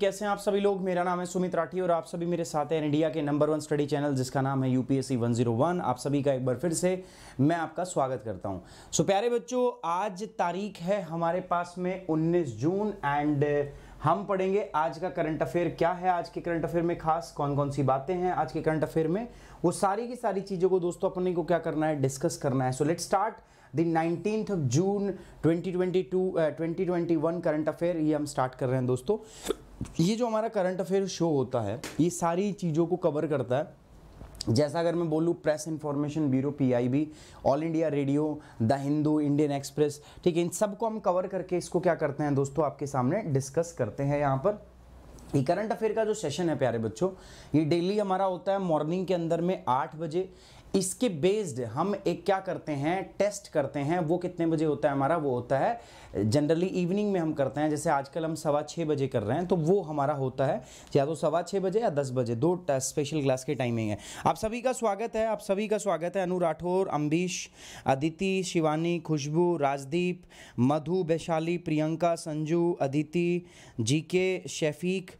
कैसे हैं आप सभी लोग मेरा नाम है सुमित राठी और आप सभी मेरे साथ हैं इंडिया के नंबर वन स्टडी चैनल जिसका नाम है यूपीएससी 101 आप सभी का एक बार फिर से मैं आपका स्वागत करता हूं सो so, प्यारे बच्चों आज तारीख है हमारे पास में 19 जून एंड uh, हम पढ़ेंगे आज का करंट अफेयर क्या है आज के करंट अफेयर में खास कौन कौन सी बातें हैं आज के करंट अफेयर में वो सारी की सारी चीज़ों को दोस्तों अपने को क्या करना है डिस्कस करना है so let start the nineteen of June 2022 uh, 2021 current affair ये हम स्टार्ट कर रहे हैं दोस्तों ये जो हमारा करंट अफेयर शो होता है ये सारी चीज़ों को कवर करता है जैसा अगर मैं बोलूँ Press Information Bureau PIB All India Radio the Hindu Indian Express ठीक है इन सबको हम कवर करके इसको क्या करते हैं दोस्तों आपके सामने डिस्कस करते हैं यहाँ पर ये करंट अफेयर का जो सेशन है प्यारे बच्चों ये डेली हमारा होता है मॉर्निंग के अंदर में आठ बजे इसके बेस्ड हम एक क्या करते हैं टेस्ट करते हैं वो कितने बजे होता है हमारा वो होता है जनरली इवनिंग में हम करते हैं जैसे आजकल हम सवा छः बजे कर रहे हैं तो वो हमारा होता है या तो सवा छः बजे या दस बजे दो स्पेशल क्लास के टाइमिंग है आप सभी का स्वागत है आप सभी का स्वागत है अनु राठौर अम्बीश अदिति शिवानी खुशबू राजदीप मधु वैशाली प्रियंका संजू अदिति जी के शफीक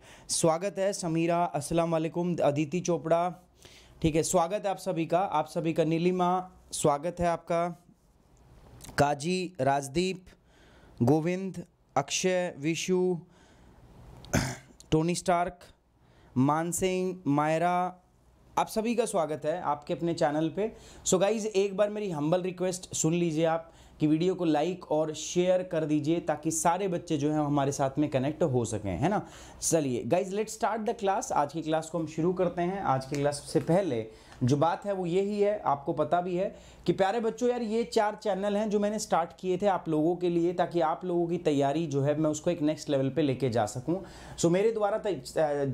स्वागत है समीरा असलम अदिति चोपड़ा ठीक है स्वागत है आप सभी का आप सभी का नीलिमा स्वागत है आपका काजी राजदीप गोविंद अक्षय विशु टोनी स्टार्क मान सिंह मायरा आप सभी का स्वागत है आपके अपने चैनल पे सो so गाइज एक बार मेरी हम्बल रिक्वेस्ट सुन लीजिए आप कि वीडियो को लाइक और शेयर कर दीजिए ताकि सारे बच्चे जो हैं हमारे साथ में कनेक्ट हो सकें है ना चलिए guys let start the class आज की क्लास को हम शुरू करते हैं आज की क्लास से पहले जो बात है वो यही है आपको पता भी है कि प्यारे बच्चों यार ये चार चैनल हैं जो मैंने स्टार्ट किए थे आप लोगों के लिए ताकि आप लोगों की तैयारी जो है मैं उसको एक नेक्स्ट लेवल पे लेके जा सकूं सो so, मेरे द्वारा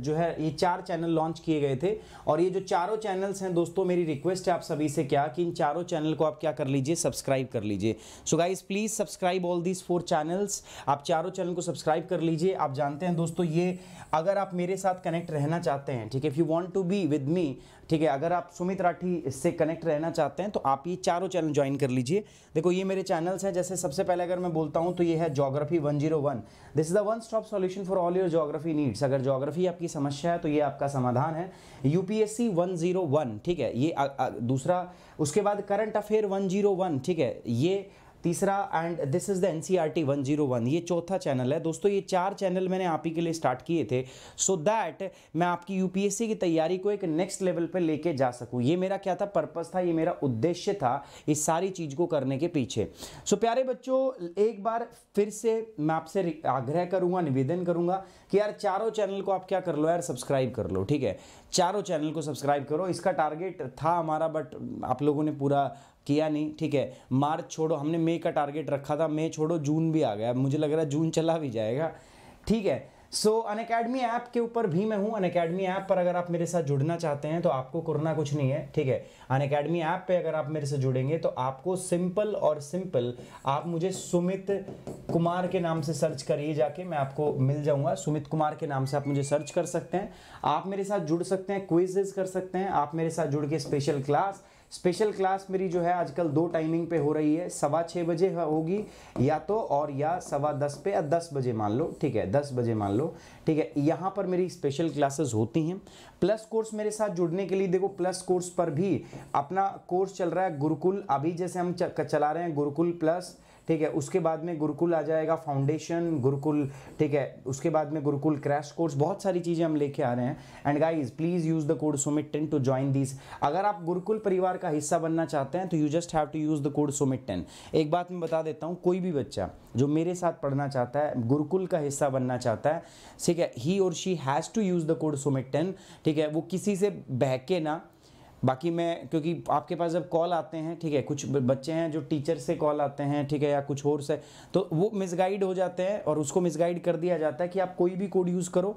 जो है ये चार चैनल लॉन्च किए गए थे और ये जो चारों चैनल्स हैं दोस्तों मेरी रिक्वेस्ट है आप सभी से क्या कि इन चारों चैनल को आप क्या कर लीजिए सब्सक्राइब कर लीजिए so guys please subscribe all these four channels आप चारों चैनल को सब्सक्राइब कर लीजिए आप जानते हैं दोस्तों ये अगर आप मेरे साथ कनेक्ट रहना चाहते हैं ठीक है if you want to be with me ठीक है अगर आप सुमित राठी इससे कनेक्ट रहना चाहते हैं तो आप ये ये चारों चैनल ज्वाइन कर लीजिए देखो ये मेरे चैनल्स हैं जैसे सबसे पहले अगर मैं बोलता हूँ तो ये है geography one zero one this is the one stop solution for all your geography needs अगर जोग्राफी आपकी समस्या है तो ये आपका समाधान है U P S C one one zero ठीक है ये आ, आ, दूसरा उसके बाद current affair one zero one ठीक है ये तीसरा and this is the N C R T one zero one ये चौथा चैनल है दोस्तों ये चार चैनल मैंने आप ही के लिए स्टार्ट किए थे सो so दैट मैं आपकी यू पी एस सी की तैयारी को एक नेक्स्ट लेवल पर लेके जा सकूँ ये मेरा क्या था पर्पज़ था ये मेरा उद्देश्य था इस सारी चीज़ को करने के पीछे सो so, प्यारे बच्चों एक बार फिर से मैं आपसे आग्रह करूँगा निवेदन करूँगा कि यार चारों चैनल को आप क्या कर लो यार सब्सक्राइब कर लो ठीक है चारों चैनल को सब्सक्राइब करो इसका टारगेट था हमारा बट आप लोगों ने पूरा किया नहीं ठीक है मार्च छोड़ो हमने मई का टारगेट रखा था मई छोड़ो जून भी आ गया मुझे लग रहा है जून चला भी जाएगा ठीक है सो अन अकेडमी ऐप के ऊपर भी मैं हूँ अन अकेडमी ऐप पर अगर आप मेरे साथ जुड़ना चाहते हैं तो आपको करना कुछ नहीं है ठीक है अन अकेडमी ऐप पे अगर आप मेरे से जुड़ेंगे तो आपको सिंपल और सिंपल आप मुझे सुमित कुमार के नाम से सर्च करिए जाके मैं आपको मिल जाऊँगा सुमित कुमार के नाम से आप मुझे सर्च कर सकते हैं आप मेरे साथ जुड़ सकते हैं क्विजेज कर सकते हैं आप मेरे साथ जुड़ के स्पेशल क्लास स्पेशल क्लास मेरी जो है आजकल दो टाइमिंग पे हो रही है सवा छः बजे होगी या तो और या सवा दस पे या दस बजे मान लो ठीक है दस बजे मान लो ठीक है यहाँ पर मेरी स्पेशल क्लासेस होती हैं प्लस कोर्स मेरे साथ जुड़ने के लिए देखो प्लस कोर्स पर भी अपना कोर्स चल रहा है गुरुकुल अभी जैसे हम चला रहे हैं गुरुकुल प्लस ठीक है उसके बाद में गुरुकुल आ जाएगा फाउंडेशन गुरुकुल ठीक है उसके बाद में गुरुकुल क्रैश कोर्स बहुत सारी चीज़ें हम लेके आ रहे हैं and guys please use the code Sumit ten to join this अगर आप गुरुकुल परिवार का हिस्सा बनना चाहते हैं तो you just have to use the code Sumit ten एक बात मैं बता देता हूँ कोई भी बच्चा जो मेरे साथ पढ़ना चाहता है गुरुकुल का हिस्सा बनना चाहता है ठीक है ही और she has to use the code Sumit ten ठीक है वो किसी से बहके ना बाकी मैं क्योंकि आपके पास जब कॉल आते हैं ठीक है कुछ बच्चे हैं जो टीचर से कॉल आते हैं ठीक है या कुछ और से तो वो मिसगाइड हो जाते हैं और उसको मिसगाइड कर दिया जाता है कि आप कोई भी कोड यूज़ करो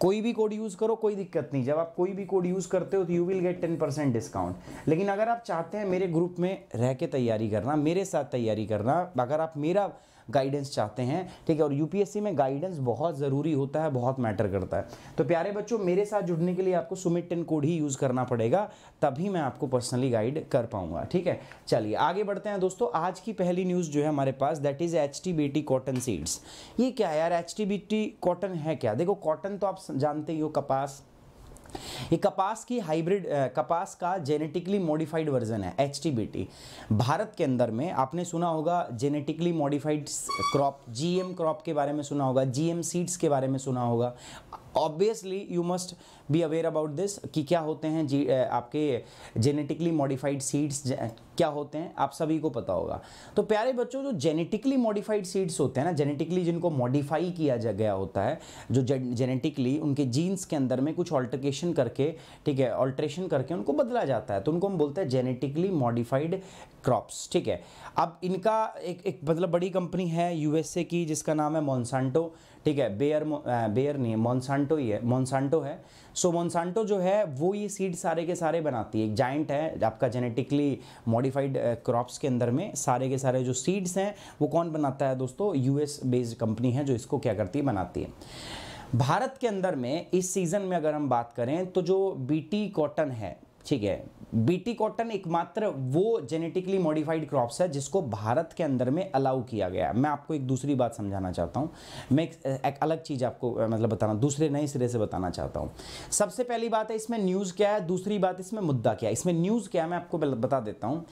कोई भी कोड यूज़ करो कोई दिक्कत नहीं जब आप कोई भी कोड यूज़ करते हो तो you will get ten percent discount लेकिन अगर आप चाहते हैं मेरे ग्रुप में रह के तैयारी करना मेरे साथ तैयारी करना अगर आप मेरा गाइडेंस चाहते हैं ठीक है और यूपीएससी में गाइडेंस बहुत ज़रूरी होता है बहुत मैटर करता है तो प्यारे बच्चों मेरे साथ जुड़ने के लिए आपको सुमित टेन कोड ही यूज़ करना पड़ेगा तभी मैं आपको पर्सनली गाइड कर पाऊंगा ठीक है चलिए आगे बढ़ते हैं दोस्तों आज की पहली न्यूज़ जो है हमारे पास that is H T cotton seeds ये क्या यार एच टी कॉटन है क्या देखो कॉटन तो आप जानते ही हो कपास ये कपास की हाइब्रिड कपास का जेनेटिकली मॉडिफाइड वर्जन है एच भारत के अंदर में आपने सुना होगा genetically modified crop GM crop के बारे में सुना होगा जीएम सीड्स के बारे में सुना होगा obviously you must be aware about this कि क्या होते हैं जी आपके जेनेटिकली मॉडिफाइड सीड्स क्या होते हैं आप सभी को पता होगा तो प्यारे बच्चों जो जेनेटिकली मॉडिफाइड सीड्स होते हैं ना जेनेटिकली जिनको मॉडिफाई किया गया होता है जो जेनेटिकली उनके जीन्स के अंदर में कुछ ऑल्ट्रिकेशन करके ठीक है ऑल्ट्रेशन करके उनको बदला जाता है तो उनको हम बोलते हैं जेनेटिकली मॉडिफाइड क्रॉप्स ठीक है अब इनका एक एक मतलब बड़ी कंपनी है यूएसए की जिसका नाम है मॉन्सांटो ठीक है बेयर बेयर नहीं है मोनसांटो ही है मोनसांटो है सो so, मोनसांटो जो है वो ये सीड सारे के सारे बनाती है एक जाइंट है आपका जेनेटिकली मॉडिफाइड क्रॉप्स के अंदर में सारे के सारे जो सीड्स हैं वो कौन बनाता है दोस्तों यूएस बेस्ड कंपनी है जो इसको क्या करती है बनाती है भारत के अंदर में इस सीज़न में अगर हम बात करें तो जो बीटी कॉटन है ठीक है बीटी कॉटन एकमात्र वो जेनेटिकली मॉडिफाइड क्रॉप्स है जिसको भारत के अंदर में अलाउ किया गया है मैं आपको एक दूसरी बात समझाना चाहता हूँ मैं एक, एक अलग चीज़ आपको मतलब बताना दूसरे नए सिरे से बताना चाहता हूँ सबसे पहली बात है इसमें न्यूज़ क्या है दूसरी बात इसमें मुद्दा क्या है इसमें न्यूज़ क्या है मैं आपको बता देता हूँ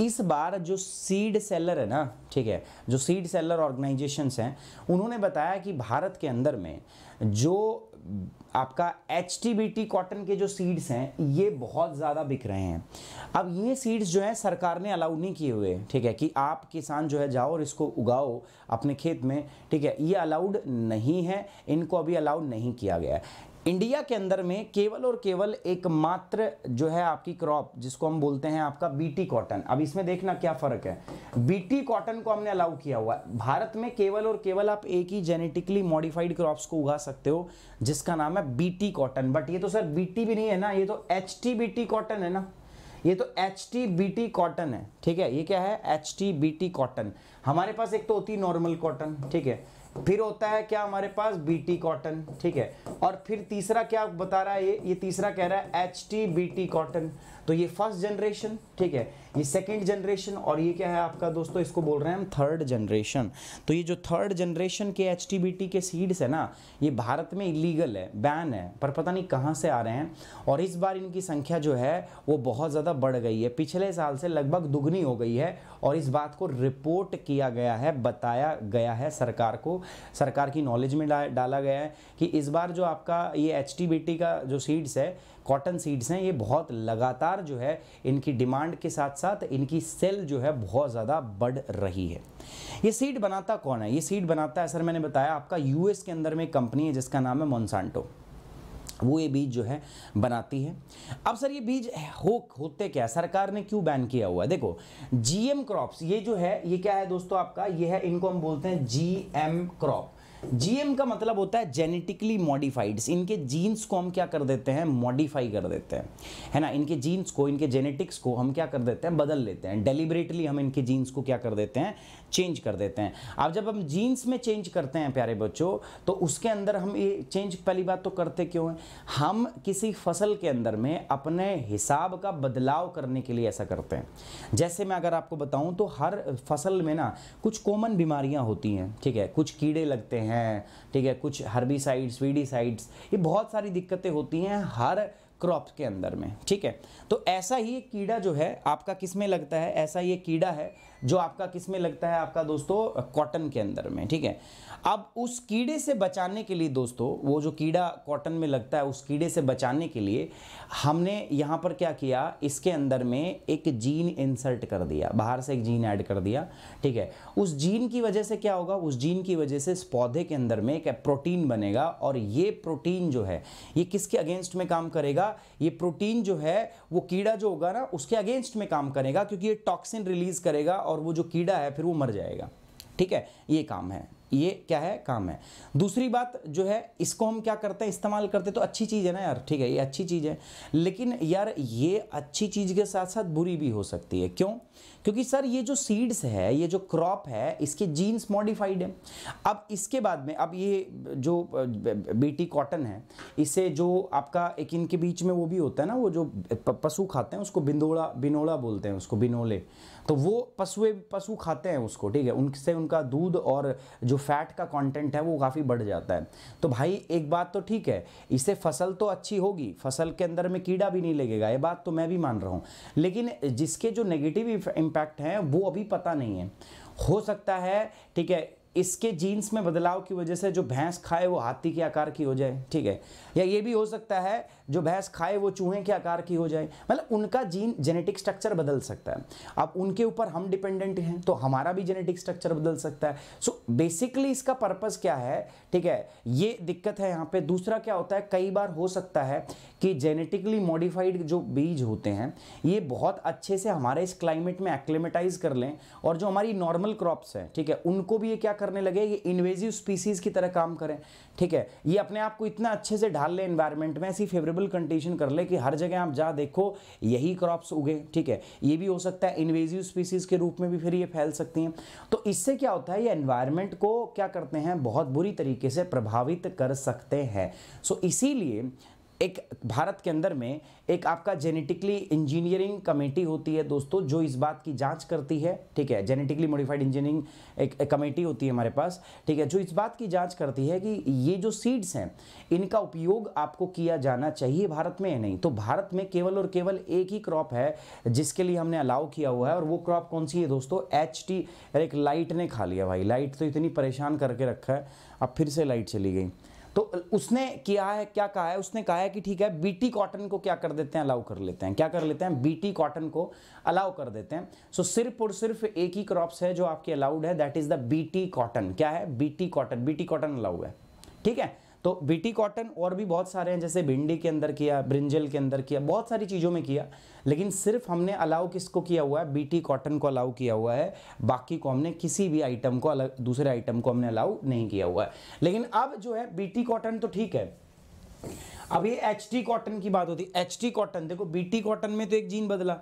इस बार जो सीड सेलर है ना ठीक है जो सीड सेलर ऑर्गेनाइजेशन हैं उन्होंने बताया कि भारत के अंदर में जो आपका एच टी कॉटन के जो सीड्स हैं ये बहुत ज़्यादा बिक रहे हैं अब ये सीड्स जो है सरकार ने अलाउ नहीं किए हुए ठीक है कि आप किसान जो है जाओ और इसको उगाओ अपने खेत में ठीक है ये अलाउड नहीं है इनको अभी अलाउड नहीं किया गया इंडिया के अंदर में केवल और केवल एक मात्र जो है आपकी क्रॉप जिसको हम बोलते हैं आपका बीटी कॉटन अब इसमें देखना क्या फर्क है बीटी कॉटन को हमने अलाउ किया हुआ है भारत में केवल और केवल आप एक ही जेनेटिकली मॉडिफाइड क्रॉप्स को उगा सकते हो जिसका नाम है बीटी कॉटन बट ये तो सर बीटी भी नहीं है ना ये तो एच टी कॉटन है ना ये तो H T B T cotton है ठीक है ये क्या है H T B T cotton हमारे पास एक तो होती है नॉर्मल कॉटन ठीक है फिर होता है क्या हमारे पास बीटी कॉटन ठीक है और फिर तीसरा क्या बता रहा है ये ये तीसरा कह रहा है H T B T cotton तो ये फर्स्ट जनरेशन ठीक है ये सेकेंड जनरेशन और ये क्या है आपका दोस्तों इसको बोल रहे हैं हम थर्ड जनरेशन तो ये जो थर्ड जनरेशन के एच के सीड्स है ना ये भारत में इलीगल है बैन है पर पता नहीं कहाँ से आ रहे हैं और इस बार इनकी संख्या जो है वो बहुत ज़्यादा बढ़ गई है पिछले साल से लगभग दुगनी हो गई है और इस बात को रिपोर्ट किया गया है बताया गया है सरकार को सरकार की नॉलेज में डाला गया है कि इस बार जो आपका ये एच का जो सीड्स है कॉटन सीड्स हैं ये बहुत लगातार जो है इनकी डिमांड के साथ साथ इनकी सेल जो है बहुत ज़्यादा बढ़ रही है ये सीड बनाता कौन है ये सीड बनाता है सर मैंने बताया आपका यूएस के अंदर में एक कंपनी है जिसका नाम है मोनसांटो वो ये बीज जो है बनाती है अब सर ये बीज हो होते क्या है सरकार ने क्यों बैन किया हुआ है देखो जीएम क्रॉप्स ये जो है ये क्या है दोस्तों आपका ये है इनको हम बोलते हैं जीएम क्रॉप जीएम का मतलब होता है जेनेटिकली मॉडिफाइड्स इनके जीन्स को हम क्या कर देते हैं मॉडिफाई कर देते हैं है ना इनके जीन्स को इनके जेनेटिक्स को हम क्या कर देते हैं बदल लेते हैं डेलिबरेटली हम इनके जीन्स को क्या कर देते हैं चेंज कर देते हैं अब जब हम जीन्स में चेंज करते हैं प्यारे बच्चों तो उसके अंदर हम ये चेंज पहली बात तो करते क्यों हैं हम किसी फसल के अंदर में अपने हिसाब का बदलाव करने के लिए ऐसा करते हैं जैसे मैं अगर आपको बताऊं तो हर फसल में ना कुछ कॉमन बीमारियां होती हैं ठीक है कुछ कीड़े लगते हैं ठीक है कुछ हर्बीसाइड्स वीडीसाइड्स ये बहुत सारी दिक्कतें होती हैं हर क्रॉप के अंदर में ठीक है तो ऐसा ही कीड़ा जो है आपका किस में लगता है ऐसा ये कीड़ा है जो आपका किस में लगता है आपका दोस्तों कॉटन के अंदर में ठीक है अब उस कीड़े से बचाने के लिए दोस्तों वो जो कीड़ा कॉटन में लगता है उस कीड़े से बचाने के लिए हमने यहाँ पर क्या किया इसके अंदर में एक जीन इंसर्ट कर दिया बाहर से एक जीन ऐड कर दिया ठीक है उस जीन की वजह से क्या होगा उस जीन की वजह से इस पौधे के अंदर में एक प्रोटीन बनेगा और ये प्रोटीन जो है ये किसके अगेंस्ट में काम करेगा ये प्रोटीन जो है वो कीड़ा जो होगा ना उसके अगेंस्ट में काम करेगा क्योंकि ये टॉक्सिन रिलीज करेगा और वो जो कीड़ा है फिर वो मर जाएगा ठीक है ये काम है ये क्या है काम है दूसरी बात जो है इसको हम क्या करते हैं इस्तेमाल करते तो अच्छी चीज़ है ना यार ठीक है ये अच्छी चीज़ है लेकिन यार ये अच्छी चीज़ के साथ साथ बुरी भी हो सकती है क्यों क्योंकि सर ये जो सीड्स है ये जो क्रॉप है इसके जीन्स मॉडिफाइड है अब इसके बाद में अब ये जो बीटी कॉटन है इससे जो आपका एक इनके बीच में वो भी होता है ना वो जो पशु खाते हैं उसको बिंदोड़ा बिनोड़ा बोलते हैं उसको बिनोले तो वो पशुए पशु खाते हैं उसको ठीक है उनसे उनका दूध और जो फैट का कंटेंट है वो काफ़ी बढ़ जाता है तो भाई एक बात तो ठीक है इससे फसल तो अच्छी होगी फसल के अंदर में कीड़ा भी नहीं लगेगा ये बात तो मैं भी मान रहा हूँ लेकिन जिसके जो नेगेटिव इम्पैक्ट हैं वो अभी पता नहीं है हो सकता है ठीक है इसके जीन्स में बदलाव की वजह से जो भैंस खाए वो हाथी के आकार की हो जाए ठीक है या ये भी हो सकता है जो भैंस खाए वो चूहे के आकार की हो जाए मतलब उनका जीन जेनेटिक स्ट्रक्चर बदल सकता है अब उनके ऊपर हम डिपेंडेंट हैं तो हमारा भी जेनेटिक स्ट्रक्चर बदल सकता है सो so, बेसिकली इसका पर्पज़ क्या है ठीक है ये दिक्कत है यहाँ पे दूसरा क्या होता है कई बार हो सकता है कि जेनेटिकली मॉडिफाइड जो बीज होते हैं ये बहुत अच्छे से हमारे इस क्लाइमेट में एक्लेमेटाइज कर लें और जो हमारी नॉर्मल क्रॉप्स हैं ठीक है उनको भी ये क्या करने लगे ये इन्वेजिव स्पीसीज़ की तरह काम करें ठीक है ये अपने आप को इतना अच्छे से ढाल ले इन्वायरमेंट में ऐसी फेवरेबल कंडीशन कर ले कि हर जगह आप जा देखो यही क्रॉप्स उगे ठीक है ये भी हो सकता है इन्वेजिव स्पीसीज के रूप में भी फिर ये फैल सकती हैं तो इससे क्या होता है ये इन्वायरमेंट को क्या करते हैं बहुत बुरी तरीके से प्रभावित कर सकते हैं सो इसीलिए एक भारत के अंदर में एक आपका जेनेटिकली इंजीनियरिंग कमेटी होती है दोस्तों जो इस बात की जांच करती है ठीक है जेनेटिकली मॉडिफाइड इंजीनियरिंग एक, एक कमेटी होती है हमारे पास ठीक है जो इस बात की जांच करती है कि ये जो सीड्स हैं इनका उपयोग आपको किया जाना चाहिए भारत में या नहीं तो भारत में केवल और केवल एक ही क्रॉप है जिसके लिए हमने अलाउ किया हुआ है और वो क्रॉप कौन सी है दोस्तों एच टी एक लाइट ने खा लिया भाई लाइट तो इतनी परेशान करके रखा है अब फिर से लाइट चली गई तो उसने किया है क्या कहा है उसने कहा है कि ठीक है बीटी कॉटन को क्या कर देते हैं अलाउ कर लेते हैं क्या कर लेते हैं बीटी कॉटन को अलाउ कर देते हैं सो so, सिर्फ और सिर्फ एक ही क्रॉप्स है जो आपकी अलाउड है that is the BT cotton क्या है BT cotton BT cotton allow है ठीक है तो बीटी कॉटन और भी बहुत सारे हैं जैसे भिंडी के अंदर किया ब्रिंजल के अंदर किया बहुत सारी चीज़ों में किया लेकिन सिर्फ हमने अलाउ किसको किया हुआ है बीटी कॉटन को अलाउ किया हुआ है बाकी को हमने किसी भी आइटम को अलग दूसरे आइटम को हमने अलाउ नहीं किया हुआ है लेकिन अब जो है बी कॉटन तो ठीक है अब ये एच टी कॉटन की बात होती है एच टी कॉटन देखो बी टी कॉटन में तो एक जीन बदला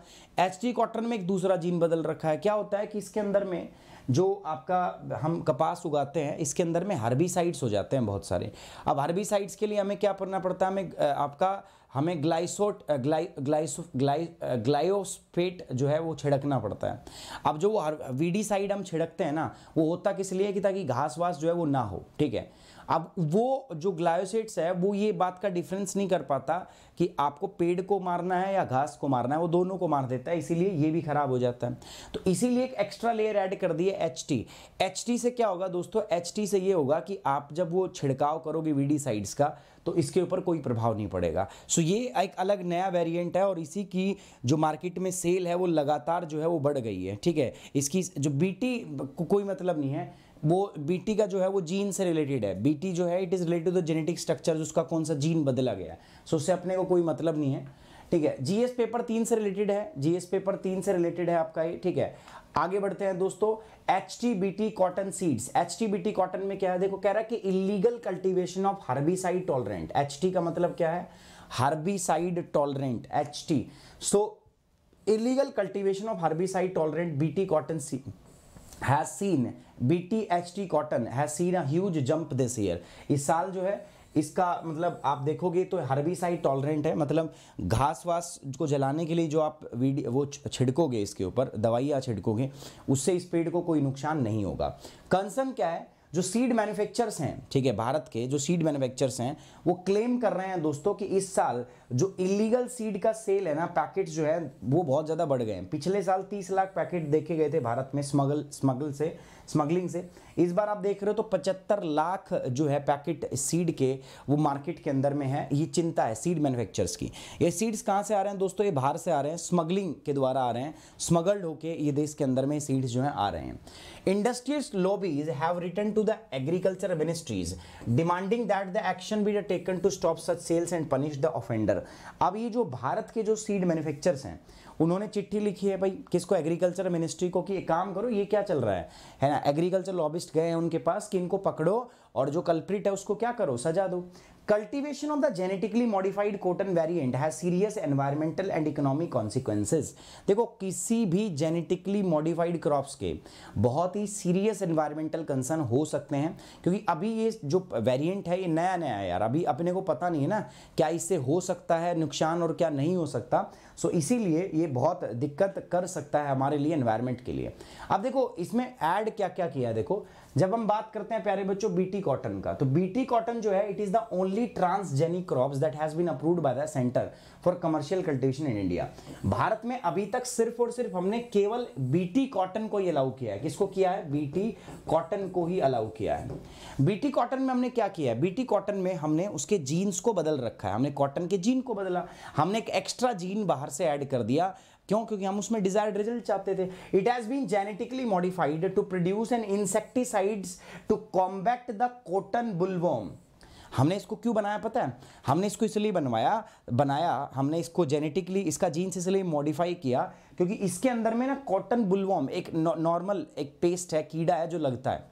एच टी कॉटन में एक दूसरा जीन बदल रखा है क्या होता है कि इसके अंदर में जो आपका हम कपास उगाते हैं इसके अंदर में हर्बिसाइड्स हो जाते हैं बहुत सारे अब हर्बिसाइड्स के लिए हमें क्या करना पड़ता है हमें आपका हमें ग्लाइसोट ग्लाइस ग्लाइसो ग्लाई ग्लाइओस्पेट जो है वो छिड़कना पड़ता है अब जो वो हर साइड हम छिड़कते हैं ना वो होता किस लिए कि ताकि घास वास जो है वो ना हो ठीक है अब वो जो ग्लायोसेट्स है वो ये बात का डिफरेंस नहीं कर पाता कि आपको पेड़ को मारना है या घास को मारना है वो दोनों को मार देता है इसीलिए ये भी खराब हो जाता है तो इसीलिए एक एक्स्ट्रा लेयर ऐड कर दिए एच टी एच टी से क्या होगा दोस्तों एच टी से ये होगा कि आप जब वो छिड़काव करोगे वीडी साइड्स का तो इसके ऊपर कोई प्रभाव नहीं पड़ेगा सो ये एक अलग नया वेरिएंट है और इसी की जो मार्केट में सेल है वो लगातार जो है वो बढ़ गई है ठीक है इसकी जो बीटी को कोई मतलब नहीं है वो बी का जो है वो जीन से रिलेटेड है बी जो है it is related to the genetic structure उसका कौन सा जीन बदला गया सो उससे अपने को कोई मतलब नहीं है ठीक है जीएस पेपर तीन से रिलेटेड है जीएस पेपर तीन से रिलेटेड है आपका ये ठीक है आगे बढ़ते हैं दोस्तों H T cotton seeds H cotton में क्या है देखो कह रहा है कि illegal cultivation of herbicide tolerant H का मतलब क्या है herbicide tolerant H T so illegal cultivation of herbicide tolerant BT cotton seed has seen B T H T cotton has seen a jump this year इस साल जो है इसका मतलब आप देखोगे तो भी साइड टॉलरेंट है मतलब घास वास को जलाने के लिए जो आप वीडियो वो छिड़कोगे इसके ऊपर दवाइयाँ छिड़कोगे उससे इस पेड़ को कोई नुकसान नहीं होगा कंसर्न क्या है जो सीड मैन्युफैक्चरर्स हैं ठीक है भारत के जो सीड मैन्युफैक्चरर्स हैं वो क्लेम कर रहे हैं दोस्तों कि इस साल जो इलीगल सीड का सेल है ना पैकेट जो है वो बहुत ज़्यादा बढ़ गए हैं पिछले साल तीस लाख पैकेट देखे गए थे भारत में स्मगल स्मगल से स्मगलिंग से इस बार आप देख रहे हो तो पचहत्तर लाख जो है पैकेट सीड के वो मार्केट के अंदर में है ये चिंता है सीड मैन्युफैक्चरर्स की ये सीड्स कहाँ से आ रहे हैं दोस्तों ये बाहर से आ रहे हैं स्मगलिंग के द्वारा आ रहे हैं स्मगल्ड होके ये देश के अंदर में सीड्स जो है आ रहे हैं industrial lobbies have return to the agriculture ministries demanding that the action be take taken to stop such sales and punish the offender अब ये जो भारत के जो सीड मैन्युफैक्चरर्स हैं उन्होंने चिट्ठी लिखी है भाई किसको एग्रीकल्चर मिनिस्ट्री को कि एक काम करो ये क्या चल रहा है है ना एग्रीकल्चर लॉबिस्ट गए हैं उनके पास कि इनको पकड़ो और जो कल्प्रिट है उसको क्या करो सजा दो Cultivation of the genetically modified cotton variant has serious environmental and economic consequences. देखो किसी भी genetically modified crops के बहुत ही serious environmental concern हो सकते हैं क्योंकि अभी ये जो variant है ये नया नया है यार अभी अपने को पता नहीं है ना क्या इससे हो सकता है नुकसान और क्या नहीं हो सकता सो so, इसीलिए ये बहुत दिक्कत कर सकता है हमारे लिए एनवायरमेंट के लिए अब देखो इसमें ऐड क्या क्या किया देखो जब हम बात करते हैं प्यारे बच्चों बीटी कॉटन का तो बीटी कॉटन जो है it is the only transgenic crop that has been approved by the centre for commercial cultivation in India Bharat में अभी तक सिर्फ और सिर्फ हमने केवल बीटी कॉटन को ही अलाउ किया है किसको किया है बीटी कॉटन को ही अलाउ किया है बीटी कॉटन में हमने क्या किया है बीटी कॉटन में हमने उसके जीन्स को बदल रखा है हमने कॉटन के जीन को बदला हमने एक एक्स्ट्रा जीन बाहर से ऐड कर दिया क्यों क्योंकि हम उसमें डिजायर्ड रिजल्ट चाहते थे it has been genetically modified to produce an insecticides to combat the cotton bollworm हमने इसको क्यों बनाया पता है हमने इसको इसलिए बनवाया बनाया हमने इसको जेनेटिकली इसका जीन्स इसलिए मॉडिफाई किया क्योंकि इसके अंदर में ना कॉटन बुलवॉम एक नॉर्मल एक पेस्ट है कीड़ा है जो लगता है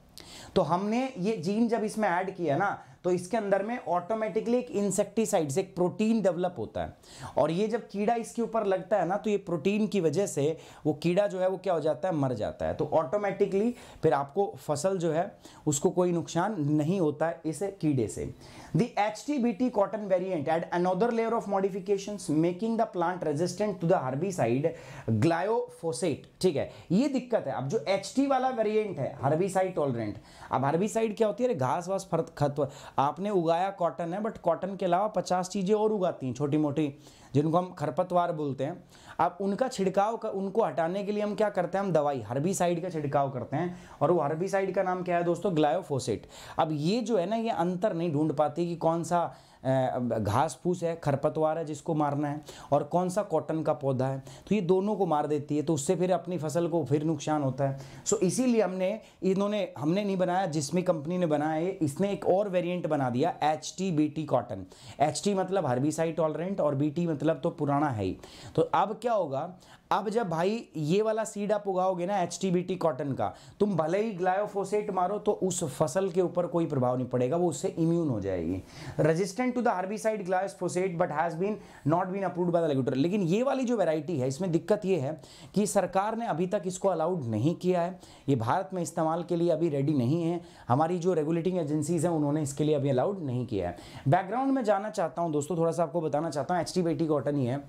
तो हमने ये जीन जब इसमें ऐड किया ना तो इसके अंदर में ऑटोमेटिकली एक इंसेक्टिसाइड्स एक प्रोटीन डेवलप होता है और ये जब कीड़ा इसके ऊपर लगता है ना तो ये प्रोटीन की वजह से वो कीड़ा जो है वो क्या हो जाता है मर जाता है तो ऑटोमेटिकली फिर आपको फसल जो है उसको कोई नुकसान नहीं होता है इस कीड़े से the H T B T cotton variant add another layer of modification making the plant resistant to the herbicide glyphosate ठीक है ये दिक्कत है अब जो एच वाला वेरियंट है हर्बीसाइड टॉलरेंट अब हर्बीसाइड क्या होती है घास वास फर्त खत आपने उगाया कॉटन है बट कॉटन के अलावा पचास चीज़ें और उगाती हैं छोटी मोटी जिनको हम खरपतवार बोलते हैं अब उनका छिड़काव कर, उनको हटाने के लिए हम क्या करते हैं हम दवाई हरबी साइड का छिड़काव करते हैं और वो हरबी साइड का नाम क्या है दोस्तों ग्लायोफोसेट अब ये जो है ना ये अंतर नहीं ढूंढ पाती कि कौन सा घास फूस है खरपतवार है जिसको मारना है और कौन सा कॉटन का पौधा है तो ये दोनों को मार देती है तो उससे फिर अपनी फसल को फिर नुकसान होता है सो इसीलिए हमने इन्होंने हमने नहीं बनाया जिसमें कंपनी ने बनाया इसने एक और वेरिएंट बना दिया H T B T cotton H T मतलब हर्बिसाइड टॉलरेंट और बी टी मतलब तो पुराना है ही तो अब क्या होगा अब जब भाई ये वाला सीड आप उगाओगे ना एच कॉटन का तुम भले ही ग्लायोफोसेट मारो तो उस फसल के ऊपर कोई प्रभाव नहीं पड़ेगा वो उससे इम्यून हो जाएगी resistant to the herbicide glyphosate but has been not been approved by the regulator लेकिन ये वाली जो वेराइटी है इसमें दिक्कत ये है कि सरकार ने अभी तक इसको अलाउड नहीं किया है ये भारत में इस्तेमाल के लिए अभी रेडी नहीं है हमारी जो रेगुलेटिंग एजेंसीज हैं उन्होंने इसके लिए अभी अलाउड नहीं किया है बैकग्राउंड में जाना चाहता हूँ दोस्तों थोड़ा सा आपको बताना चाहता हूँ एच टी कॉटन ही है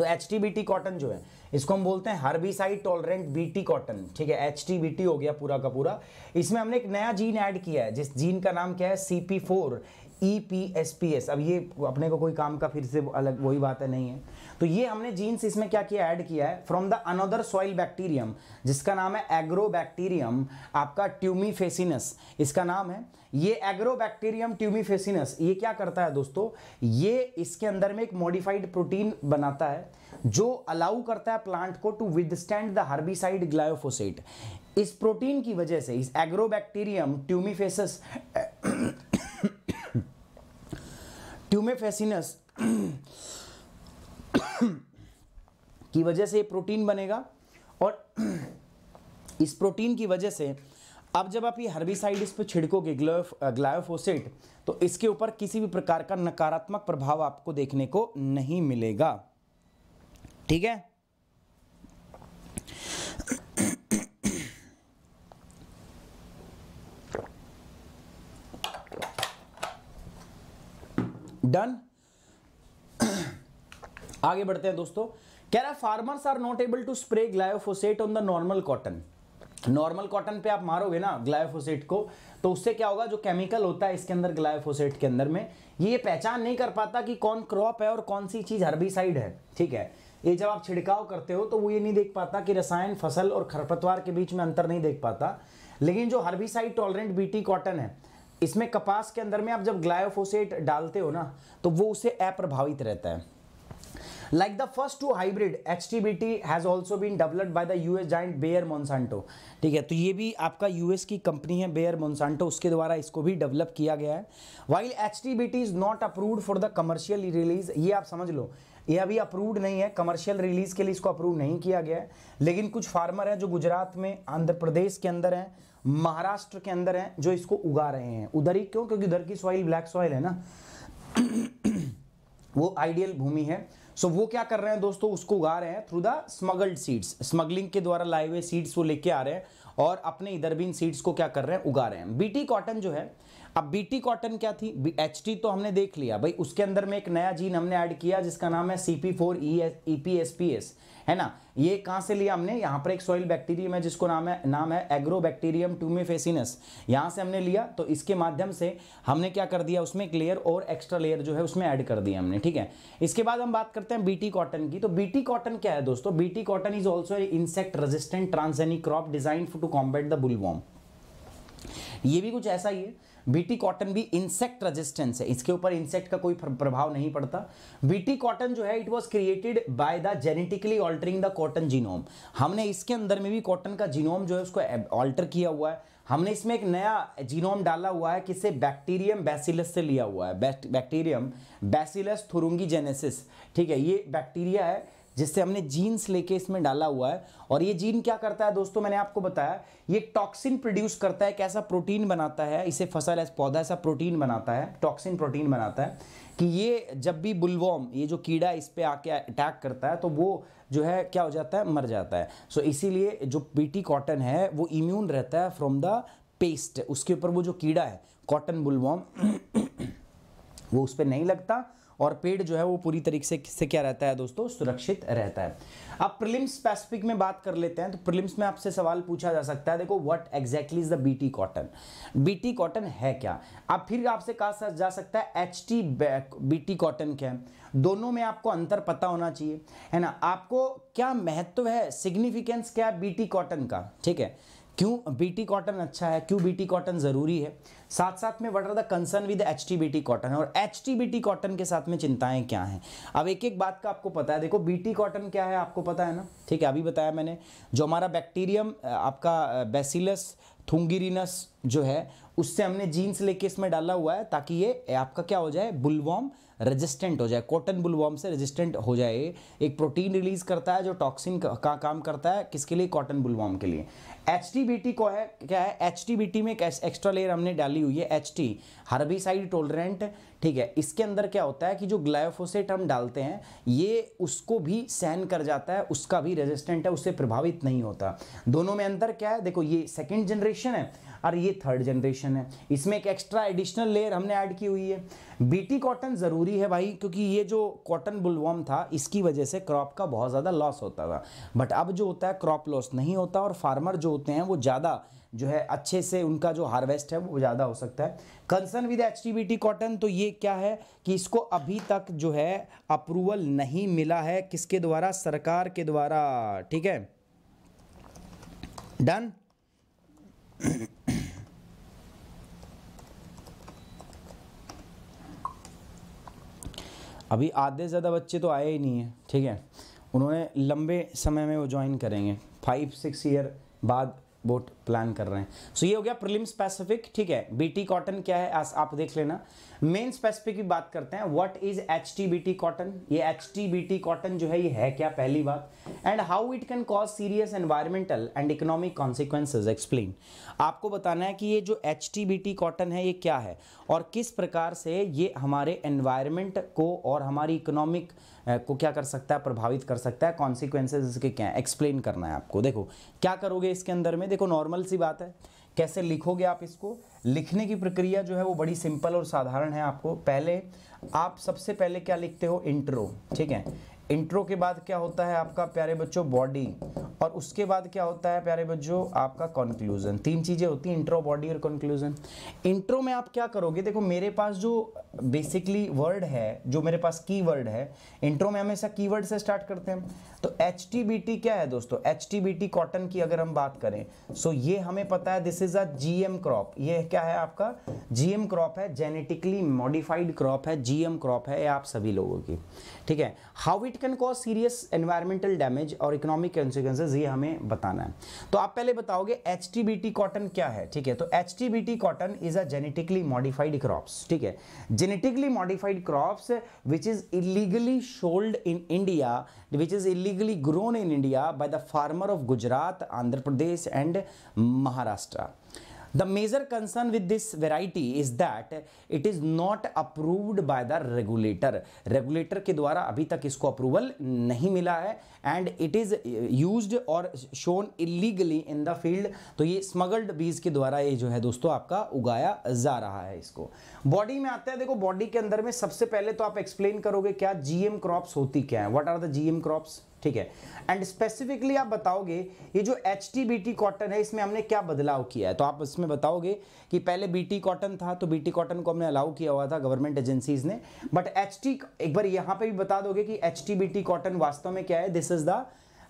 तो एच टी कॉटन जो है इसको हम बोलते हैं हर्बिसाइड टॉलरेंट बीटी कॉटन ठीक है एच टी हो गया पूरा का पूरा इसमें हमने एक नया जीन ऐड किया है जिस जीन का नाम क्या है C P four E P S P S अब ये अपने को कोई काम का फिर से अलग वही बात है नहीं है तो ये हमने जीन्स इसमें क्या किया ऐड किया है from the another soil bacterium जिसका नाम है एग्रो बैक्टीरियम आपका ट्यूमीफेसिनस इसका नाम है ये एग्रो बैक्टीरियम ट्यूमीफेसिनस ये क्या करता है दोस्तों ये इसके अंदर में एक मॉडिफाइड प्रोटीन बनाता है जो अलाउ करता है प्लांट को to withstand the herbicide glyphosate इस प्रोटीन की वजह से इस एग्रो बैक्टीरियम ट्यूमीफेसस ट्यूमेफेसिनस की वजह से प्रोटीन बनेगा और इस प्रोटीन की वजह से अब जब आप ये हर्बिसाइड इस पर छिड़कोगे ग्लोफ ग्लायोफोसेट तो इसके ऊपर किसी भी प्रकार का नकारात्मक प्रभाव आपको देखने को नहीं मिलेगा ठीक है डन आगे बढ़ते हैं दोस्तों कह रहा farmers are not able to spray glyphosate on the normal cotton normal cotton पे आप मारोगे ना ग्लायोफोसेट को तो उससे क्या होगा जो केमिकल होता है इसके अंदर ग्लायोफोसेट के अंदर में ये पहचान नहीं कर पाता कि कौन क्रॉप है और कौन सी चीज़ हर्बिसाइड है ठीक है ये जब आप छिड़काव करते हो तो वो ये नहीं देख पाता कि रसायन फसल और खरपतवार के बीच में अंतर नहीं देख पाता लेकिन जो हर्बिसाइड टॉलरेंट बीटी कॉटन है इसमें कपास के अंदर में आप जब ग्लायोफोसेट डालते हो ना तो वो उसे अप्रभावित रहता है Like the first two hybrid, HTBT has also been developed by the US giant Bayer Monsanto. theek hai to ye bhi aapka us ki company hai bayer monsanto uske dwara isko bhi develop kiya gaya hai while htbt is not approved for the commercial release ye aap samajh lo ये अभी approved नहीं है commercial release के लिए इसको approve नहीं किया गया है लेकिन कुछ फार्मर हैं जो गुजरात में आंध्र प्रदेश के अंदर हैं महाराष्ट्र के अंदर हैं जो इसको उगा रहे हैं उधर ही क्यों क्योंकि उधर की सॉइल ब्लैक सॉइल है ना वो आइडियल भूमि है सो so, वो क्या कर रहे हैं दोस्तों उसको उगा रहे हैं through the smuggled seeds smuggling के द्वारा लाए हुए सीड्स वो लेके आ रहे हैं और अपने इधर भी इन सीड्स को क्या कर रहे हैं उगा रहे हैं बीटी कॉटन जो है अब बीटी कॉटन क्या थी एच तो हमने देख लिया भाई उसके अंदर में एक नया जीन हमने ऐड किया जिसका नाम है C P four E S E P S P S है ना ये कहां से लिया हमने यहां पर एक सॉइल बैक्टीरियम है जिसको नाम है नाम है एग्रो बैक्टीरियम टूमीफेसिनस यहां से हमने लिया तो इसके माध्यम से हमने क्या कर दिया उसमें एक लेयर और एक्स्ट्रा लेयर जो है उसमें ऐड कर दिया हमने ठीक है इसके बाद हम बात करते हैं बीटी कॉटन की तो बीटी कॉटन क्या है दोस्तों BT cotton is also insect resistant transgenic crop design to combat the bollworm ये भी कुछ ऐसा ही है बीटी कॉटन भी इंसेक्ट रेजिस्टेंस है इसके ऊपर इंसेक्ट का कोई प्रभाव नहीं पड़ता बीटी कॉटन जो है it was created by the genetically altering the cotton genome हमने इसके अंदर में भी कॉटन का जीनोम जो है उसको ऑल्टर किया हुआ है हमने इसमें एक नया जीनोम डाला हुआ है किसे बैक्टीरियम बैसिलस से लिया हुआ है बैक्टीरियम बैसिलस थुरुंगी जेनेसिस ठीक है ये बैक्टीरिया है जिससे हमने जीन्स लेके इसमें डाला हुआ है और ये जीन क्या करता है दोस्तों मैंने आपको बताया ये टॉक्सिन प्रोड्यूस करता है कैसा प्रोटीन बनाता है इसे फसल ऐसा पौधा ऐसा प्रोटीन बनाता है टॉक्सिन प्रोटीन बनाता है कि ये जब भी बुलवॉम ये जो कीड़ा इस पर आके अटैक करता है तो वो जो है क्या हो जाता है मर जाता है सो इसीलिए जो बी कॉटन है वो इम्यून रहता है फ्रॉम द पेस्ट उसके ऊपर वो जो कीड़ा है कॉटन बुलवॉम वो उस पर नहीं लगता और पेड़ जो है वो पूरी तरीके से, से क्या रहता है दोस्तों सुरक्षित रहता है अब प्रिलिम्स स्पेसिफिक में बात कर लेते हैं तो प्रिलिम्स में आपसे सवाल पूछा जा सकता है देखो what exactly is the BT cotton BT cotton है क्या अब फिर आपसे कहा जा सकता है एच टी बीटी कॉटन क्या है दोनों में आपको अंतर पता होना चाहिए है ना आपको क्या महत्व है सिग्निफिकेंस क्या है बीटी कॉटन का ठीक है क्यों बीटी कॉटन अच्छा है क्यों बीटी कॉटन ज़रूरी है साथ साथ में what are the concern with H T B cotton और एच टी बीटी कॉटन के साथ में चिंताएं क्या हैं अब एक एक बात का आपको पता है देखो बीटी कॉटन क्या है आपको पता है ना ठीक है अभी बताया मैंने जो हमारा बैक्टीरियम आपका बेसिलस थुंगिरिनस जो है उससे हमने जीन्स लेके इसमें डाला हुआ है ताकि ये आपका क्या हो जाए बुलवॉम रेजिस्टेंट हो जाए कॉटन बुलवॉम से रेजिस्टेंट हो जाए एक प्रोटीन रिलीज करता है जो टॉक्सिन का, का काम करता है किसके लिए कॉटन बुलवॉम के लिए एच को है क्या है एच में एक एक्स्ट्रा लेयर हमने डाली हुई है एच टी हर्बिसाइड टोलरेंट ठीक है इसके अंदर क्या होता है कि जो ग्लायोफोसेट हम डालते हैं ये उसको भी सहन कर जाता है उसका भी रेजिस्टेंट है उससे प्रभावित नहीं होता दोनों में अंतर क्या है देखो ये सेकेंड जनरेशन है और ये थर्ड जनरेशन है इसमें एक एक्स्ट्रा एडिशनल लेयर हमने ऐड की हुई है बीटी कॉटन ज़रूरी है भाई क्योंकि ये जो कॉटन बुलवॉम था इसकी वजह से क्रॉप का बहुत ज़्यादा लॉस होता था बट अब जो होता है क्रॉप लॉस नहीं होता और फार्मर जो होते हैं वो ज़्यादा जो है अच्छे से उनका जो हार्वेस्ट है वो ज़्यादा हो सकता है concern with H T cotton तो ये क्या है कि इसको अभी तक जो है अप्रूवल नहीं मिला है किसके द्वारा सरकार के द्वारा ठीक है डन अभी आधे से ज़्यादा बच्चे तो आए ही नहीं हैं ठीक है उन्होंने लंबे समय में वो ज्वाइन करेंगे फाइव सिक्स ईयर बाद बोट प्लान कर रहे हैं सो so, ये हो गया प्रिलिम स्पेसिफिक ठीक है बीटी कॉटन क्या है आस, आप देख लेना मेन स्पेसिफिक की बात करते हैं what is H T cotton ये एच टी कॉटन जो है ये है क्या पहली बात and how it can cause serious environmental and economic consequences explain आपको बताना है कि ये जो एच टी कॉटन है ये क्या है और किस प्रकार से ये हमारे एनवायरमेंट को और हमारी इकोनॉमिक को क्या कर सकता है प्रभावित कर सकता है कॉन्सिक्वेंसेज इसके क्या है एक्सप्लेन करना है आपको देखो क्या करोगे इसके अंदर में देखो नॉर्मल सी बात है कैसे लिखोगे आप इसको लिखने की प्रक्रिया जो है वो बड़ी सिंपल और साधारण है आपको पहले आप सबसे पहले क्या लिखते हो इंट्रो ठीक है इंट्रो के बाद क्या होता है आपका प्यारे बच्चों बॉडी और उसके बाद क्या होता है प्यारे बच्चों आपका कंक्लूजन तीन चीज़ें होती हैं इंट्रो बॉडी और कंक्लूजन इंट्रो में आप क्या करोगे देखो मेरे पास जो बेसिकली वर्ड है जो मेरे पास की वर्ड है इंट्रो में हमेशा की वर्ड से स्टार्ट करते हैं तो एच क्या है दोस्तों एच कॉटन की अगर हम बात करें सो so ये हमें पता है this is a GM crop ये क्या है आपका जीएम क्रॉप है जेनेटिकली मॉडिफाइड क्रॉप है जीएम क्रॉप है ये आप सभी लोगों की ठीक है how it can cause serious environmental damage और इकोनॉमिक कॉन्सिक्वेंसेज ये हमें बताना है तो आप पहले बताओगे एच कॉटन क्या है ठीक है तो H cotton is a genetically modified crop ठीक है genetically modified crops which is illegally sold in India which is इली illegally grown in India by the farmer of Gujarat, Andhra Pradesh and Maharashtra. The major concern with this variety is that it is not approved by the regulator. Regulator के द्वारा अभी तक इसको approval नहीं मिला है and it is used or shown illegally in the field. तो ये smuggled बीज के द्वारा ये जो है दोस्तों आपका उगाया जा रहा है इसको Body में आते हैं देखो body के अंदर में सबसे पहले तो आप explain करोगे क्या GM crops होती क्या है what are the GM crops? ठीक है एंड स्पेसिफिकली आप बताओगे ये जो एच टी कॉटन है इसमें हमने क्या बदलाव किया है तो आप इसमें बताओगे कि पहले टी कॉटन था तो टी कॉटन को हमने अलाउ किया हुआ था गवर्नमेंट एजेंसीज ने बट एच एक बार यहाँ पे भी बता दोगे कि एच टी कॉटन वास्तव में क्या है this is the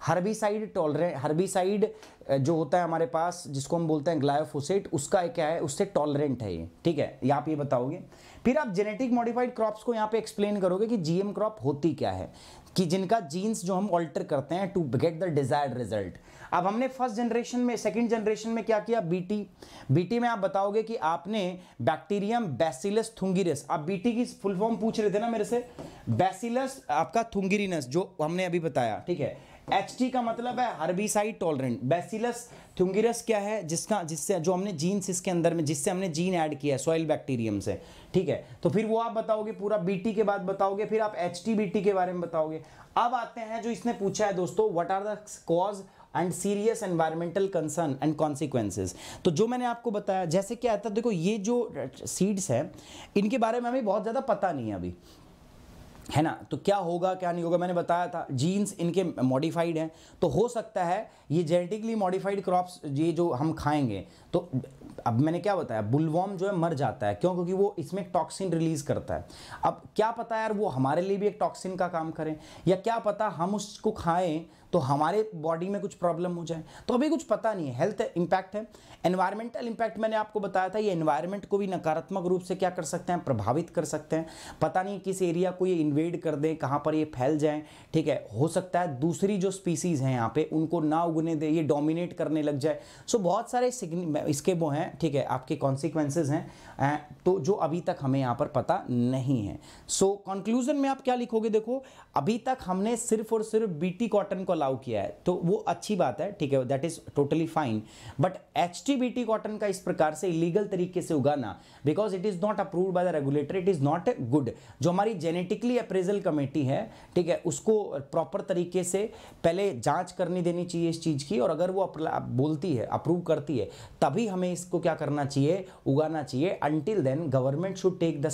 herbicide tolerant side जो होता है हमारे पास जिसको हम बोलते हैं ग्लायोफोसेट उसका क्या है उससे टॉलरेंट है ये ठीक है ये आप ये बताओगे फिर आप जेनेटिक मॉडिफाइड क्रॉप्स को यहाँ पे एक्सप्लेन करोगे कि जीएम क्रॉप होती क्या है कि जिनका जीन्स जो हम ऑल्टर करते हैं to get the desired result अब हमने फर्स्ट जनरेशन में सेकंड जनरेशन में क्या किया बीटी बीटी में आप बताओगे कि आपने बैक्टीरियम बैसिलस थुंगिरस आप बीटी की फुल फॉर्म पूछ रहे थे ना मेरे से बैसिलस आपका थुंगिरिनस जो हमने अभी बताया ठीक है एच का मतलब है हर्बिसाइड टॉलरेंट बेसिलस थ्यूंगिरस क्या है जिसका जिससे जो हमने जीन्स इसके अंदर में जिससे हमने जीन ऐड किया है सॉइल बैक्टीरियम से ठीक है तो फिर वो आप बताओगे पूरा बीटी के बाद बताओगे फिर आप एच टी के बारे में बताओगे अब आते हैं जो इसने पूछा है दोस्तों what are the cause and serious environmental concern and consequences तो जो मैंने आपको बताया जैसे क्या आता है देखो ये जो सीड्स हैं इनके बारे में हमें बहुत ज़्यादा पता नहीं है अभी है ना तो क्या होगा क्या नहीं होगा मैंने बताया था जीन्स इनके मॉडिफाइड हैं तो हो सकता है ये जेनेटिकली मॉडिफाइड क्रॉप्स ये जो हम खाएंगे तो अब मैंने क्या बताया बुलवॉम जो है मर जाता है क्यों क्योंकि वो इसमें टॉक्सिन रिलीज करता है अब क्या पता यार वो हमारे लिए भी एक टॉक्सिन का काम करें या क्या पता हम उसको खाएं तो हमारे बॉडी में कुछ प्रॉब्लम हो जाए तो अभी कुछ पता नहीं है हेल्थ इम्पैक्ट है एनवायरमेंटल इंपैक्ट मैंने आपको बताया था ये एनवायरमेंट को भी नकारात्मक रूप से क्या कर सकते हैं प्रभावित कर सकते हैं पता नहीं किस एरिया को ये इन्वेड कर दें कहाँ पर ये फैल जाएँ ठीक है हो सकता है दूसरी जो स्पीसीज़ हैं यहाँ पे उनको ना उगने दें ये डोमिनेट करने लग जाए सो बहुत सारे इसके वो हैं ठीक है आपके कॉन्सिक्वेंसेज हैं तो जो अभी तक हमें यहाँ पर पता नहीं है सो so, कंक्लूजन में आप क्या लिखोगे देखो अभी तक हमने सिर्फ और सिर्फ बीटी कॉटन को अलाउ किया है तो वो अच्छी बात है ठीक है that is totally fine but H अच्छी बीटी कॉटन का इस प्रकार से इलीगल तरीके से उगाना because it is not approved by the regulator it is not good जो हमारी जेनेटिकली अप्रेजल कमेटी है ठीक है उसको प्रॉपर तरीके से पहले जांच करनी देनी चाहिए इस चीज़ की और अगर वो बोलती है अप्रूव करती है तभी हमें इसको क्या करना चाहिए उगाना चाहिए until then government should take the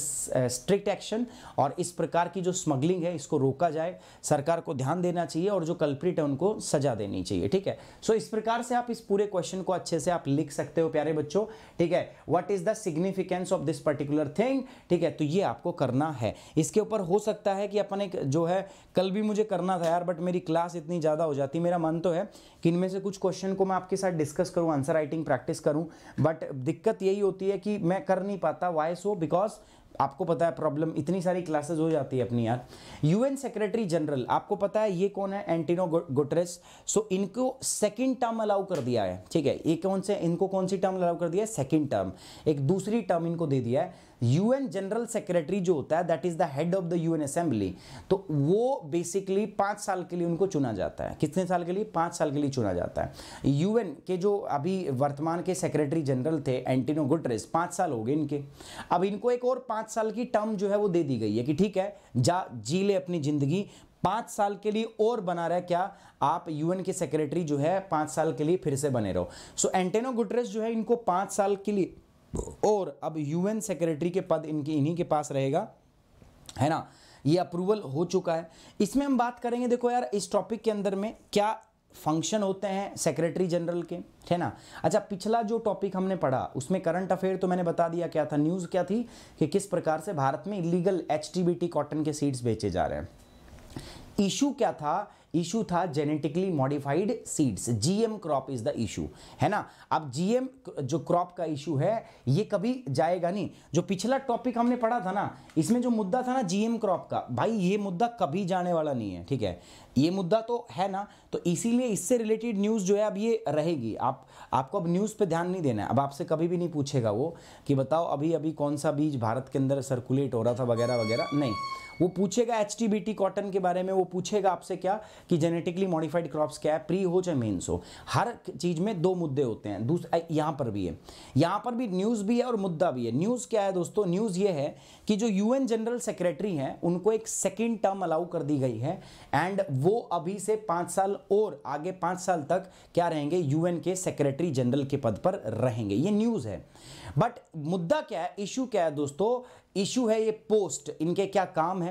strict action और इस प्रकार की जो स्मगलिंग है इसको रोका जाए सरकार को ध्यान देना चाहिए और जो कल्प्रिट है उनको सजा देनी चाहिए ठीक है सो so, इस प्रकार से आप इस पूरे क्वेश्चन को अच्छे से आप लिख लिख सकते हो प्यारे बच्चों ठीक है what is the significance of this particular thing ठीक है तो ये आपको करना है इसके ऊपर हो सकता है कि अपन एक जो है कल भी मुझे करना था यार बट मेरी क्लास इतनी ज़्यादा हो जाती मेरा मन तो है कि इनमें से कुछ क्वेश्चन को मैं आपके साथ डिस्कस करूँ आंसर राइटिंग प्रैक्टिस करूँ बट दिक्कत यही होती है कि मैं कर नहीं पाता वाई सो बिकॉज आपको पता है प्रॉब्लम इतनी सारी क्लासेस हो जाती है अपनी यार यूएन सेक्रेटरी जनरल आपको पता है ये कौन है एंटीनो गुटरेस सो इनको सेकंड टर्म अलाउ कर दिया है ठीक है ये कौन से इनको कौन सी टर्म अलाउ कर दिया है सेकंड टर्म एक दूसरी टर्म इनको दे दिया है यूएन जनरल सेक्रेटरी जो होता है that is the head of the UN assembly तो वो बेसिकली पांच साल के लिए उनको चुना जाता है कितने साल के लिए पांच साल के लिए चुना जाता है यूएन के जो अभी वर्तमान के सेक्रेटरी जनरल थे एंटीनो गुटरेस पांच साल हो गए इनके अब इनको एक और पांच साल की टर्म जो है वो दे दी गई है कि ठीक है जा जी ले अपनी ज़िंदगी पांच साल के लिए और बना रहा है क्या आप यूएन के सेक्रेटरी जो है पांच साल के लिए फिर से बने रहो सो एंटेनो गुटरेस जो है इनको पांच साल के लिए और अब यूएन सेक्रेटरी के पद इनके इन्हीं के पास रहेगा है ना ये अप्रूवल हो चुका है इसमें हम बात करेंगे देखो यार इस टॉपिक के अंदर में क्या फंक्शन होते हैं सेक्रेटरी जनरल के है ना अच्छा पिछला जो टॉपिक हमने पढ़ा उसमें करंट अफेयर तो मैंने बता दिया क्या था न्यूज़ क्या थी कि किस प्रकार से भारत में इलीगल एच कॉटन के सीड्स बेचे जा रहे हैं इशू क्या था इशू था genetically modified seeds GM crop is the issue है ना अब जीएम जो क्रॉप का इशू है ये कभी जाएगा नहीं जो पिछला टॉपिक हमने पढ़ा था ना इसमें जो मुद्दा था ना जीएम क्रॉप का भाई ये मुद्दा कभी जाने वाला नहीं है ठीक है ये मुद्दा तो है ना तो इसीलिए इससे रिलेटेड न्यूज़ जो है अब ये रहेगी आप आपको अब न्यूज़ पे ध्यान नहीं देना है अब आपसे कभी भी नहीं पूछेगा वो कि बताओ अभी अभी कौन सा बीज भारत के अंदर सर्कुलेट हो रहा था वगैरह वगैरह नहीं वो पूछेगा एच कॉटन के बारे में वो पूछेगा आपसे क्या कि जेनेटिकली मॉडिफाइड क्रॉप्स क्या है प्री हो चाहे मेन्स हो हर चीज़ में दो मुद्दे होते हैं यहां पर भी है यहाँ पर भी न्यूज़ भी है और मुद्दा भी है न्यूज़ क्या है दोस्तों न्यूज़ ये है कि जो यूएन जनरल सेक्रेटरी है उनको एक सेकेंड टर्म अलाउ कर दी गई है एंड वो अभी से पांच साल और आगे पांच साल तक क्या रहेंगे यूएन के सेक्रेटरी जनरल के पद पर रहेंगे ये न्यूज़ है बट मुद्दा क्या है इश्यू क्या है दोस्तों इशू है ये पोस्ट इनके क्या काम है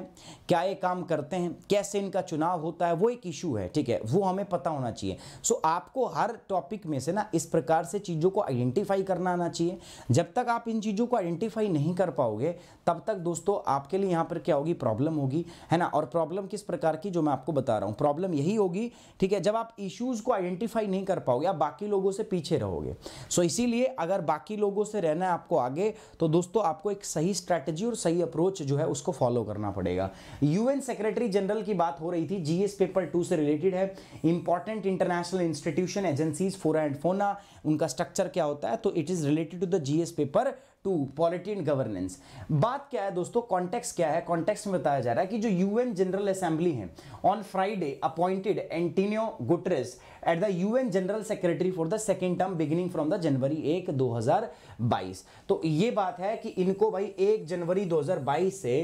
क्या ये काम करते हैं कैसे इनका चुनाव होता है वो एक इशू है ठीक है वो हमें पता होना चाहिए सो आपको हर टॉपिक में से ना इस प्रकार से चीज़ों को आइडेंटिफाई करना आना चाहिए जब तक आप इन चीज़ों को आइडेंटिफाई नहीं कर पाओगे तब तक दोस्तों आपके लिए यहाँ पर क्या होगी प्रॉब्लम होगी है ना और प्रॉब्लम किस प्रकार की जो मैं आपको बता रहा हूँ प्रॉब्लम यही होगी ठीक है जब आप इशूज़ को आइडेंटिफाई नहीं कर पाओगे आप बाकी लोगों से पीछे रहोगे सो इसीलिए अगर बाकी लोगों से रहना है आपको आगे तो दोस्तों आपको एक सही स्ट्रैटेजी स्ट्रेटजी और सही अप्रोच जो है उसको फॉलो करना पड़ेगा यूएन सेक्रेटरी जनरल की बात हो रही थी जीएस पेपर टू से रिलेटेड है important international institution agencies fora and fauna उनका स्ट्रक्चर क्या होता है तो it is related to the GS paper two polity and governance बात क्या है दोस्तों कॉन्टेक्स क्या है कॉन्टेक्स में बताया जा रहा है कि जो यूएन जनरल असेंबली है on Friday appointed Antonio Guterres at the UN general secretary for the second term beginning from the January एक 2022 तो ये बात है कि इनको भाई एक जनवरी 2022 से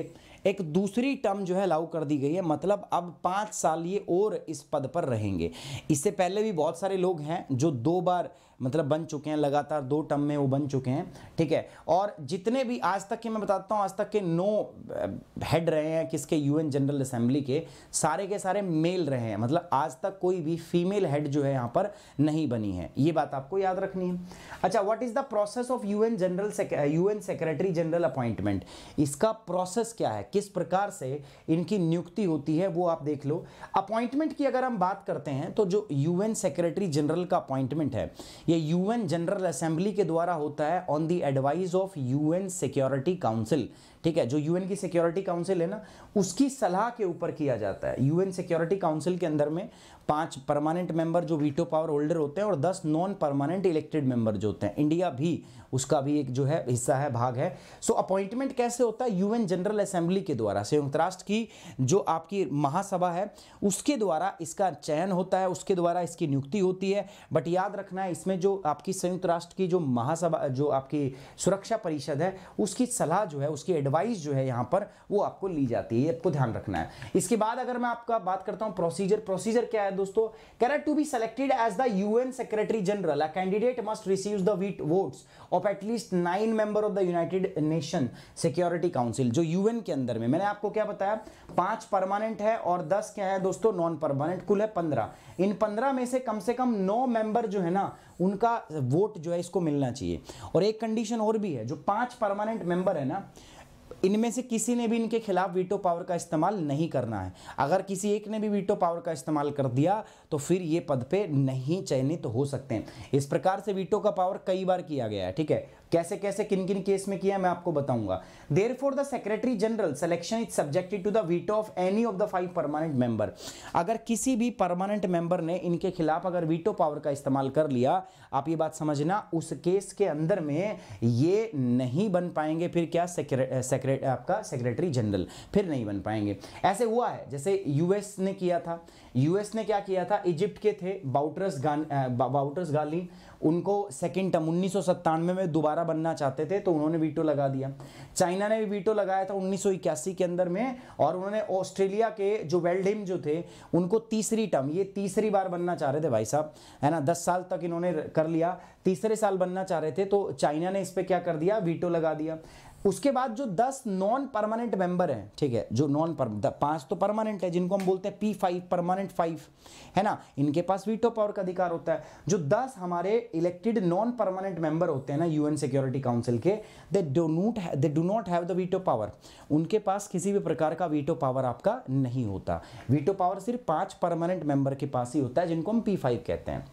एक दूसरी टर्म जो है अलाउ कर दी गई है मतलब अब पाँच साल ये और इस पद पर रहेंगे इससे पहले भी बहुत सारे लोग हैं जो दो बार मतलब बन चुके हैं लगातार दो टर्म में वो बन चुके हैं ठीक है और जितने भी आज तक के मैं बताता हूँ आज तक के नो हेड रहे हैं किसके यूएन जनरल असेंबली के सारे के सारे मेल रहे हैं मतलब आज तक कोई भी फीमेल हेड जो है यहाँ पर नहीं बनी है ये बात आपको याद रखनी है अच्छा what is the process of U general U N secretary general appointment इसका प्रोसेस क्या है किस प्रकार से इनकी नियुक्ति होती है वो आप देख लो अपॉइंटमेंट की अगर हम बात करते हैं तो जो यूएन सेक्रेटरी जनरल का अपॉइंटमेंट है ये यूएन जनरल असेंबली के द्वारा होता है on the advice of UN security council ठीक है जो यूएन की सिक्योरिटी काउंसिल है ना उसकी सलाह के ऊपर किया जाता है यूएन सिक्योरिटी काउंसिल के अंदर में पांच परमानेंट मेंबर जो वीटो पावर होल्डर होते हैं और दस नॉन परमानेंट इलेक्टेड मेंबर जो होते हैं इंडिया भी उसका भी एक जो है हिस्सा है भाग है सो अपॉइंटमेंट कैसे होता है यूएन जनरल असेंबली के द्वारा संयुक्त राष्ट्र की जो आपकी महासभा है उसके द्वारा इसका चयन होता है उसके द्वारा इसकी नियुक्ति होती है बट याद रखना है इसमें जो आपकी संयुक्त राष्ट्र की जो महासभा जो आपकी सुरक्षा परिषद है उसकी सलाह जो है उसकी एडवाइस जो है यहाँ पर वो आपको ली जाती है ये आपको ध्यान रखना है इसके बाद अगर मैं आपका बात करता हूं प्रोसीजर प्रोसीजर क्या है दोस्तों कह कैरेट to be selected as the UN secretary general a candidate must receive the वीट votes of at least nine member of the United Nation security council जो यूएन के अंदर में मैंने आपको क्या बताया पांच परमानेंट है और दस क्या है दोस्तों नॉन परमानेंट कुल है पंद्रह इन पंद्रह में से कम से कम नौ मेंबर जो है ना उनका वोट जो है इसको मिलना चाहिए और एक कंडीशन और भी है जो पांच परमानेंट मेंबर है ना इनमें से किसी ने भी इनके खिलाफ वीटो पावर का इस्तेमाल नहीं करना है अगर किसी एक ने भी वीटो पावर का इस्तेमाल कर दिया तो फिर ये पद पे नहीं चयनित तो हो सकते हैं इस प्रकार से वीटो का पावर कई बार किया गया है ठीक है कैसे कैसे किन किन केस में किया मैं आपको बताऊंगा there for the secretary general selection is subjected to the veto of any of the five permanent member अगर किसी भी परमानेंट मेंबर ने इनके खिलाफ अगर वीटो पावर का इस्तेमाल कर लिया आप ये बात समझना उस केस के अंदर में ये नहीं बन पाएंगे फिर क्या सेक्रेट आपका सेक्रेटरी जनरल फिर नहीं बन पाएंगे ऐसे हुआ है जैसे यूएस ने किया था यूएस ने क्या किया था इजिप्ट के थे बाउटरस गान बाउटरस गालिन उनको सेकेंड टर्म उन्नीस में दोबारा बनना चाहते थे तो उन्होंने वीटो लगा दिया चाइना ने भी वीटो लगाया था उन्नीस के अंदर में और उन्होंने ऑस्ट्रेलिया के जो वेल्डिम जो थे उनको तीसरी टर्म ये तीसरी बार बनना चाह रहे थे भाई साहब है ना दस साल तक इन्होंने कर लिया तीसरे साल बनना चाह रहे थे तो चाइना ने इस पर क्या कर दिया वीटो लगा दिया उसके बाद जो दस नॉन परमानेंट मेंबर हैं ठीक है जो नॉन पांच तो परमानेंट है जिनको हम बोलते हैं पी फाइव परमानेंट फाइव है ना इनके पास वीटो पावर का अधिकार होता है जो दस हमारे इलेक्टेड नॉन परमानेंट मेंबर होते हैं ना यूएन सिक्योरिटी काउंसिल के they do not they do not have the veto power उनके पास किसी भी प्रकार का वीटो पावर आपका नहीं होता वीटो पावर सिर्फ पांच परमानेंट मेंबर के पास ही होता है जिनको हम पी फाइव कहते हैं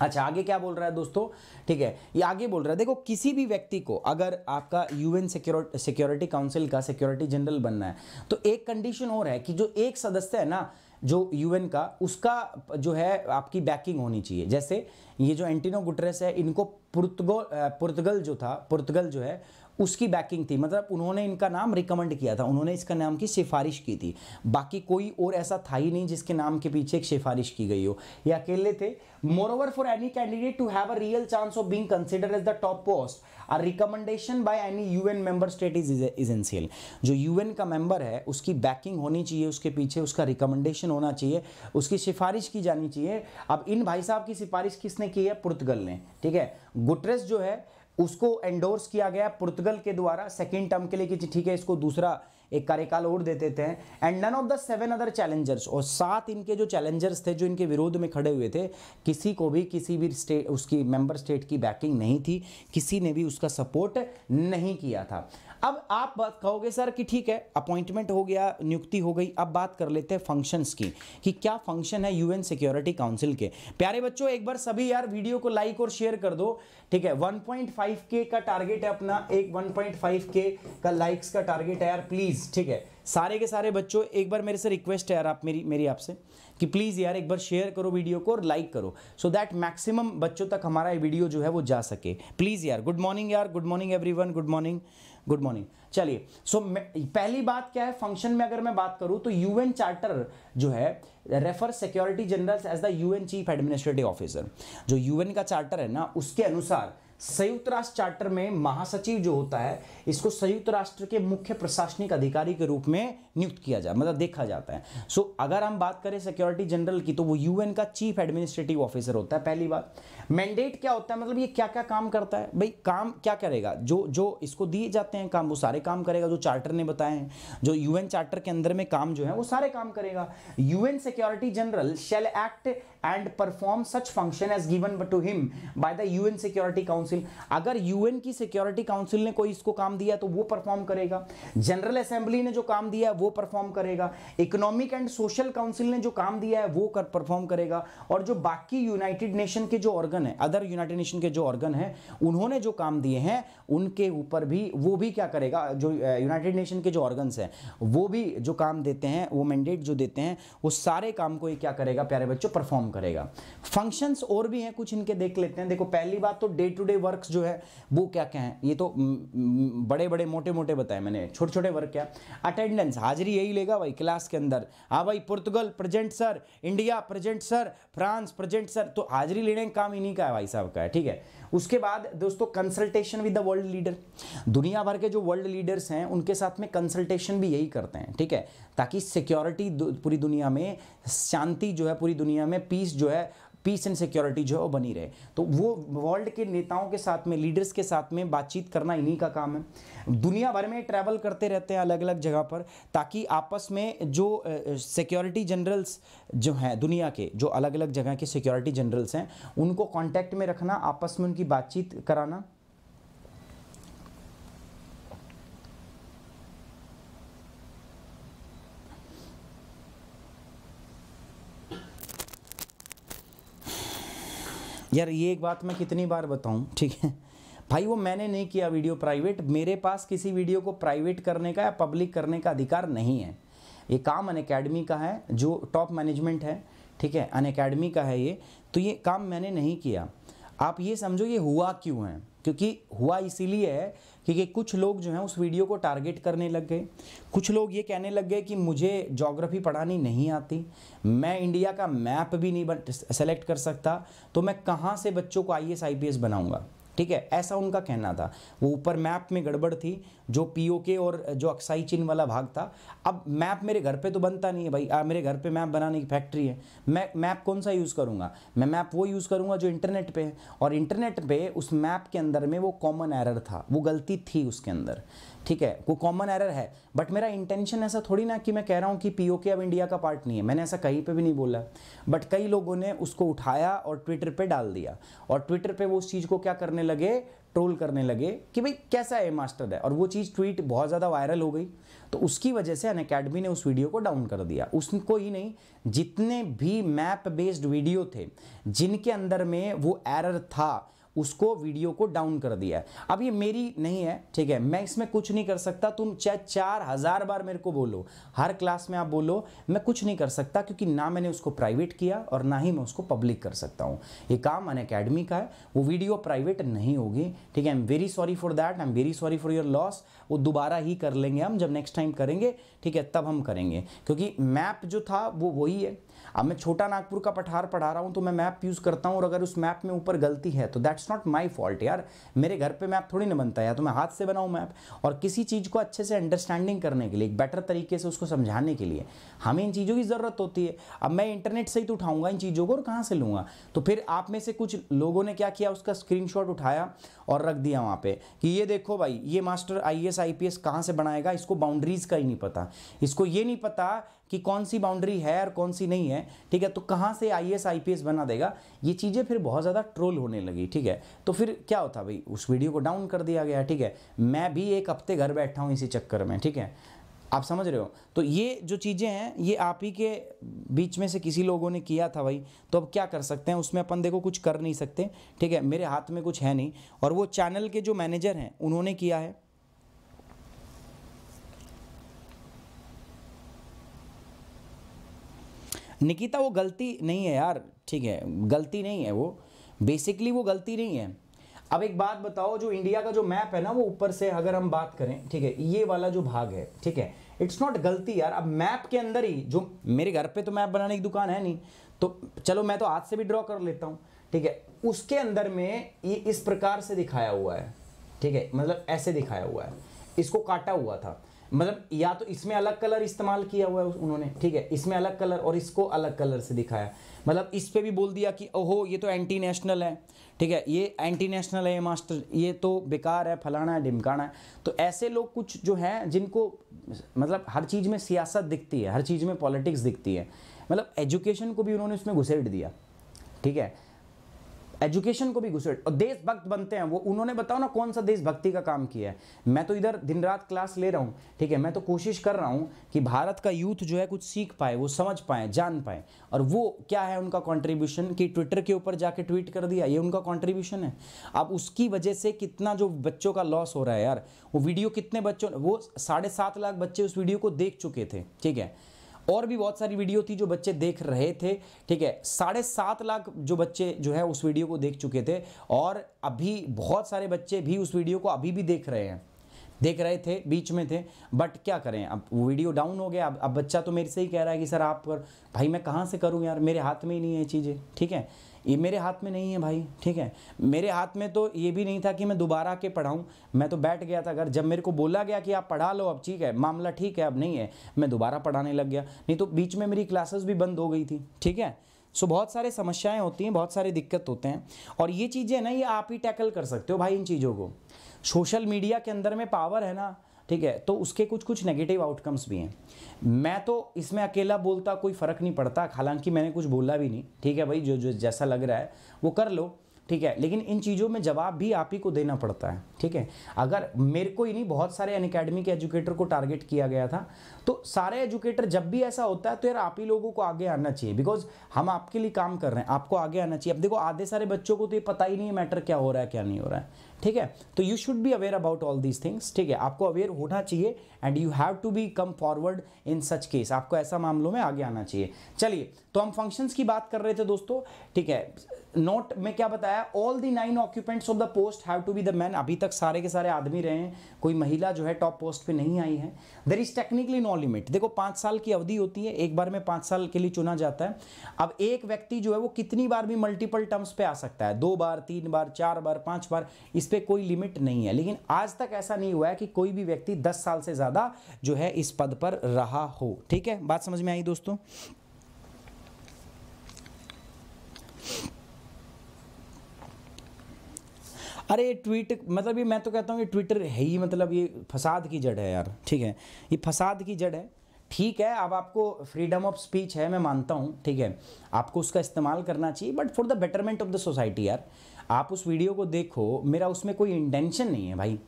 अच्छा आगे क्या बोल रहा है दोस्तों ठीक है ये आगे बोल रहा है देखो किसी भी व्यक्ति को अगर आपका यूएन सिक्योरिटी काउंसिल का सिक्योरिटी जनरल बनना है तो एक कंडीशन और है कि जो एक सदस्य है ना जो यूएन का उसका जो है आपकी बैकिंग होनी चाहिए जैसे ये जो एंटीनो गुटरेस है इनको पुर्तगो पुर्तगल जो था पुर्तगल जो है उसकी बैकिंग थी मतलब उन्होंने इनका नाम रिकमेंड किया था उन्होंने इसका नाम की सिफारिश की थी बाकी कोई और ऐसा था ही नहीं जिसके नाम के पीछे एक सिफारिश की गई हो ये अकेले थे moreover for any candidate to have a real chance of being consider as the top post a recommendation by any UN member state is essential जो एन का मेंबर है उसकी बैकिंग होनी चाहिए उसके पीछे उसका रिकमेंडेशन होना चाहिए उसकी सिफारिश की जानी चाहिए अब इन भाई साहब की सिफारिश किसने की है पुर्तगल ने ठीक है गुटरेस जो है उसको एंडोर्स किया गया पुर्तगल के द्वारा सेकेंड टर्म के लिए कि ठीक है इसको दूसरा एक कार्यकाल और दे देते हैं and none of the seven other challengers और सात इनके जो चैलेंजर्स थे जो इनके विरोध में खड़े हुए थे किसी को भी किसी भी स्टेट उसकी मेंबर स्टेट की बैकिंग नहीं थी किसी ने भी उसका सपोर्ट नहीं किया था अब आप बात कहोगे सर कि ठीक है अपॉइंटमेंट हो गया नियुक्ति हो गई अब बात कर लेते हैं फंक्शंस की कि क्या फंक्शन है यूएन सिक्योरिटी काउंसिल के प्यारे बच्चों एक बार सभी यार वीडियो को लाइक और शेयर कर दो ठीक है 1.5 के का टारगेट है अपना एक 1.5 के का लाइक्स का टारगेट है यार प्लीज़ ठीक है सारे के सारे बच्चों एक बार मेरे से रिक्वेस्ट है यार आप मेरी मेरी आपसे कि प्लीज़ यार एक बार शेयर करो वीडियो को और लाइक करो सो दैट मैक्सिमम बच्चों तक हमारा वीडियो जो है वो जा सके प्लीज़ यार गुड मॉर्निंग यार good morning everyone good morning good morning चलिए सो पहली बात क्या है फंक्शन में अगर मैं बात करूं तो यूएन चार्टर जो है refer security generals as the UN chief administrative officer जो यूएन का चार्टर है ना उसके अनुसार संयुक्त राष्ट्र चार्टर में महासचिव जो होता है इसको संयुक्त राष्ट्र के मुख्य प्रशासनिक अधिकारी के रूप में नियुक्त किया जाए मतलब देखा जाता है सो so, अगर हम बात करें सिक्योरिटी जनरल की तो वो यूएन का चीफ एडमिनिस्ट्रेटिव ऑफिसर होता है पहली बात मैंडेट क्या होता है मतलब ये क्या क्या काम करता है भाई काम क्या करेगा जो जो इसको दिए जाते हैं काम वो सारे काम करेगा जो चार्टर ने बताए हैं जो यूएन चार्टर के अंदर में काम जो है वो सारे काम करेगा UN security general shall act and perform such function as given but to him by the UN security council अगर यूएन की सिक्योरिटी काउंसिल ने कोई इसको काम दिया तो वो परफॉर्म करेगा जनरल असेंबली ने जो काम दिया है वो परफॉर्म करेगा इकोनॉमिक एंड सोशल काउंसिल ने जो काम दिया है वो कर परफॉर्म करेगा और जो बाकी यूनाइटेड नेशन के जो ऑर्गन ऑर्गन है अदर यूनाइटेड नेशन के जो ऑर्गन है उन्होंने जो काम दिए हैं उनके ऊपर भी वो भी क्या करेगा जो यूनाइटेड नेशन के जो ऑर्गन्स हैं वो भी जो काम देते हैं वो मैंडेट जो देते हैं वो सारे काम को ये क्या करेगा प्यारे बच्चों परफॉर्म करेगा फंक्शंस और भी हैं कुछ इनके देख लेते हैं देखो पहली बात तो डे टू डे वर्क जो है वो क्या क्या है ये तो बड़े बड़े मोटे मोटे बताए मैंने छोटे छोटे वर्क क्या अटेंडेंस हाजिरी यही लेगा भाई क्लास के अंदर हाँ भाई Portugal present sir India present sir France present sir तो हाजिरी लेने का काम इन्हीं उन्हीं का है भाई साहब का है ठीक है उसके बाद दोस्तों consultation with the world leader दुनिया भर के जो वर्ल्ड लीडर्स हैं उनके साथ में कंसल्टेशन भी यही करते हैं ठीक है ताकि सिक्योरिटी पूरी दुनिया में शांति जो है पूरी दुनिया में पीस जो है पीस एंड सिक्योरिटी जो है वो बनी रहे तो वो वर्ल्ड के नेताओं के साथ में लीडर्स के साथ में बातचीत करना इन्हीं का काम है दुनिया भर में ट्रैवल करते रहते हैं अलग अलग जगह पर ताकि आपस में जो सिक्योरिटी जनरल्स जो हैं दुनिया के जो अलग अलग जगह के सिक्योरिटी जनरल्स हैं उनको कॉन्टैक्ट में रखना आपस में उनकी बातचीत कराना यार ये एक बात मैं कितनी बार बताऊँ ठीक है भाई वो मैंने नहीं किया वीडियो प्राइवेट मेरे पास किसी वीडियो को प्राइवेट करने का या पब्लिक करने का अधिकार नहीं है ये काम अन अकेडमी का है जो टॉप मैनेजमेंट है ठीक है अन अकेडमी का है ये तो ये काम मैंने नहीं किया आप ये समझो ये हुआ क्यों है क्योंकि हुआ इसीलिए है क्योंकि कुछ लोग जो हैं उस वीडियो को टारगेट करने लग गए कुछ लोग ये कहने लग गए कि मुझे जोग्राफ़ी पढ़ानी नहीं आती मैं इंडिया का मैप भी नहीं सेलेक्ट कर सकता तो मैं कहाँ से बच्चों को I S I P S बनाऊँगा ठीक है ऐसा उनका कहना था वो ऊपर मैप में गड़बड़ थी जो पीओके और जो अक्साई चिन्ह वाला भाग था अब मैप मेरे घर पे तो बनता नहीं है भाई आ, मेरे घर पे मैप बनाने की फैक्ट्री है मैं मैप कौन सा यूज़ करूँगा मैं मैप वो यूज़ करूँगा जो इंटरनेट पे है और इंटरनेट पे उस मैप के अंदर में वो कॉमन एरर था वो गलती थी उसके अंदर ठीक है वो कॉमन एरर है बट मेरा इंटेंशन ऐसा थोड़ी ना कि मैं कह रहा हूँ कि पीओके अब इंडिया का पार्ट नहीं है मैंने ऐसा कहीं पे भी नहीं बोला बट कई लोगों ने उसको उठाया और ट्विटर पे डाल दिया और ट्विटर पे वो उस चीज़ को क्या करने लगे ट्रोल करने लगे कि भाई कैसा है मास्टर है और वो चीज़ ट्वीट बहुत ज़्यादा वायरल हो गई तो उसकी वजह से अन अकेडमी ने उस वीडियो को डाउन कर दिया उसको ही नहीं जितने भी मैप बेस्ड वीडियो थे जिनके अंदर में वो एरर था उसको वीडियो को डाउन कर दिया है अब ये मेरी नहीं है ठीक है मैं इसमें कुछ नहीं कर सकता तुम चाहे चार हज़ार बार मेरे को बोलो हर क्लास में आप बोलो मैं कुछ नहीं कर सकता क्योंकि ना मैंने उसको प्राइवेट किया और ना ही मैं उसको पब्लिक कर सकता हूँ ये काम अन अकेडमी का है वो वीडियो प्राइवेट नहीं होगी ठीक है I am very sorry for that I am very sorry for your loss वो दोबारा ही कर लेंगे हम जब नेक्स्ट टाइम करेंगे ठीक है तब हम करेंगे क्योंकि मैप जो था वो वही है अब मैं छोटा नागपुर का पठार पढ़ा रहा हूँ तो मैं मैप यूज़ करता हूँ और अगर उस मैप में ऊपर गलती है तो दैट्स नॉट माई फॉल्ट यार मेरे घर पर मैप थोड़ी ना बनता है तो मैं हाथ से बनाऊँ मैप और किसी चीज़ को अच्छे से अंडरस्टैंडिंग करने के लिए एक बेटर तरीके से उसको समझाने के लिए हमें इन चीज़ों की ज़रूरत होती है अब मैं इंटरनेट से ही तो उठाऊँगा इन चीज़ों को और कहाँ से लूँगा तो फिर आप में से कुछ लोगों ने क्या किया उसका स्क्रीन उठाया और रख दिया वहाँ पर कि ये देखो भाई ये मास्टर आई एस कहाँ से बनाएगा इसको बाउंड्रीज का ही नहीं पता इसको ये नहीं पता कि कौन सी बाउंड्री है और कौन सी नहीं है ठीक है तो कहाँ से आई एस बना देगा ये चीज़ें फिर बहुत ज़्यादा ट्रोल होने लगी ठीक है तो फिर क्या होता भाई उस वीडियो को डाउन कर दिया गया ठीक है मैं भी एक हफ्ते घर बैठा हूँ इसी चक्कर में ठीक है आप समझ रहे हो तो ये जो चीज़ें हैं ये आप ही के बीच में से किसी लोगों ने किया था भाई तो अब क्या कर सकते हैं उसमें अपन देखो कुछ कर नहीं सकते ठीक है मेरे हाथ में कुछ है नहीं और वो चैनल के जो मैनेजर हैं उन्होंने किया है निकिता वो गलती नहीं है यार ठीक है गलती नहीं है वो बेसिकली वो गलती नहीं है अब एक बात बताओ जो इंडिया का जो मैप है ना वो ऊपर से अगर हम बात करें ठीक है ये वाला जो भाग है ठीक है इट्स नॉट गलती यार अब मैप के अंदर ही जो मेरे घर पे तो मैप बनाने की दुकान है नहीं तो चलो मैं तो हाथ से भी ड्रॉ कर लेता हूँ ठीक है उसके अंदर में ये इस प्रकार से दिखाया हुआ है ठीक है मतलब ऐसे दिखाया हुआ है इसको काटा हुआ था मतलब या तो इसमें अलग कलर इस्तेमाल किया हुआ है उन्होंने ठीक है इसमें अलग कलर और इसको अलग कलर से दिखाया मतलब इस पर भी बोल दिया कि ओहो ये तो एंटी नेशनल है ठीक है ये एंटी नेशनल है ये मास्टर ये तो बेकार है फलाना है ढिमकाना है तो ऐसे लोग कुछ जो हैं जिनको मतलब हर चीज़ में सियासत दिखती है हर चीज़ में पॉलिटिक्स दिखती है मतलब एजुकेशन को भी उन्होंने उसमें घुसेड़ दिया ठीक है एजुकेशन को भी घुसेट और देशभक्त बनते हैं वो उन्होंने बताओ ना कौन सा देशभक्ति का काम किया है मैं तो इधर दिन रात क्लास ले रहा हूँ ठीक है मैं तो कोशिश कर रहा हूँ कि भारत का यूथ जो है कुछ सीख पाए वो समझ पाए जान पाए और वो क्या है उनका कॉन्ट्रीब्यूशन कि ट्विटर के ऊपर जाके ट्वीट कर दिया ये उनका कॉन्ट्रीब्यूशन है अब उसकी वजह से कितना जो बच्चों का लॉस हो रहा है यार वो वीडियो कितने बच्चों वो साढ़े सात लाख बच्चे उस वीडियो को देख चुके थे ठीक है और भी बहुत सारी वीडियो थी जो बच्चे देख रहे थे ठीक है साढ़े सात लाख जो बच्चे जो है उस वीडियो को देख चुके थे और अभी बहुत सारे बच्चे भी उस वीडियो को अभी भी देख रहे हैं देख रहे थे बीच में थे बट क्या करें अब वीडियो डाउन हो गया अब अब बच्चा तो मेरे से ही कह रहा है कि सर आप पर भाई मैं कहाँ से करूँ यार मेरे हाथ में ही नहीं है चीज़ें ठीक है ये मेरे हाथ में नहीं है भाई ठीक है मेरे हाथ में तो ये भी नहीं था कि मैं दोबारा के पढ़ाऊँ मैं तो बैठ गया था अगर जब मेरे को बोला गया कि आप पढ़ा लो अब ठीक है मामला ठीक है अब नहीं है मैं दोबारा पढ़ाने लग गया नहीं तो बीच में मेरी क्लासेस भी बंद हो गई थी ठीक है सो बहुत सारे समस्याएँ होती हैं बहुत सारे दिक्कत होते हैं और ये चीज़ें ना ये आप ही टैकल कर सकते हो भाई इन चीज़ों को सोशल मीडिया के अंदर में पावर है ना ठीक है तो उसके कुछ कुछ नेगेटिव आउटकम्स भी हैं मैं तो इसमें अकेला बोलता कोई फ़र्क नहीं पड़ता हालांकि मैंने कुछ बोला भी नहीं ठीक है भाई जो जो जैसा लग रहा है वो कर लो ठीक है लेकिन इन चीज़ों में जवाब भी आप ही को देना पड़ता है ठीक है अगर मेरे को ही नहीं बहुत सारे अन के एजुकेटर को टारगेट किया गया था तो सारे एजुकेटर जब भी ऐसा होता है तो यार आप ही लोगों को आगे आना चाहिए बिकॉज हम आपके लिए काम कर रहे हैं आपको आगे आना चाहिए अब देखो आधे सारे बच्चों को तो ये पता ही नहीं है मैटर क्या हो रहा है क्या नहीं हो रहा है ठीक है तो you should be aware about all these things ठीक है आपको अवेयर होना चाहिए and you have to be come forward in such case आपको ऐसा मामलों में आगे आना चाहिए चलिए तो हम फंक्शंस की बात कर रहे थे दोस्तों ठीक है नोट में क्या बताया all the nine occupants of the post have to be the man अभी तक सारे के सारे आदमी रहे हैं कोई महिला जो है टॉप पोस्ट पे नहीं आई है there is technically knowledge limit देखो पांच साल की अवधि होती है एक बार में पांच साल के लिए चुना जाता है अब एक व्यक्ति जो है वो कितनी बार भी मल्टीपल टर्म्स पे आ सकता है दो बार तीन बार चार बार पांच बार इस पर कोई लिमिट नहीं है लेकिन आज तक ऐसा नहीं हुआ है कि कोई भी व्यक्ति दस साल से ज़्यादा जो है इस पद पर रहा हो ठीक है बात समझ में आई दोस्तों अरे ये ट्वीट मतलब ये मैं तो कहता हूँ ये ट्विटर है ही मतलब ये फसाद की जड़ है यार ठीक है ये फसाद की जड़ है ठीक है अब आपको फ्रीडम ऑफ स्पीच है मैं मानता हूँ ठीक है आपको उसका इस्तेमाल करना चाहिए but for the betterment of the society यार आप उस वीडियो को देखो मेरा उसमें कोई इंटेंशन नहीं है भाई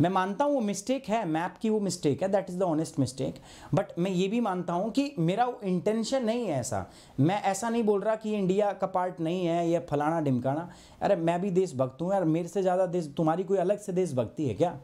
मैं मानता हूँ वो मिस्टेक है मैप की वो मिस्टेक है that is the honest mistake but मैं ये भी मानता हूँ कि मेरा इंटेंशन नहीं है ऐसा मैं ऐसा नहीं बोल रहा कि इंडिया का पार्ट नहीं है या फलाना ढिमकाना अरे मैं भी देशभक्त हूँ यार मेरे से ज़्यादा देश तुम्हारी कोई अलग से देशभक्ति है क्या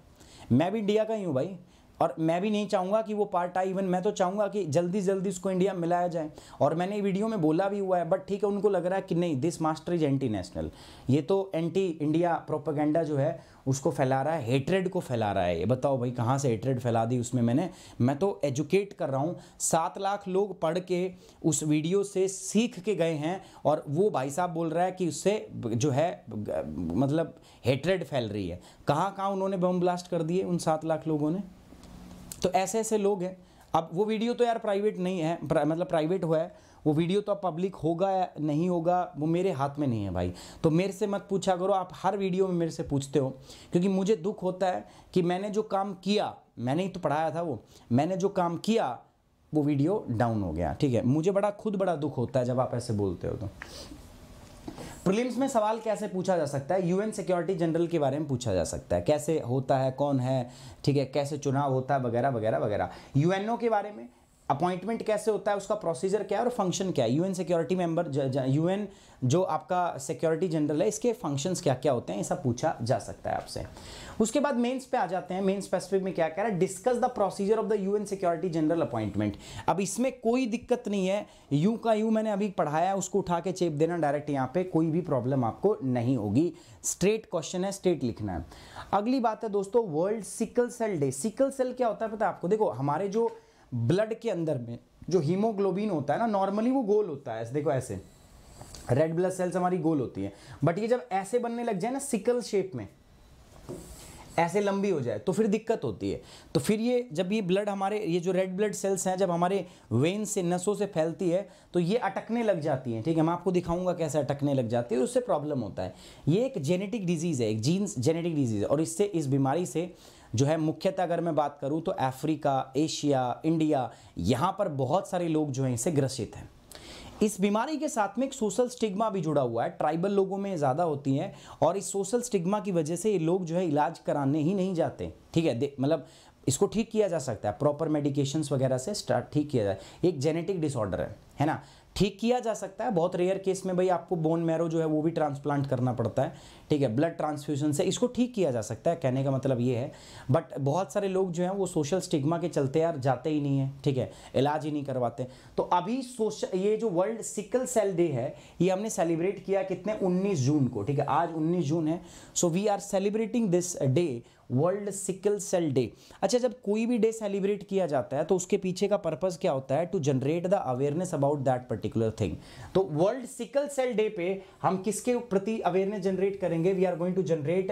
मैं भी इंडिया का ही हूँ भाई और मैं भी नहीं चाहूँगा कि वो पार्ट आए इवन मैं तो चाहूँगा कि जल्दी जल्दी उसको इंडिया मिलाया जाए और मैंने वीडियो में बोला भी हुआ है बट ठीक है उनको लग रहा है कि नहीं this master is anti national ये तो एंटी इंडिया प्रोपागेंडा जो है उसको फैला रहा है हेट्रेड को फैला रहा है ये बताओ भाई कहाँ से हेट्रेड फैला दी उसमें मैंने मैं तो एजुकेट कर रहा हूँ सात लाख लोग पढ़ के उस वीडियो से सीख के गए हैं और वो भाई साहब बोल रहा है कि उससे जो है मतलब हेट्रेड फैल रही है कहाँ कहाँ उन्होंने बम ब्लास्ट कर दिए उन सात लाख लोगों ने तो ऐसे ऐसे लोग हैं अब वो वीडियो तो यार प्राइवेट नहीं है प्रा, मतलब प्राइवेट हुआ है वो वीडियो तो अब पब्लिक होगा या नहीं होगा वो मेरे हाथ में नहीं है भाई तो मेरे से मत पूछा करो आप हर वीडियो में मेरे से पूछते हो क्योंकि मुझे दुख होता है कि मैंने जो काम किया मैंने ही तो पढ़ाया था वो मैंने जो काम किया वो वीडियो डाउन हो गया ठीक है मुझे बड़ा खुद बड़ा दुख होता है जब आप ऐसे बोलते हो तो प्रीलिम्स में सवाल कैसे पूछा जा सकता है यूएन सिक्योरिटी जनरल के बारे में पूछा जा सकता है कैसे होता है कौन है ठीक है कैसे चुनाव होता है वगैरह वगैरह वगैरह यूएनओ के बारे में अपॉइंटमेंट कैसे होता है उसका प्रोसीजर क्या है और फंक्शन क्या है यूएन सिक्योरिटी मेंबर यूएन जो आपका सिक्योरिटी जनरल है इसके फंक्शंस क्या क्या होते हैं ये सब पूछा जा सकता है आपसे उसके बाद मेंस पे आ जाते हैं मेन स्पेसिफिक में क्या कह रहा है discuss the procedure of the UN security general appointment अब इसमें कोई दिक्कत नहीं है यू का यू मैंने अभी पढ़ाया है उसको उठा के चेप देना डायरेक्ट यहाँ पे कोई भी प्रॉब्लम आपको नहीं होगी स्ट्रेट क्वेश्चन है स्ट्रेट लिखना है अगली बात है दोस्तों world sickle cell day sickle cell क्या होता है पता है आपको देखो हमारे जो ब्लड के अंदर में जो हीमोग्लोबिन होता है ना नॉर्मली वो गोल होता है देखो ऐसे रेड ब्लड सेल्स हमारी गोल होती है बट ये जब ऐसे बनने लग जाए ना सिकल शेप में ऐसे लंबी हो जाए तो फिर दिक्कत होती है तो फिर ये जब ये ब्लड हमारे ये जो रेड ब्लड सेल्स हैं जब हमारे वेन से नसों से फैलती है तो ये अटकने लग जाती हैं ठीक है मैं आपको दिखाऊंगा कैसे अटकने लग जाती है उससे प्रॉब्लम होता है ये एक जेनेटिक डिजीज़ है एक जीन्स जेनेटिक डिजीज़ है और इससे इस बीमारी से जो है मुख्यतः अगर मैं बात करूँ तो अफ्रीका एशिया इंडिया यहाँ पर बहुत सारे लोग जो हैं इससे ग्रसित हैं इस बीमारी के साथ में एक सोशल स्टिग्मा भी जुड़ा हुआ है ट्राइबल लोगों में ज़्यादा होती है और इस सोशल स्टिग्मा की वजह से ये लोग जो है इलाज कराने ही नहीं जाते ठीक है मतलब इसको ठीक किया जा सकता है प्रॉपर मेडिकेशंस वगैरह से स्टार्ट ठीक किया जाए एक जेनेटिक डिसऑर्डर है है ना ठीक किया जा सकता है बहुत रेयर केस में भाई आपको बोन मैरो जो है वो भी ट्रांसप्लांट करना पड़ता है ठीक है ब्लड ट्रांसफ्यूजन से इसको ठीक किया जा सकता है कहने का मतलब ये है बट बहुत सारे लोग जो हैं वो सोशल स्टिग्मा के चलते यार जाते ही नहीं है ठीक है इलाज ही नहीं करवाते तो अभी सोशल ये जो वर्ल्ड सिकल सेल डे है ये हमने सेलिब्रेट किया कितने उन्नीस जून को ठीक है आज उन्नीस जून है so we are celebrating this day world sickle cell day अच्छा जब कोई भी डे सेलिब्रेट किया जाता है तो उसके पीछे का पर्पज़ क्या होता है to generate the awareness about that particular thing तो वर्ल्ड सिकल सेल डे पे हम किसके प्रति अवेयरनेस जनरेट करेंगे we are going to generate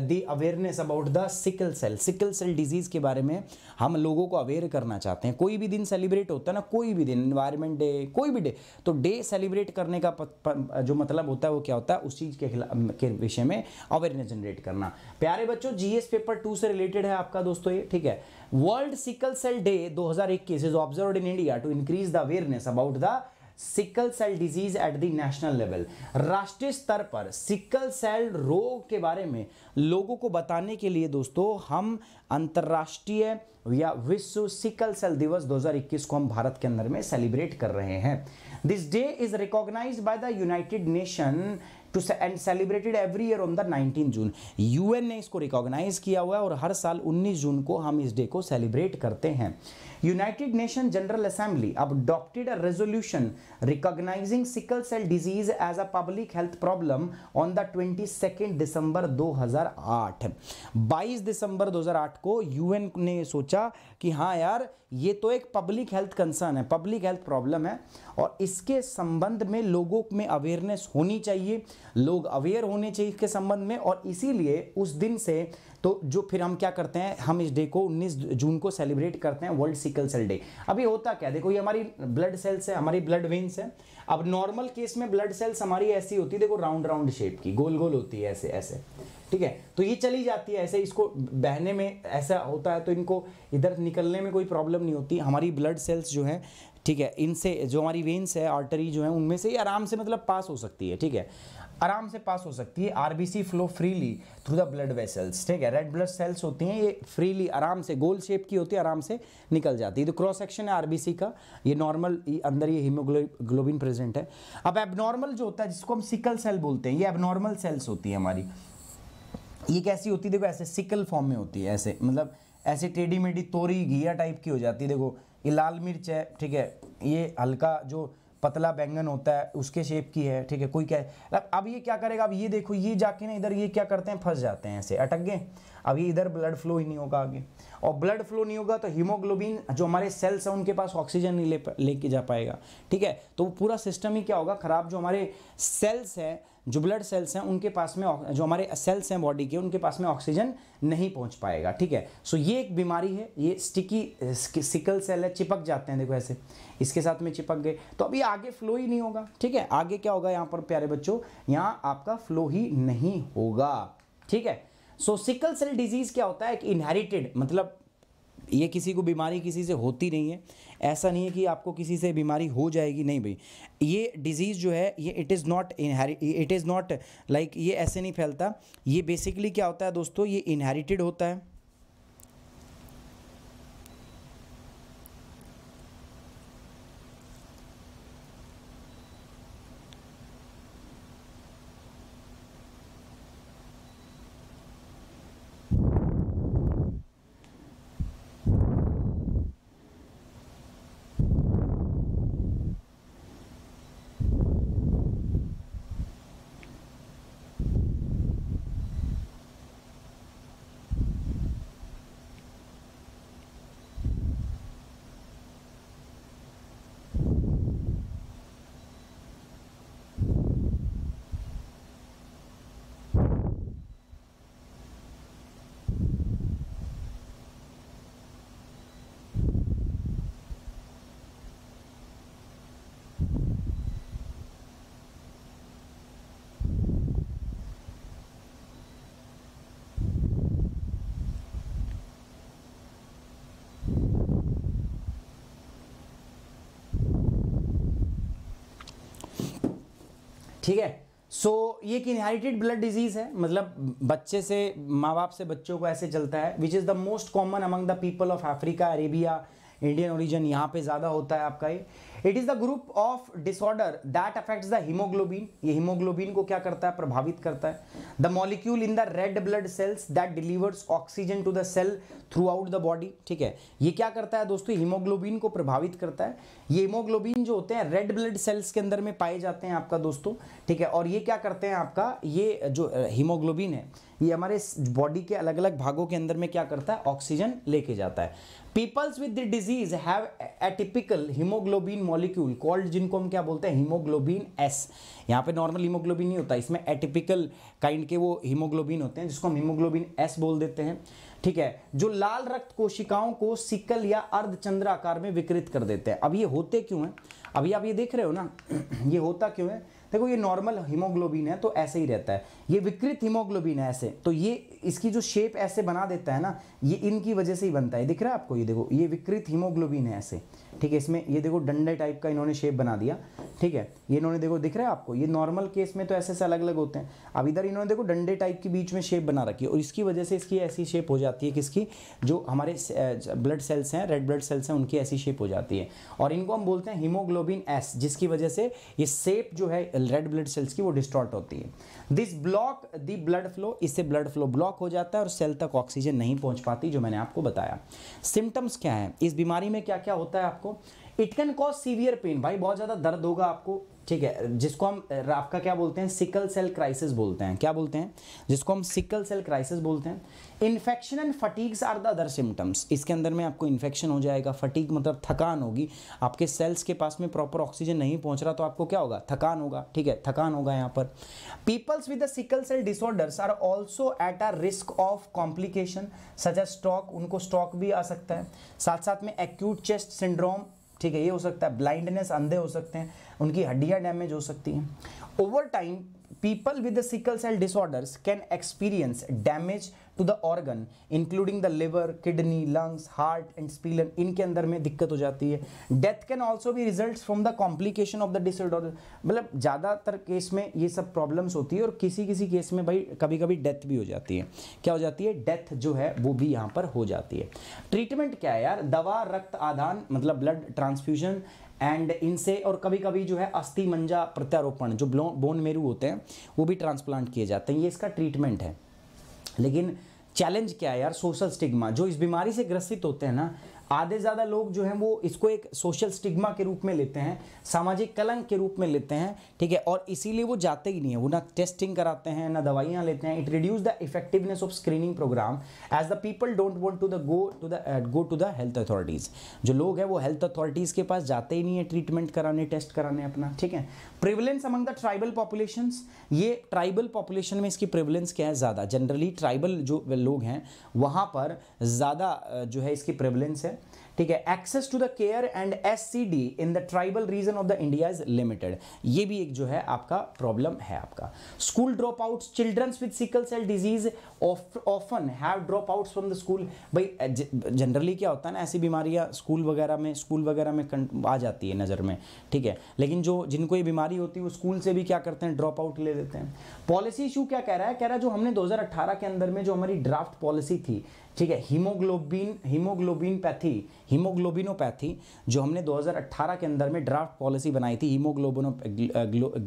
the awareness about the sickle cell sickle cell disease के बारे में हम लोगों को अवेयर करना चाहते हैं कोई भी दिन सेलिब्रेट होता है ना कोई भी दिन इन्वायरमेंट डे कोई भी डे तो डे सेलिब्रेट करने का प, प, जो मतलब होता है वो क्या होता है उस चीज़ के, के विषय में अवेयरनेस जनरेट करना प्यारे बच्चों जीएस पेपर टू से रिलेटेड है आपका दोस्तों ये ठीक है world sickle cell day 2021 is observe in India to increase the awareness about the sickle cell disease at the national level राष्ट्रीय स्तर पर सिकल सेल रोग के बारे में लोगों को बताने के लिए दोस्तों हम अंतर्राष्ट्रीय या विश्व सिकल सेल दिवस 2021 को हम भारत के अंदर में सेलिब्रेट कर रहे हैं this day is recognize by the United Nation to and celebrated every year on the nineteen June UN ने इसको रिकॉग्नाइज किया हुआ है और हर साल 19 जून को हम इस डे को सेलिब्रेट करते हैं यूनाइटेड नेशन जनरल असेंबली अब adopted resolution recognizing sickle cell disease as a public health problem on the twenty second December 2008 बाईस दिसंबर 2008 को एन ने सोचा कि हाँ यार ये तो एक पब्लिक हेल्थ कंसर्न है पब्लिक हेल्थ प्रॉब्लम है और इसके संबंध में लोगों में अवेयरनेस होनी चाहिए लोग अवेयर होने चाहिए इसके संबंध में और इसीलिए उस दिन से तो जो फिर हम क्या करते हैं हम इस डे को 19 जून को सेलिब्रेट करते हैं वर्ल्ड सिकल सेल डे अभी होता क्या देखो ये हमारी ब्लड सेल्स है हमारी ब्लड वेन्स है अब नॉर्मल केस में ब्लड सेल्स हमारी ऐसी होती है देखो राउंड राउंड शेप की गोल गोल होती है ऐसे ऐसे ठीक है तो ये चली जाती है ऐसे इसको बहने में ऐसा होता है तो इनको इधर निकलने में कोई प्रॉब्लम नहीं होती हमारी ब्लड सेल्स जो है ठीक है इनसे जो हमारी वेन्स है आर्टरी जो है उनमें से आराम से मतलब पास हो सकती है ठीक है आराम से पास हो सकती है RBC flow freely through the blood vessels ठीक है रेड ब्लड सेल्स होती हैं ये फ्रीली आराम से गोल शेप की होती है आराम से निकल जाती है तो क्रॉस सेक्शन है आरबीसी का ये नॉर्मल अंदर ये हीमोग्लोबिन प्रेजेंट है अब एबनॉर्मल जो होता है जिसको हम सिकल सेल बोलते हैं ये एबनॉर्मल सेल्स होती है हमारी ये कैसी होती है देखो ऐसे सिकल फॉर्म में होती है ऐसे मतलब ऐसे टेढ़ी मेढ़ी तोरी घिया टाइप की हो जाती है देखो ये लाल मिर्च है ठीक है ये हल्का जो पतला बैंगन होता है उसके शेप की है ठीक है कोई क्या अब अब ये क्या करेगा अब ये देखो ये जाके ना इधर ये क्या करते हैं फंस जाते हैं ऐसे अटक गए अब ये इधर ब्लड फ्लो ही नहीं होगा आगे और ब्लड फ्लो नहीं होगा तो हीमोग्लोबिन जो हमारे सेल्स हैं उनके पास ऑक्सीजन नहीं ले लेके जा पाएगा ठीक है तो पूरा सिस्टम ही क्या होगा खराब जो हमारे सेल्स हैं जो ब्लड सेल्स हैं उनके पास में जो हमारे सेल्स हैं बॉडी के उनके पास में ऑक्सीजन नहीं पहुंच पाएगा ठीक है सो ये एक बीमारी है ये स्टिकी सिकल सेल है चिपक जाते हैं देखो ऐसे इसके साथ में चिपक गए तो अभी आगे फ्लो ही नहीं होगा ठीक है आगे क्या होगा यहाँ पर प्यारे बच्चों यहाँ आपका फ्लो ही नहीं होगा ठीक है सो सिकल सेल डिजीज़ क्या होता है एक इनहेरिटेड मतलब ये किसी को बीमारी किसी से होती नहीं है ऐसा नहीं है कि आपको किसी से बीमारी हो जाएगी नहीं भाई ये डिज़ीज़ जो है ये it is not inherit it is not like ये ऐसे नहीं फैलता ये बेसिकली क्या होता है दोस्तों ये इनहेरिटेड होता है ठीक है सो so, ये एक इनहेरिटेड ब्लड डिजीज़ है मतलब बच्चे से माँ बाप से बच्चों को ऐसे चलता है which is the most common among the people of Africa Arabia Indian origin यहाँ पे ज़्यादा होता है आपका ये it is the group of disorder that affect the haemoglobin ये हिमोग्लोबिन को क्या करता है प्रभावित करता है the molecule in the red blood cells that delivers oxygen to the cell throughout the body ठीक है ये क्या करता है दोस्तों हीमोग्लोबिन को प्रभावित करता है ये हिमोग्लोबिन जो होते हैं रेड ब्लड सेल्स के अंदर में पाए जाते हैं आपका दोस्तों ठीक है और ये क्या करते हैं आपका ये जो हीमोग्लोबिन है ये हमारे बॉडी के अलग अलग भागों के अंदर में क्या करता है ऑक्सीजन लेके जाता है peoples with the disease have a typical haemoglobin molecule called जिनको हम क्या बोलते हैं हीमोग्लोबिन एस यहाँ पे नॉर्मल हीमोग्लोबिन नहीं होता इसमें एटिपिकल काइंड के वो हीमोग्लोबिन होते हैं जिसको हम हीमोग्लोबिन एस बोल देते हैं ठीक है जो लाल रक्त कोशिकाओं को सिकल या अर्धचंद्र आकार में विकृत कर देते हैं अब ये होते क्यों हैं अभी आप ये देख रहे हो ना ये होता क्यों है देखो ये नॉर्मल हीमोग्लोबिन है तो ऐसे ही रहता है ये विकृत हीमोग्लोबिन है ऐसे तो ये इसकी जो शेप ऐसे बना देता है ना ये इनकी वजह से ही बनता है दिख रहा है आपको ये देखो ये विकृत हीमोग्लोबिन है ऐसे ठीक है इसमें ये देखो डंडे टाइप का इन्होंने शेप बना दिया ठीक है ये इन्होंने देखो दिख रहा है आपको ये नॉर्मल केस में तो ऐसे ऐसे अलग अलग होते हैं अब इधर इन्होंने देखो डंडे टाइप के बीच में शेप बना रखी है और इसकी वजह से इसकी ऐसी शेप हो जाती है किसकी जो हमारे ब्लड सेल्स हैं रेड ब्लड सेल्स हैं उनकी ऐसी शेप हो जाती है और इनको हम बोलते हैं हीमोग्लोबिन एस जिसकी वजह से ये शेप जो है रेड ब्लड सेल्स की वो डिस्टॉर्ट होती है this block the blood flow इससे ब्लड फ्लो ब्लॉक हो जाता है और सेल तक ऑक्सीजन नहीं पहुंच पाती जो मैंने आपको बताया सिम्टम्स क्या है इस बीमारी में क्या क्या होता है आपको it can cause severe pain भाई बहुत ज़्यादा दर्द होगा आपको ठीक है जिसको हम आपका क्या बोलते हैं सिकल सेल क्राइसिस बोलते हैं क्या बोलते हैं जिसको हम सिकल सेल क्राइसिस बोलते हैं infection and fatigues are the other symptoms इसके अंदर में आपको इन्फेक्शन हो जाएगा फटीग मतलब थकान होगी आपके सेल्स के पास में प्रॉपर ऑक्सीजन नहीं पहुंच रहा तो आपको क्या होगा थकान होगा ठीक है थकान होगा यहाँ पर peoples with the sickle cell disorders are also at a risk of complication such as stroke उनको स्ट्रॉक भी आ सकता है साथ साथ में एक्यूट चेस्ट सिंड्रोम ठीक है ये हो सकता है ब्लाइंडनेस अंधे हो सकते हैं उनकी हड्डियां डैमेज हो सकती हैं over time people with sickle cell disorders can experience damage to the organ including the liver kidney lungs heart and spleen इनके अंदर में दिक्कत हो जाती है डेथ कैन ऑल्सो भी result from the complication of the disorder मतलब ज़्यादातर केस में ये सब प्रॉब्लम्स होती है और किसी किसी केस में भाई कभी कभी डेथ भी हो जाती है क्या हो जाती है डेथ जो है वो भी यहाँ पर हो जाती है ट्रीटमेंट क्या है यार दवा रक्त आधान मतलब ब्लड ट्रांसफ्यूजन एंड इनसे और कभी कभी जो है अस्थि मंजा प्रत्यारोपण जो बोन मेरू होते हैं वो भी ट्रांसप्लांट किए जाते हैं ये इसका ट्रीटमेंट है लेकिन चैलेंज क्या है यार सोशल स्टिग्मा जो इस बीमारी से ग्रसित होते हैं ना आधे ज़्यादा लोग जो हैं वो इसको एक सोशल स्टिग्मा के रूप में लेते हैं सामाजिक कलंक के रूप में लेते हैं ठीक है और इसीलिए वो जाते ही नहीं है वो ना टेस्टिंग कराते हैं ना दवाइयाँ लेते हैं it reduce the effectiveness of screening programme as the people don't want to the go to the go to the health authorities जो लोग हैं वो हेल्थ अथॉरिटीज़ के पास जाते ही नहीं है ट्रीटमेंट कराने टेस्ट कराने अपना ठीक है prevalence among the tribal population ये ट्राइबल पॉपुलेशन में इसकी प्रिवलेंस क्या है ज़्यादा जनरली ट्राइबल जो लोग हैं वहाँ पर ज़्यादा जो है इसकी प्रिवलेंस है ठीक है access to the care and S C D in the tribal region of the India is limited ये भी एक जो है आपका प्रॉब्लम है आपका school drop out childrens with sickle cell disease often have drop out from the school भाई generally क्या होता है ना ऐसी बीमारियां स्कूल वगैरह में स्कूल वगैरह में आ जाती है नज़र में ठीक है लेकिन जो जिनको ये बीमारी होती है वो स्कूल से भी क्या करते हैं ड्रॉप आउट ले लेते हैं पॉलिसी इशू क्या कह रहा है कह रहा है जो हमने 2018 के अंदर में जो हमारी ड्राफ्ट पॉलिसी थी ठीक है हीमोग्लोबिन हीमोग्लोबिनपैथी हीमोग्लोबिनोपैथी जो हमने 2018 के अंदर में ड्राफ्ट पॉलिसी बनाई थी हीमोग्लोबिनो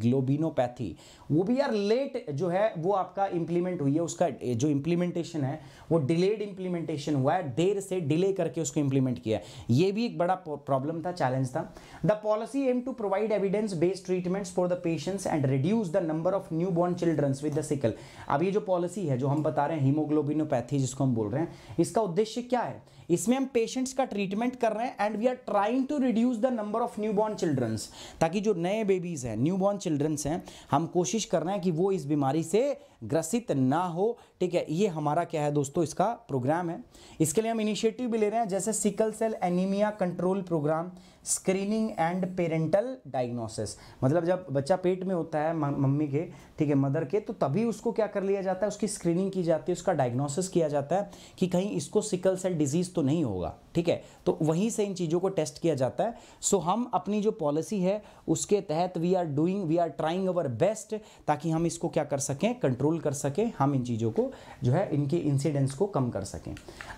ग्लोबिनोपैथी वो भी यार लेट जो है वो आपका इंप्लीमेंट हुई है उसका जो इंप्लीमेंटेशन है वो डिलेड इंप्लीमेंटेशन हुआ है देर से डिले करके उसको इंप्लीमेंट किया है ये भी एक बड़ा प्रॉब्लम था चैलेंज था the policy aim to provide evidence based treatments for the patients and reduce the number of new born childrens with the sickle अब ये जो पॉलिसी है जो हम बता रहे हैं हीमोग्लोबिनोपैथी जिसको हम बोल रहे हैं इसका उद्देश्य क्या है इसमें हम पेशेंट्स का ट्रीटमेंट कर रहे हैं and we are trying to reduce the number of new born childrens ताकि जो नए बेबीज हैं न्यू बॉर्न चिल्ड्रंस हैं हम कोशिश कर रहे हैं कि वो इस बीमारी से ग्रसित ना हो ठीक है ये हमारा क्या है दोस्तों इसका प्रोग्राम है इसके लिए हम इनिशिएटिव भी ले रहे हैं जैसे sickle cell anaemia control programme screening and parental diagnosis मतलब जब बच्चा पेट में होता है मम्मी के ठीक है मदर के तो तभी उसको क्या कर लिया जाता है उसकी स्क्रीनिंग की जाती है उसका डायग्नोसिस किया जाता है कि कहीं इसको सिकल सेल डिजीज़ तो नहीं होगा ठीक है तो वहीं से इन चीज़ों को टेस्ट किया जाता है सो हम अपनी जो पॉलिसी है उसके तहत we are doing we are trying our best ताकि हम इसको क्या कर सकें कंट्रोल कर सकें हम इन चीज़ों को जो है इनके इंसिडेंट्स को कम कर सकें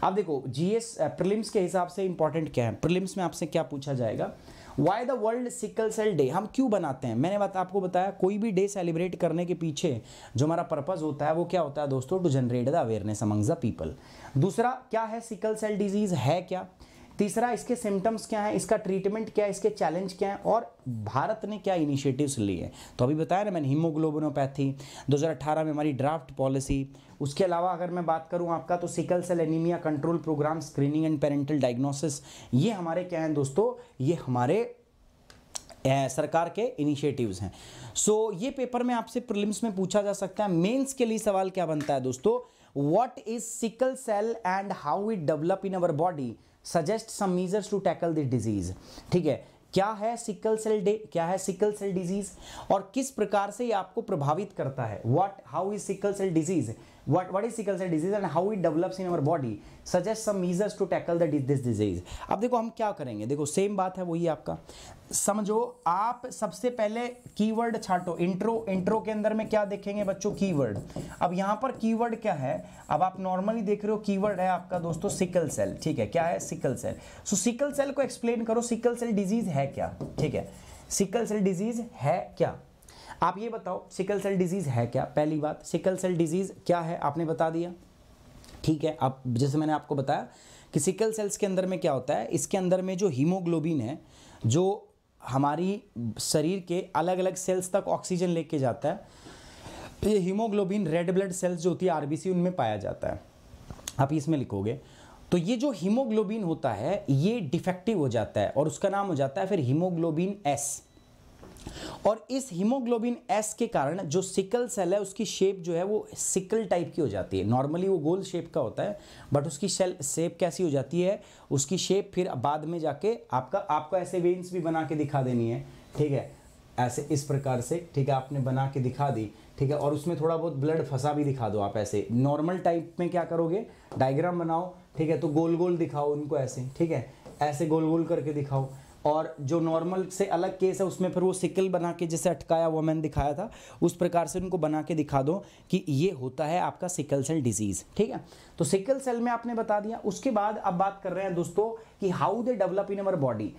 अब देखो जी प्रिलिम्स के हिसाब से इंपॉर्टेंट क्या है प्रिलिम्स में आपसे क्या पूछा जाएगा जाएगा why the world sickle cell day हम क्यों बनाते हैं मैंने बात आपको बताया कोई भी डे सेलिब्रेट करने के पीछे जो हमारा पर्पज़ होता है वो क्या होता है दोस्तों to generate the awareness among the people दूसरा क्या है सिकल सेल डिजीज़ है क्या तीसरा इसके सिम्टम्स क्या है इसका ट्रीटमेंट क्या है इसके चैलेंज क्या है और भारत ने क्या इनिशिएटिव्स लिए तो अभी बताया ना मैंने हीमोग्लोबिनोपैथी 2018 में हमारी ड्राफ्ट पॉलिसी उसके अलावा अगर मैं बात करूं आपका तो sickle cell anaemia control programme screening and parental diagnosis ये हमारे क्या हैं दोस्तों ये हमारे सरकार के इनिशिएटिव्स हैं सो so, ये पेपर में आपसे प्रिलिम्स में पूछा जा सकता है मेंस के लिए सवाल क्या बनता है दोस्तों what is sickle cell and how it develop in our body suggest some measures to tackle this disease ठीक है क्या है सिकल सेल डे क्या है सिकल सेल डिजीज और किस प्रकार से ये आपको प्रभावित करता है what how is sickle cell disease what what is sickle cell disease and how it develops in our body suggest some measures to tackle the this disease अब देखो हम क्या करेंगे देखो सेम बात है वही आपका समझो आप सबसे पहले कीवर्ड छाटो इंट्रो इंट्रो के अंदर में क्या देखेंगे बच्चों कीवर्ड अब यहां पर कीवर्ड क्या है अब आप नॉर्मली देख रहे हो कीवर्ड है आपका दोस्तों सिकल सेल ठीक है क्या है sickle cell so sickle cell को एक्सप्लेन करो सिकल सेल डिजीज है क्या ठीक है सिकल सेल डिजीज है क्या आप ये बताओ सिकल सेल डिजीज है क्या पहली बात सिकल सेल डिजीज क्या है आपने बता दिया ठीक है आप जैसे मैंने आपको बताया कि सिकल सेल्स के अंदर में क्या होता है इसके अंदर में जो हीमोग्लोबिन है जो हमारी शरीर के अलग अलग सेल्स तक ऑक्सीजन लेके जाता है ये हीमोग्लोबिन रेड ब्लड सेल्स जो होती है आरबीसी उनमें पाया जाता है आप इसमें लिखोगे तो ये जो हीमोग्लोबिन होता है ये डिफेक्टिव हो जाता है और उसका नाम हो जाता है फिर हीमोग्लोबिन एस और इस हीमोग्लोबिन एस के कारण जो सिकल सेल है उसकी शेप जो है वो सिकल टाइप की हो जाती है नॉर्मली वो गोल शेप का होता है बट उसकी सेल शेप कैसी हो जाती है उसकी शेप फिर बाद में जाके आपका आपको ऐसे वेन्स भी बना के दिखा देनी है ठीक है ऐसे इस प्रकार से ठीक है आपने बना के दिखा दी ठीक है और उसमें थोड़ा बहुत ब्लड फंसा भी दिखा दो आप ऐसे नॉर्मल टाइप में क्या करोगे डायग्राम बनाओ ठीक है तो गोल गोल दिखाओ उनको ऐसे ठीक है ऐसे गोल गोल करके दिखाओ और जो नॉर्मल से अलग केस है उसमें फिर वो सिकल बना के जैसे अटकाया हुआ मैंने दिखाया था उस प्रकार से उनको बना के दिखा दो कि ये होता है आपका सिकल सेल डिजीज़ ठीक है तो सिकल सेल में आपने बता दिया उसके बाद अब बात कर रहे हैं दोस्तों कि how they develop in our body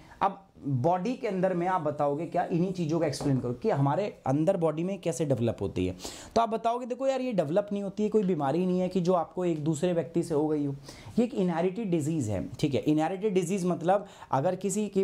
body के अंदर में आप बताओगे क्या इन्हीं चीज़ों को एक्सप्लेन करो कि हमारे अंदर बॉडी में कैसे डेवलप होती है तो आप बताओगे देखो यार ये डेवलप नहीं होती है कोई बीमारी नहीं है कि जो आपको एक दूसरे व्यक्ति से हो गई हो ये एक इनहेरिटेड डिजीज़ है ठीक है इनहेरिटेड डिजीज़ मतलब अगर किसी की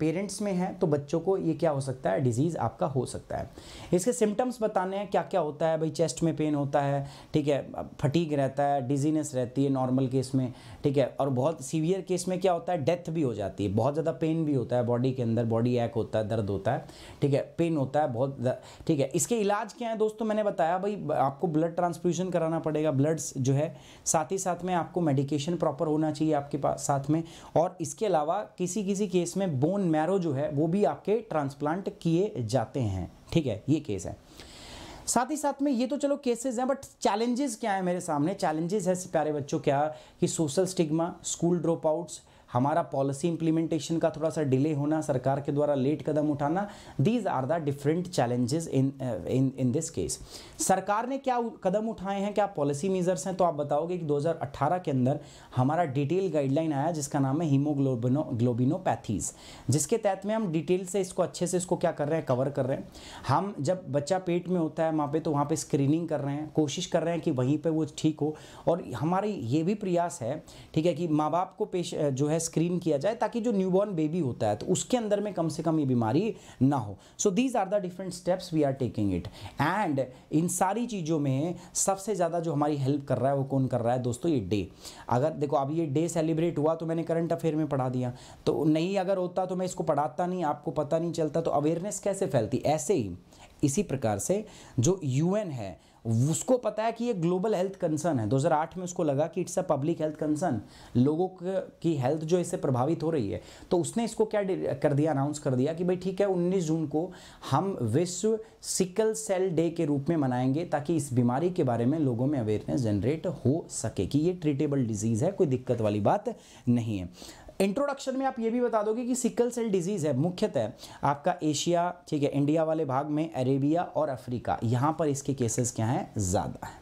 पेरेंट्स में है तो बच्चों को ये क्या हो सकता है डिजीज़ आपका हो सकता है इसके सिम्टम्स बताने हैं क्या क्या होता है भाई चेस्ट में पेन होता है ठीक है फटीक रहता है डिजीनेस रहती है नॉर्मल केस में ठीक है और बहुत सीवियर केस में क्या होता है डेथ भी हो जाती है बहुत ज़्यादा पेन भी होता है है बॉडी के अंदर बॉडी एक होता है दर्द होता है ठीक है पेन होता है बहुत ठीक है इसके इलाज क्या है दोस्तों मैंने बताया भाई आपको ब्लड ट्रांसफ्यूजन कराना पड़ेगा ब्लड्स जो है साथ ही साथ में आपको मेडिकेशन प्रॉपर होना चाहिए आपके पास साथ में और इसके अलावा किसी किसी केस में बोन मैरो जो है वो भी आपके ट्रांसप्लांट किए जाते हैं ठीक है ये केस है साथ ही साथ में ये तो चलो केसेस हैं बट चैलेंजेस क्या है मेरे सामने चैलेंजेस है प्यारे बच्चों क्या कि social stigma school drop outs हमारा पॉलिसी इंप्लीमेंटेशन का थोड़ा सा डिले होना सरकार के द्वारा लेट कदम उठाना these are the different challenges in in in this case सरकार ने क्या कदम उठाए हैं क्या पॉलिसी मेजर्स हैं तो आप बताओगे कि 2018 के अंदर हमारा डिटेल गाइडलाइन आया जिसका नाम है हीमोग्लोबिनो ग्लोबिनोपैथीज जिसके तहत में हम डिटेल से इसको अच्छे से इसको क्या कर रहे हैं कवर कर रहे हैं हम जब बच्चा पेट में होता है वहाँ पे तो वहाँ पर स्क्रीनिंग कर रहे हैं कोशिश कर रहे हैं कि वहीं पर वो ठीक हो और हमारी ये भी प्रयास है ठीक है कि माँ बाप को पेश जो है है स्क्रीन किया जाए ताकि जो न्यूबॉर्न बेबी होता है तो उसके अंदर में कम से कम ये बीमारी ना हो so these are the different steps we are taking it and इन सारी चीज़ों में सबसे ज़्यादा जो हमारी हेल्प कर रहा है वो कौन कर रहा है दोस्तों ये डे अगर देखो अब ये डे सेलिब्रेट हुआ तो मैंने करंट अफेयर में पढ़ा दिया तो नहीं अगर होता तो मैं इसको पढ़ाता नहीं आपको पता नहीं चलता तो अवेयरनेस कैसे फैलती ऐसे ही इसी प्रकार से जो यूएन है उसको पता है कि ये ग्लोबल हेल्थ कंसर्न है 2008 में उसको लगा कि it's a public health concern लोगों की हेल्थ जो इससे प्रभावित हो रही है तो उसने इसको क्या कर दिया अनाउंस कर दिया कि भाई ठीक है 19 जून को हम विश्व सिकल सेल डे के रूप में मनाएंगे ताकि इस बीमारी के बारे में लोगों में अवेयरनेस जनरेट हो सके कि ये ट्रीटेबल डिजीज़ है कोई दिक्कत वाली बात नहीं है इंट्रोडक्शन में आप ये भी बता दोगे कि सिकल सेल डिजीज़ है मुख्यतः आपका एशिया ठीक है इंडिया वाले भाग में अरेबिया और अफ्रीका यहाँ पर इसके केसेस क्या हैं ज़्यादा हैं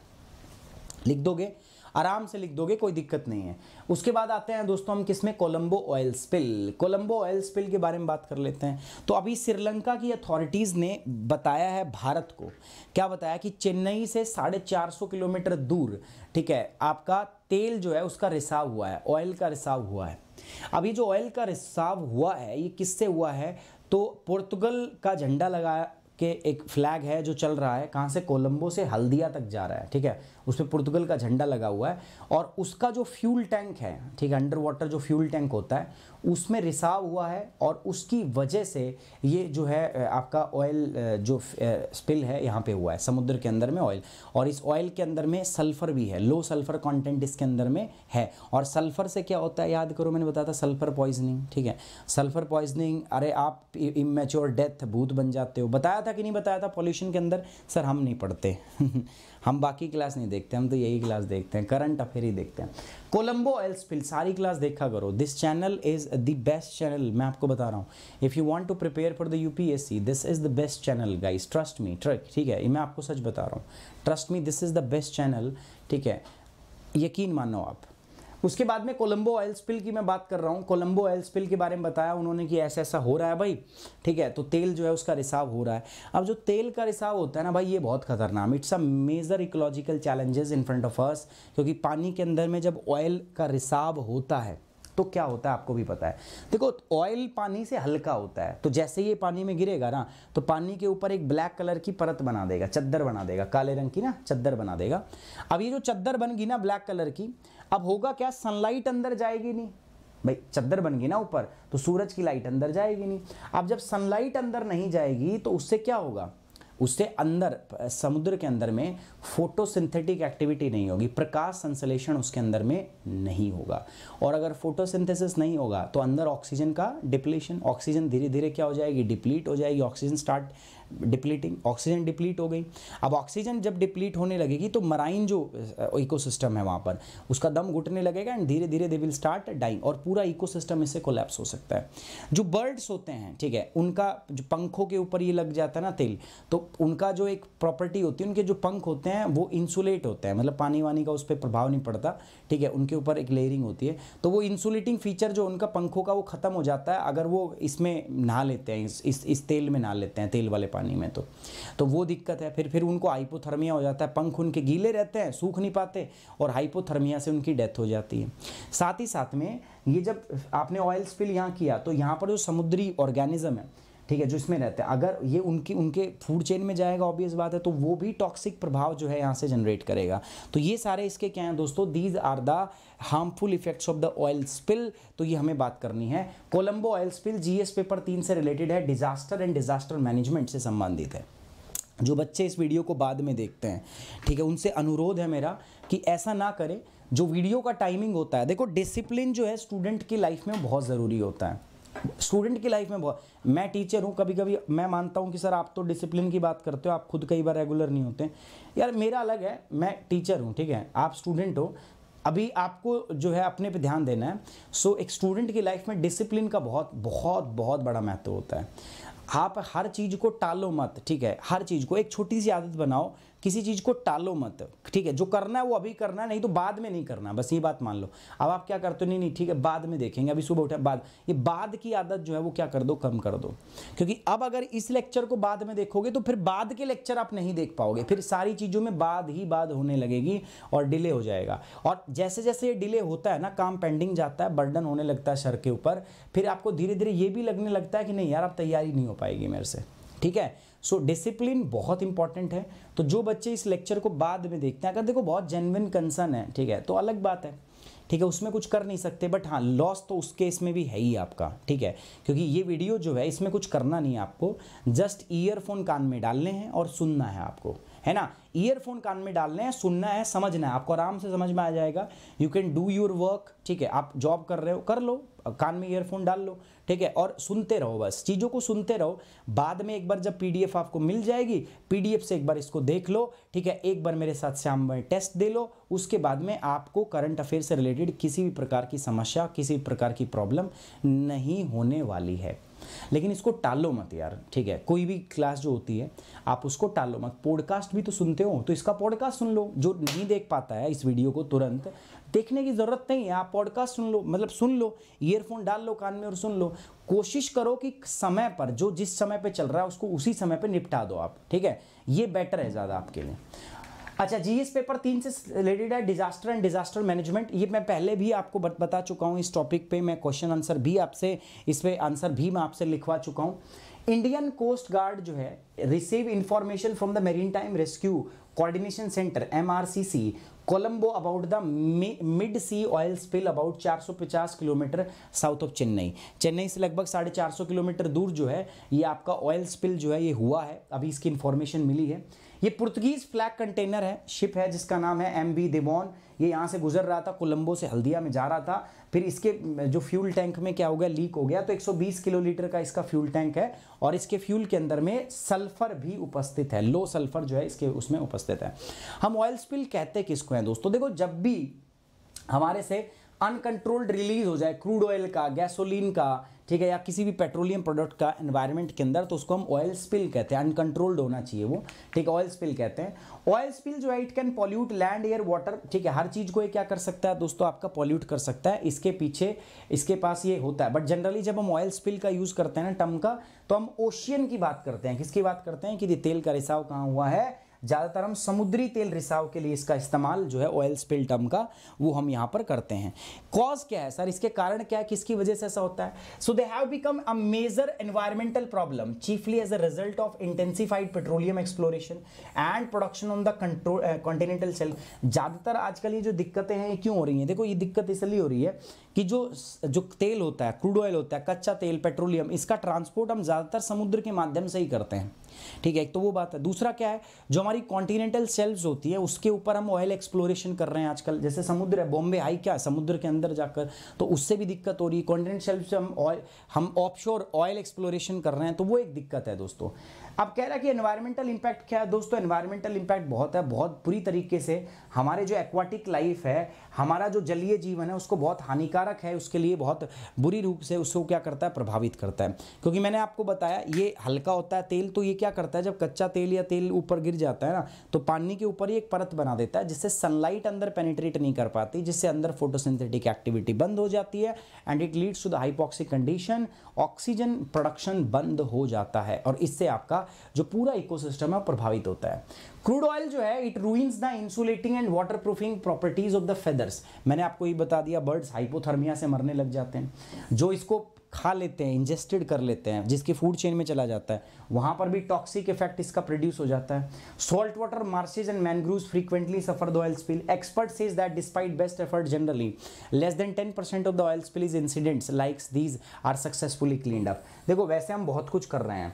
लिख दोगे आराम से लिख दोगे कोई दिक्कत नहीं है उसके बाद आते हैं दोस्तों हम किस में Colombo oil spill Colombo oil spill के बारे में बात कर लेते हैं तो अभी श्रीलंका की अथॉरिटीज़ ने बताया है भारत को क्या बताया कि चेन्नई से साढ़े चार सौ किलोमीटर दूर ठीक है आपका तेल जो है उसका रिसाव हुआ है ऑयल का रिसाव हुआ है अभी जो ऑयल का रिसाव हुआ है ये किससे हुआ है तो पुर्तगाल का झंडा लगाया के एक फ्लैग है जो चल रहा है कहाँ से कोलंबो से हल्दिया तक जा रहा है ठीक है उस पर पुर्तगाल का झंडा लगा हुआ है और उसका जो फ्यूल टैंक है ठीक है अंडर वाटर जो फ्यूल टैंक होता है उसमें रिसाव हुआ है और उसकी वजह से ये जो है आपका ऑयल जो स्पिल है यहाँ पे हुआ है समुद्र के अंदर में ऑयल और इस ऑयल के अंदर में सल्फ़र भी है लो सल्फ़र कंटेंट इसके अंदर में है और सल्फ़र से क्या होता है याद करो मैंने बताया था सल्फ़र पॉइजनिंग ठीक है सल्फ़र पॉइजनिंग अरे आप इमेच्योर डेथ भूत बन जाते हो बताया था कि नहीं बताया था पॉल्यूशन के अंदर सर हम नहीं पढ़ते हम बाकी क्लास नहीं देखते हम तो यही क्लास देखते हैं करंट अफेयर ही देखते हैं कोलंबो एल्स फील्ड सारी क्लास देखा करो this channel is the best channel मैं आपको बता रहा हूँ if you want to prepare for the UPSC this is the best channel guys trust me ट्रक ठीक है मैं आपको सच बता रहा हूँ trust me this is the best channel ठीक है यकीन मानो आप उसके बाद में कोलंबो ऑयल स्पिल की मैं बात कर रहा हूँ कोलंबो ऑयल स्पिल के बारे में बताया उन्होंने कि ऐसा ऐसा हो रहा है भाई ठीक है तो तेल जो है उसका रिसाव हो रहा है अब जो तेल का रिसाव होता है ना भाई ये बहुत खतरनाक it's a major ecological challenges in front of ours क्योंकि पानी के अंदर में जब ऑयल का रिसाव होता है तो क्या होता है आपको भी पता है देखो ऑयल पानी से हल्का होता है तो जैसे ये पानी में गिरेगा ना तो पानी के ऊपर एक ब्लैक कलर की परत बना देगा चद्दर बना देगा काले रंग की ना चद्दर बना देगा अब ये जो चद्दर बन गई ना ब्लैक कलर की अब होगा क्या सनलाइट अंदर जाएगी नहीं भाई चद्दर बन गई ना ऊपर तो सूरज की लाइट अंदर जाएगी नहीं अब जब सनलाइट अंदर नहीं जाएगी तो उससे क्या होगा उससे अंदर समुद्र के अंदर में फोटोसिंथेटिक एक्टिविटी नहीं होगी प्रकाश संश्लेषण उसके अंदर में नहीं होगा और अगर फोटोसिंथेसिस नहीं होगा तो अंदर ऑक्सीजन का डिप्लीशन ऑक्सीजन धीरे धीरे क्या हो जाएगी डिप्लीट हो जाएगी oxygen start depleting oxygen deplete हो गई अब ऑक्सीजन जब डिप्लीट होने लगेगी तो मराइन जो इकोसिस्टम है वहाँ पर उसका दम घुटने लगेगा एंड धीरे धीरे दे विल स्टार्ट डाइंग और पूरा इकोसिस्टम इससे कोलैप्स हो सकता है जो बर्ड्स होते हैं ठीक है उनका जो पंखों के ऊपर ये लग जाता है ना तेल तो उनका जो एक प्रॉपर्टी होती है उनके जो पंख होते हैं वो इंसुलेट होते हैं मतलब पानी वानी का उस पर प्रभाव नहीं पड़ता ठीक है उनके ऊपर एक लेयरिंग होती है तो वो इंसुलेटिंग फीचर जो उनका पंखों का वो ख़त्म हो जाता है अगर वो इसमें नहा लेते हैं इस इस, इस तेल में नहा लेते हैं तेल वाले पानी में तो तो वो दिक्कत है फिर फिर उनको हाइपोथर्मिया हो जाता है पंख उनके गीले रहते हैं सूख नहीं पाते और हाइपोथर्मिया से उनकी डेथ हो जाती है साथ ही साथ में ये जब आपने ऑयल स्पिल यहाँ किया तो यहाँ पर जो समुद्री ऑर्गेनिज्म है ठीक है जो इसमें रहते हैं अगर ये उनकी उनके फूड चेन में जाएगा ऑब्वियस बात है तो वो भी टॉक्सिक प्रभाव जो है यहाँ से जनरेट करेगा तो ये सारे इसके क्या हैं दोस्तों these are the harmful effects of the oil spill तो ये हमें बात करनी है Colombo oil spill GS paper तीन से रिलेटेड है डिजास्टर एंड डिजास्टर मैनेजमेंट से संबंधित है जो बच्चे इस वीडियो को बाद में देखते हैं ठीक है उनसे अनुरोध है मेरा कि ऐसा ना करें जो वीडियो का टाइमिंग होता है देखो डिसिप्लिन जो है स्टूडेंट की लाइफ में बहुत ज़रूरी होता है स्टूडेंट की लाइफ में बहुत मैं टीचर हूँ कभी कभी मैं मानता हूँ कि सर आप तो डिसिप्लिन की बात करते हो आप खुद कई बार रेगुलर नहीं होते यार मेरा अलग है मैं टीचर हूँ ठीक है आप स्टूडेंट हो अभी आपको जो है अपने पे ध्यान देना है सो एक स्टूडेंट की लाइफ में डिसिप्लिन का बहुत बहुत बहुत बड़ा महत्व होता है आप हर चीज़ को टालो मत ठीक है हर चीज़ को एक छोटी सी आदत बनाओ किसी चीज़ को टालो मत ठीक है जो करना है वो अभी करना है नहीं तो बाद में नहीं करना बस ये बात मान लो अब आप क्या करते हो नहीं नहीं ठीक है बाद में देखेंगे अभी सुबह उठे बाद ये बाद की आदत जो है वो क्या कर दो कम कर दो क्योंकि अब अगर इस लेक्चर को बाद में देखोगे तो फिर बाद के लेक्चर आप नहीं देख पाओगे फिर सारी चीज़ों में बाद ही बाद होने लगेगी और डिले हो जाएगा और जैसे जैसे ये डिले होता है ना काम पेंडिंग जाता है बर्डन होने लगता है सर के ऊपर फिर आपको धीरे धीरे ये भी लगने लगता है कि नहीं यार अब तैयारी नहीं हो पाएगी मेरे से ठीक है सो so, डिसिप्लिन बहुत इंपॉर्टेंट है तो जो बच्चे इस लेक्चर को बाद में देखते हैं अगर देखो बहुत जेनविन कंसर्न है ठीक है तो अलग बात है ठीक है उसमें कुछ कर नहीं सकते बट हाँ लॉस तो उस केस में भी है ही आपका ठीक है क्योंकि ये वीडियो जो है इसमें कुछ करना नहीं है आपको जस्ट ईयरफोन कान में डालने हैं और सुनना है आपको है ना ईयरफोन कान में डालने हैं सुनना है समझना है आपको आराम से समझ में आ जाएगा you can do your work ठीक है आप जॉब कर रहे हो कर लो कान में ईयरफोन डाल लो ठीक है और सुनते रहो बस चीज़ों को सुनते रहो बाद में एक बार जब पीडीएफ आपको मिल जाएगी पीडीएफ से एक बार इसको देख लो ठीक है एक बार मेरे साथ श्याम में टेस्ट दे लो उसके बाद में आपको करंट अफेयर से रिलेटेड किसी भी प्रकार की समस्या किसी भी प्रकार की प्रॉब्लम नहीं होने वाली है लेकिन इसको टालो मत यार ठीक है कोई भी क्लास जो होती है आप उसको टालो मत पॉडकास्ट भी तो सुनते हो तो इसका पॉडकास्ट सुन लो जो नहीं देख पाता है इस वीडियो को तुरंत देखने की ज़रूरत नहीं है आप पॉडकास्ट सुन लो मतलब सुन लो ईयरफोन डाल लो कान में और सुन लो कोशिश करो कि समय पर जो जिस समय पे चल रहा है उसको उसी समय पे निपटा दो आप ठीक है ये बेटर है ज़्यादा आपके लिए अच्छा जी इस पेपर तीन से रिलेटेड है डिजास्टर एंड डिजास्टर मैनेजमेंट ये मैं पहले भी आपको बता चुका हूँ इस टॉपिक पे मैं क्वेश्चन आंसर भी आपसे इस पर आंसर भी मैं आपसे लिखवा चुका हूँ इंडियन कोस्ट गार्ड जो है receive information from the maritime rescue coordination centre M R C C Colombo about the mid sea oil spill about 450 kilometre south of Chennai Chennai से लगभग साढ़े चार किलोमीटर दूर जो है ये आपका ऑयल स्पिल जो है ये हुआ है अभी इसकी इन्फॉर्मेशन मिली है ये पुर्तगीज़ फ्लैग कंटेनर है शिप है जिसका नाम है एम बी देवॉन ये यहाँ से गुजर रहा था कोलंबो से हल्दिया में जा रहा था फिर इसके जो फ्यूल टैंक में क्या हो गया लीक हो गया तो 120 किलोलीटर का इसका फ्यूल टैंक है और इसके फ्यूल के अंदर में सल्फर भी उपस्थित है लो सल्फर जो है इसके उसमें उपस्थित है हम ऑयल स्पिल कहते किसको हैं दोस्तों देखो जब भी हमारे से अनकंट्रोल्ड रिलीज हो जाए क्रूड ऑयल का गैसोलीन का ठीक है या किसी भी पेट्रोलियम प्रोडक्ट का एनवायरनमेंट के अंदर तो उसको हम ऑयल स्पिल कहते हैं अनकंट्रोल्ड होना चाहिए वो ठीक है ऑयल स्पिल कहते हैं ऑयल स्पिल जो है it can pollute land air water ठीक है हर चीज़ को ये क्या कर सकता है दोस्तों आपका पॉल्यूट कर सकता है इसके पीछे इसके पास ये होता है बट जनरली जब हम ऑयल स्पिल का यूज़ करते हैं ना टम का तो हम ओशियन की बात करते हैं किसकी बात करते हैं कि तेल का रिसाव कहाँ हुआ है ज़्यादातर हम समुद्री तेल रिसाव के लिए इसका इस्तेमाल जो है ऑयल स्पिल टर्म का वो हम यहाँ पर करते हैं कॉज क्या है सर इसके कारण क्या है किसकी वजह से ऐसा होता है so they have become a major environmental problem chiefly as a result of intensified petroleum exploration and production on the control continental shelf ज़्यादातर आजकल ये जो दिक्कतें हैं क्यों हो रही हैं देखो ये दिक्कत इसलिए हो रही है कि जो जो तेल होता है क्रूड ऑयल होता है कच्चा तेल पेट्रोलियम इसका ट्रांसपोर्ट हम ज़्यादातर समुद्र के माध्यम से ही करते हैं ठीक है एक तो वो बात है दूसरा क्या है जो हमारी कॉन्टिनेंटल सेल्स होती है उसके ऊपर हम ऑयल एक्सप्लोरेशन कर रहे हैं आजकल जैसे समुद्र है बॉम्बे हाई क्या है समुद्र के अंदर जाकर तो उससे भी दिक्कत हो रही है कॉन्टिनेंट सेल्फ से हम ऑयल हम ऑफशोर ऑयल एक्सप्लोरेशन कर रहे हैं तो वो एक दिक्कत है दोस्तों अब कह रहा है कि एनवायरमेंटल इम्पैक्ट क्या है दोस्तों एनवायरमेंटल इम्पैक्ट बहुत है बहुत बुरी तरीके से हमारे जो एक्वाटिक लाइफ है हमारा जो जलीय जीवन है उसको बहुत हानिकारक है उसके लिए बहुत बुरी रूप से उसको क्या करता है प्रभावित करता है क्योंकि मैंने आपको बताया ये हल्का होता है तेल तो ये क्या करता है जब कच्चा तेल या तेल ऊपर गिर जाता है ना तो पानी के ऊपर ही एक परत बना देता है जिससे सनलाइट अंदर पेनिट्रेट नहीं कर पाती जिससे अंदर फोटोसिंथेटिक एक्टिविटी बंद हो जाती है and it leads to the hypoxic condition oxygen production बंद हो जाता है और इससे आपका जो पूरा इकोसिस्टम है प्रभावित होता है क्रूड ऑयल जो है it ruins the insulating and waterproofing properties of the feathers मैंने आपको ये बता दिया बर्ड्स हाइपोथर्मिया से मरने लग जाते हैं जो इसको खा लेते हैं इंजेस्टेड कर लेते हैं जिसके फूड चेन में चला जाता है वहाँ पर भी टॉक्सिक इफेक्ट इसका प्रोड्यूस हो जाता है salt water marshes and mangrove frequently suffer the oil spill expert says that despite best effort generally less than ten percent of the oil spill is incidents likes these are successfully clean up देखो वैसे हम बहुत कुछ कर रहे हैं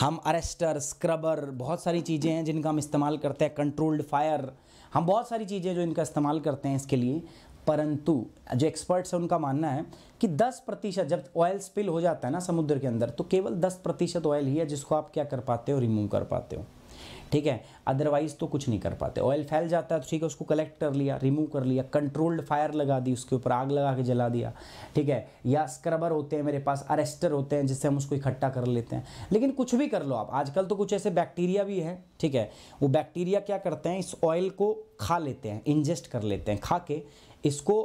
हम arrester scrubber बहुत सारी चीज़ें हैं जिनका हम इस्तेमाल करते हैं कंट्रोल्ड फायर हम बहुत सारी चीज़ें जो इनका इस्तेमाल करते हैं इसके लिए परंतु जो एक्सपर्ट्स हैं उनका मानना है कि 10 प्रतिशत जब ऑयल स्पिल हो जाता है ना समुद्र के अंदर तो केवल 10 प्रतिशत ऑयल ही है जिसको आप क्या कर पाते हो रिमूव कर पाते हो ठीक है अदरवाइज़ तो कुछ नहीं कर पाते ऑयल फैल जाता है तो ठीक है उसको कलेक्ट कर लिया रिमूव कर लिया कंट्रोल्ड फायर लगा दी उसके ऊपर आग लगा के जला दिया ठीक है या स्क्रबर होते हैं मेरे पास अरेस्टर होते हैं जिससे हम उसको इकट्ठा कर लेते हैं लेकिन कुछ भी कर लो आप आजकल तो कुछ ऐसे बैक्टीरिया भी है ठीक है वो बैक्टीरिया क्या करते हैं इस ऑयल को खा लेते हैं इंजेस्ट कर लेते हैं खा के इसको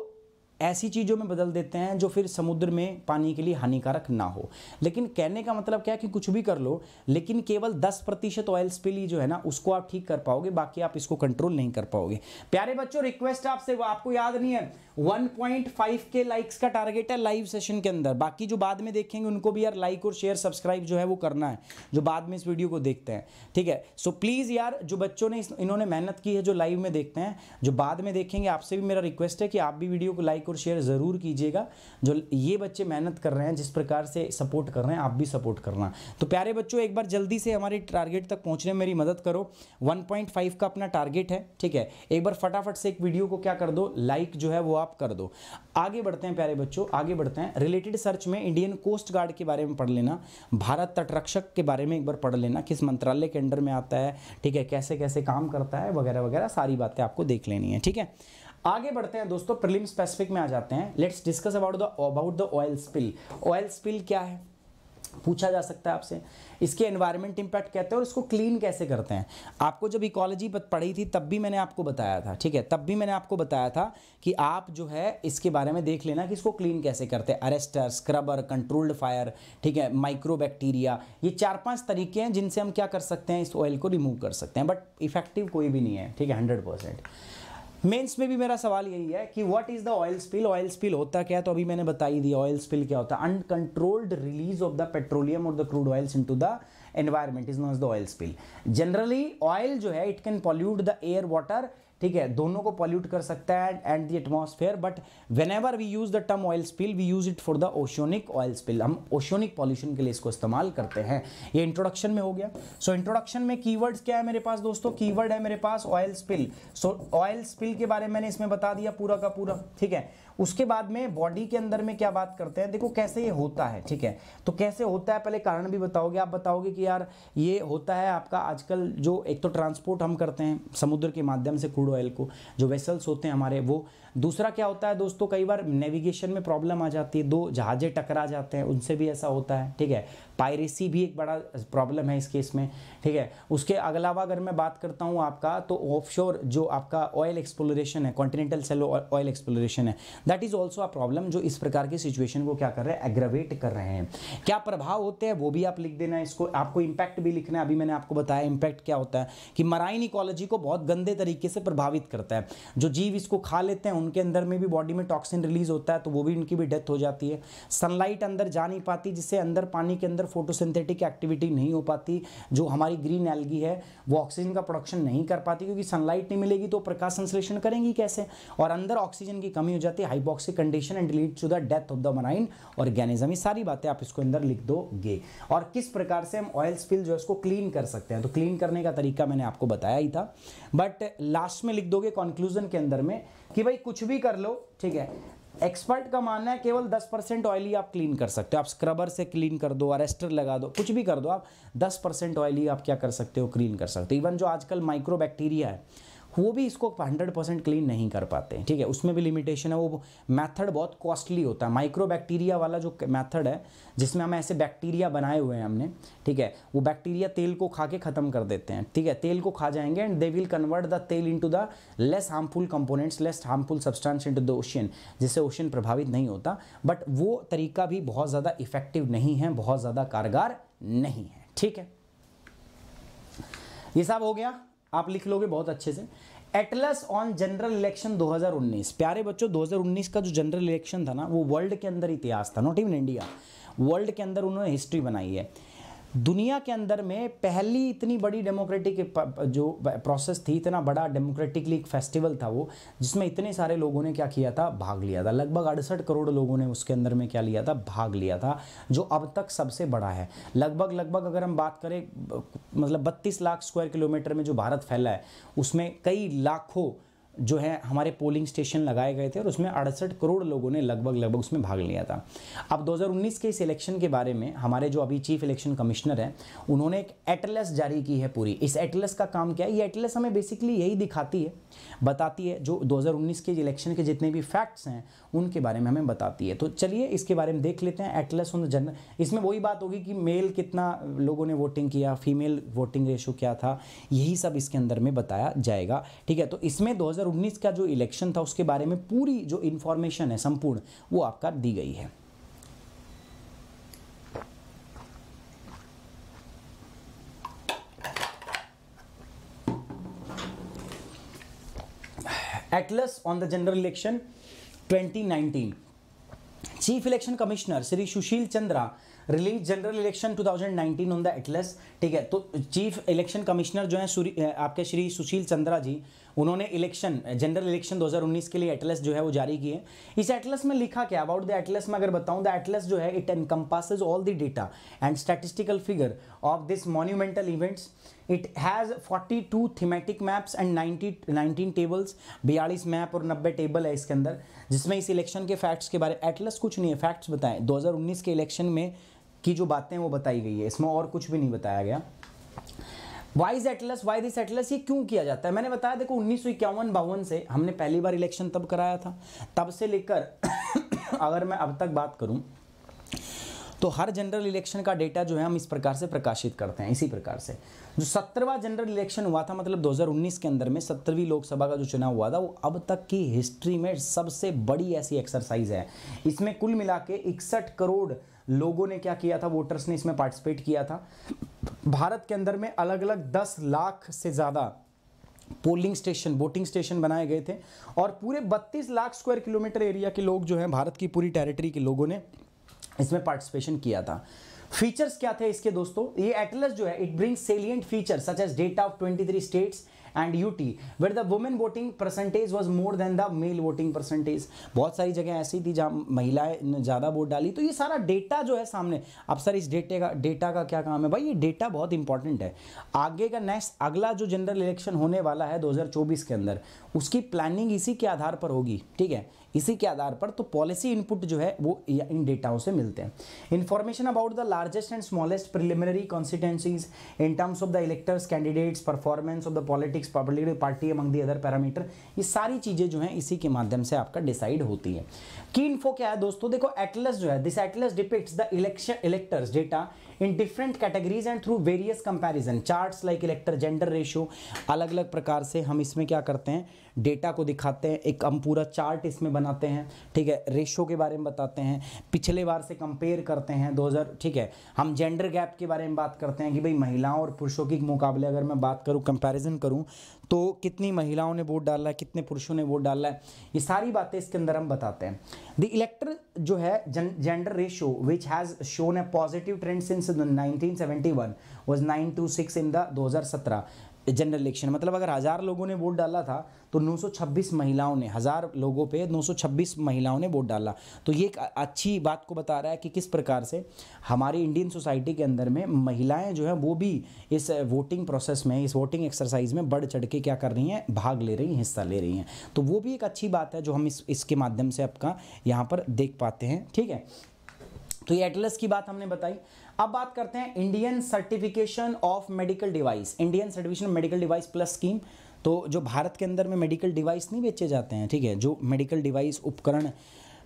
ऐसी चीज़ों में बदल देते हैं जो फिर समुद्र में पानी के लिए हानिकारक ना हो लेकिन कहने का मतलब क्या है कि कुछ भी कर लो लेकिन केवल 10 प्रतिशत ऑयल स्पिल जो है ना उसको आप ठीक कर पाओगे बाकी आप इसको कंट्रोल नहीं कर पाओगे प्यारे बच्चों रिक्वेस्ट आपसे आपको याद नहीं है 1.5 के लाइक्स का टारगेट है लाइव सेशन के अंदर बाकी जो बाद में देखेंगे उनको भी यार लाइक और शेयर सब्सक्राइब जो है वो करना है जो बाद में इस वीडियो को देखते हैं ठीक है सो प्लीज़ यार जो बच्चों ने इन्होंने मेहनत की है जो लाइव में देखते हैं जो बाद में देखेंगे आपसे भी मेरा रिक्वेस्ट है कि आप भी वीडियो को लाइक लाइक और शेयर ज़रूर कीजिएगा जो ये बच्चे मेहनत कर रहे हैं जिस प्रकार से सपोर्ट कर रहे हैं आप भी सपोर्ट करना तो प्यारे बच्चों एक बार जल्दी से हमारे टारगेट तक पहुँचने में मेरी मदद करो वन का अपना टारगेट है ठीक है एक बार फटाफट से एक वीडियो को क्या कर दो लाइक जो है वो आप कर दो आगे बढ़ते हैं प्यारे बच्चों आगे बढ़ते हैं रिलेटेड सर्च में इंडियन कोस्ट गार्ड के बारे में पढ़ लेना भारत तटरक्षक के बारे में एक बार पढ़ लेना किस मंत्रालय के अंडर में आता है ठीक है कैसे कैसे काम करता है वगैरह वगैरह सारी बातें आपको देख लेनी है ठीक है आगे बढ़ते हैं दोस्तों प्रिलिम स्पेसिफिक में आ जाते हैं let's discuss about the about the oil spill oil spill क्या है पूछा जा सकता है आपसे इसके एनवायरनमेंट इंपैक्ट कहते हैं और इसको क्लीन कैसे करते हैं आपको जब इकोलॉजी पढ़ी थी तब भी मैंने आपको बताया था ठीक है तब भी मैंने आपको बताया था कि आप जो है इसके बारे में देख लेना कि इसको क्लीन कैसे करते हैं अरेस्टर स्क्रबर कंट्रोल्ड फायर ठीक है माइक्रो बैक्टीरिया ये चार पाँच तरीके हैं जिनसे हम क्या कर सकते हैं इस ऑयल को रिमूव कर सकते हैं बट इफेक्टिव कोई भी नहीं है ठीक है हंड्रेड मेंस में भी मेरा सवाल यही है कि what is the oil spill oil spill होता क्या तो अभी मैंने बता ही दिया ऑयल स्पिल क्या होता है uncontrolled release of the petroleum और the crude oils into the environment is known as the oil spill generally oil जो है it can pollute the air water ठीक है दोनों को पॉल्यूट कर सकता है and the atmosphere but whenever we use the term oil spill we use it for the oceanic oil spill हम ओशोनिक पॉल्यूशन के लिए इसको इस्तेमाल करते हैं ये इंट्रोडक्शन में हो गया सो so, इंट्रोडक्शन में कीवर्ड्स क्या है मेरे पास दोस्तों कीवर्ड है मेरे पास oil spill so oil spill के बारे में मैंने इसमें बता दिया पूरा का पूरा ठीक है उसके बाद में बॉडी के अंदर में क्या बात करते हैं देखो कैसे ये होता है ठीक है तो कैसे होता है पहले कारण भी बताओगे आप बताओगे कि यार ये होता है आपका आजकल जो एक तो ट्रांसपोर्ट हम करते हैं समुद्र के माध्यम से क्रूड ऑयल को जो वेसल्स होते हैं हमारे वो दूसरा क्या होता है दोस्तों कई बार नेविगेशन में प्रॉब्लम आ जाती है दो जहाजे टकरा जाते हैं उनसे भी ऐसा होता है ठीक है पायरेसी भी एक बड़ा प्रॉब्लम है इस केस में ठीक है उसके अलावा अगर मैं बात करता हूँ आपका तो ऑफशोर जो आपका ऑयल एक्सप्लोरेशन है कॉन्टिनेंटल सेलो ऑयल एक्सप्लोरेशन है that is also a problem जो इस प्रकार की सिचुएशन को क्या कर रहे हैं एग्रवेट कर रहे हैं क्या प्रभाव होते हैं वो भी आप लिख देना इसको आपको इम्पैक्ट भी लिखना है अभी मैंने आपको बताया इम्पैक्ट क्या होता है कि मराइन इकोलॉजी को बहुत गंदे तरीके से प्रभावित करता है जो जीव इसको खा लेते हैं उनके अंदर में भी बॉडी में टॉक्सिन रिलीज होता है तो वो भी इनकी भी डेथ हो जाती है सनलाइट अंदर जा नहीं पाती जिससे अंदर पानी के अंदर फोटोसिंथेटिक एक्टिविटी नहीं हो पाती जो हमारी ग्रीन एल्गी है वो ऑक्सीजन का प्रोडक्शन नहीं कर पाती क्योंकि सनलाइट नहीं मिलेगी तो प्रकाश संश्लेषण करेंगी कैसे और अंदर ऑक्सीजन की कमी हो जाती है hypoxic condition and lead to the death of the marine organism ये सारी बातें आप इसको अंदर लिख दोगे और किस प्रकार से हम ऑयल स्पिल जो है उसको क्लीन कर सकते हैं तो क्लीन करने का तरीका मैंने आपको बताया ही था बट लास्ट में लिख दोगे कंक्लूजन के अंदर में कि भाई कुछ भी कर लो ठीक है एक्सपर्ट का मानना है केवल 10 परसेंट ऑयल ही आप क्लीन कर सकते हो आप स्क्रबर से क्लीन कर दो अरेस्टर लगा दो कुछ भी कर दो आप 10 परसेंट ऑयल ही आप क्या कर सकते हो क्लीन कर सकते हो इवन जो आजकल माइक्रो बैक्टीरिया है वो भी इसको हंड्रेड परसेंट क्लीन नहीं कर पाते ठीक है उसमें भी लिमिटेशन है वो मैथड बहुत कॉस्टली होता है माइक्रो बैक्टीरिया वाला जो मैथड है जिसमें हम ऐसे बैक्टीरिया बनाए हुए हैं हमने ठीक है वो बैक्टीरिया तेल को खा के ख़त्म कर देते हैं ठीक है तेल को खा जाएंगे and they will convert the तेल into the less harmful components less harmful substance into the ocean जिससे ओशियन प्रभावित नहीं होता बट वो तरीका भी बहुत ज़्यादा इफेक्टिव नहीं है बहुत ज़्यादा कारगर नहीं है ठीक है ये सब हो गया आप लिख लोगे बहुत अच्छे से एटलस ऑन जनरल इलेक्शन 2019 प्यारे बच्चों 2019 का जो जनरल इलेक्शन था ना वो वर्ल्ड के अंदर इतिहास था नॉट इवन इंडिया वर्ल्ड के अंदर उन्होंने हिस्ट्री बनाई है दुनिया के अंदर में पहली इतनी बड़ी डेमोक्रेटिक जो प्रोसेस थी इतना बड़ा डेमोक्रेटिकली एक फेस्टिवल था वो जिसमें इतने सारे लोगों ने क्या किया था भाग लिया था लगभग अड़सठ करोड़ लोगों ने उसके अंदर में क्या लिया था भाग लिया था जो अब तक सबसे बड़ा है लगभग लगभग अगर हम बात करें मतलब बत्तीस लाख स्क्वायर किलोमीटर में जो भारत फैला है उसमें कई लाखों जो है हमारे पोलिंग स्टेशन लगाए गए थे और उसमें अड़सठ करोड़ लोगों ने लगभग लगभग उसमें भाग लिया था अब 2019 के इस इलेक्शन के बारे में हमारे जो अभी चीफ इलेक्शन कमिश्नर हैं उन्होंने एक एटलस जारी की है पूरी इस एटलस का काम क्या है ये एटलस हमें बेसिकली यही दिखाती है बताती है जो 2019 के इलेक्शन के जितने भी फैक्ट्स हैं उनके बारे में हमें बताती है तो चलिए इसके बारे में देख लेते हैं एटलस ऑन द जनरल इसमें वही बात होगी कि मेल कितना लोगों ने वोटिंग किया फीमेल वोटिंग रेशो क्या था यही सब इसके अंदर में बताया जाएगा ठीक है तो इसमें 2019 का जो इलेक्शन था उसके बारे में पूरी जो इन्फॉर्मेशन है संपूर्ण वो आपका दी गई है atlas on the general election 2019 chief election commissioner Shri Sushil Chandra release general election 2019 on the atlas ठीक है तो चीफ इलेक्शन कमिश्नर जो है आपके श्री सुशील चंद्रा जी उन्होंने इलेक्शन जनरल इलेक्शन 2019 के लिए एटलस जो है वो जारी किए इस एटलस में लिखा क्या अबाउट द एटलस में अगर बताऊं द एटलस जो है it encompasses all the data and statistical figure of this monumental events it has 42 thematic maps and 90 19 tables बयालीस मैप और 90 टेबल है इसके अंदर जिसमें इस इलेक्शन के फैक्ट्स के बारे में एटलस कुछ नहीं है फैक्ट्स बताएं 2019 के इलेक्शन में की जो बातें वो बताई गई है इसमें और कुछ भी नहीं बताया गया why's atlas why this atlas ये क्यों किया जाता है मैंने बताया देखो उन्नीस सौ इक्यावन बावन से हमने पहली बार इलेक्शन तब कराया था तब से लेकर अगर मैं अब तक बात करूँ तो हर जनरल इलेक्शन का डेटा जो है हम इस प्रकार से प्रकाशित करते हैं इसी प्रकार से जो सत्रहवा जनरल इलेक्शन हुआ था मतलब 2019 के अंदर में सत्रहवीं लोकसभा का जो चुनाव हुआ था वो अब तक की हिस्ट्री में सबसे बड़ी ऐसी एक्सरसाइज है इसमें कुल मिला के इकसठ करोड़ लोगों ने क्या किया था वोटर्स ने इसमें पार्टिसिपेट किया था भारत के अंदर में अलग अलग दस लाख से ज़्यादा पोलिंग स्टेशन वोटिंग स्टेशन बनाए गए थे और पूरे 32 लाख स्क्वायर किलोमीटर एरिया के लोग जो हैं भारत की पूरी टेरिटरी के लोगों ने इसमें पार्टिसिपेशन किया था फीचर्स क्या थे इसके दोस्तों ये एटलस जो है it brings salient feature such as data of 23 states and UT where the women voting percentage was more than the male voting percentage बहुत सारी जगह ऐसी थी जहां महिलाएं ने ज़्यादा वोट डाली तो ये सारा डेटा जो है सामने अब सर इस डेटे का डेटा का क्या काम है भाई ये डेटा बहुत इंपॉर्टेंट है आगे का नेक्स्ट अगला जो जनरल इलेक्शन होने वाला है दो के अंदर उसकी प्लानिंग इसी के आधार पर होगी ठीक है इसी के आधार पर तो पॉलिसी इनपुट जो है वो इन डेटाओं से मिलते हैं information about the largest and smallest preliminary constituencies in terms of the electors candidates performance of the politics public party among the other parameter ये सारी चीज़ें जो हैं इसी के माध्यम से आपका डिसाइड होती है की इन्फो क्या है दोस्तों देखो एटलस जो है this atlas depict the election electors data in different categories and through various comparison chart like elector gender ratio अलग अलग प्रकार से हम इसमें क्या करते हैं डेटा को दिखाते हैं एक हम पूरा चार्ट इसमें बनाते हैं ठीक है रेशो के बारे में बताते हैं पिछले बार से कंपेयर करते हैं 2000 ठीक है हम जेंडर गैप के बारे में बात करते हैं कि भाई महिलाओं और पुरुषों के मुकाबले अगर मैं बात करूँ कंपेरिजन करूँ तो कितनी महिलाओं ने वोट डाला है कितने पुरुषों ने वोट डाला है ये सारी बातें इसके अंदर हम बताते हैं द इलेक्टर जो है gender ratio which has shown a positive trend since 1971 was 926 in the 2017 general election मतलब अगर हज़ार लोगों ने वोट डाला था तो 926 महिलाओं ने हज़ार लोगों पे 926 महिलाओं ने वोट डाला तो ये एक अच्छी बात को बता रहा है कि किस प्रकार से हमारी इंडियन सोसाइटी के अंदर में महिलाएं जो हैं वो भी इस वोटिंग प्रोसेस में इस वोटिंग एक्सरसाइज में बढ़ चढ़ के क्या कर रही हैं भाग ले रही हैं हिस्सा ले रही हैं तो वो भी एक अच्छी बात है जो हम इस इसके माध्यम से आपका यहाँ पर देख पाते हैं ठीक है तो ये एटलस की बात हमने बताई अब बात करते हैं Indian certification of medical device Indian certification medical device plus scheme तो जो भारत के अंदर में मेडिकल डिवाइस नहीं बेचे जाते हैं ठीक है जो मेडिकल डिवाइस उपकरण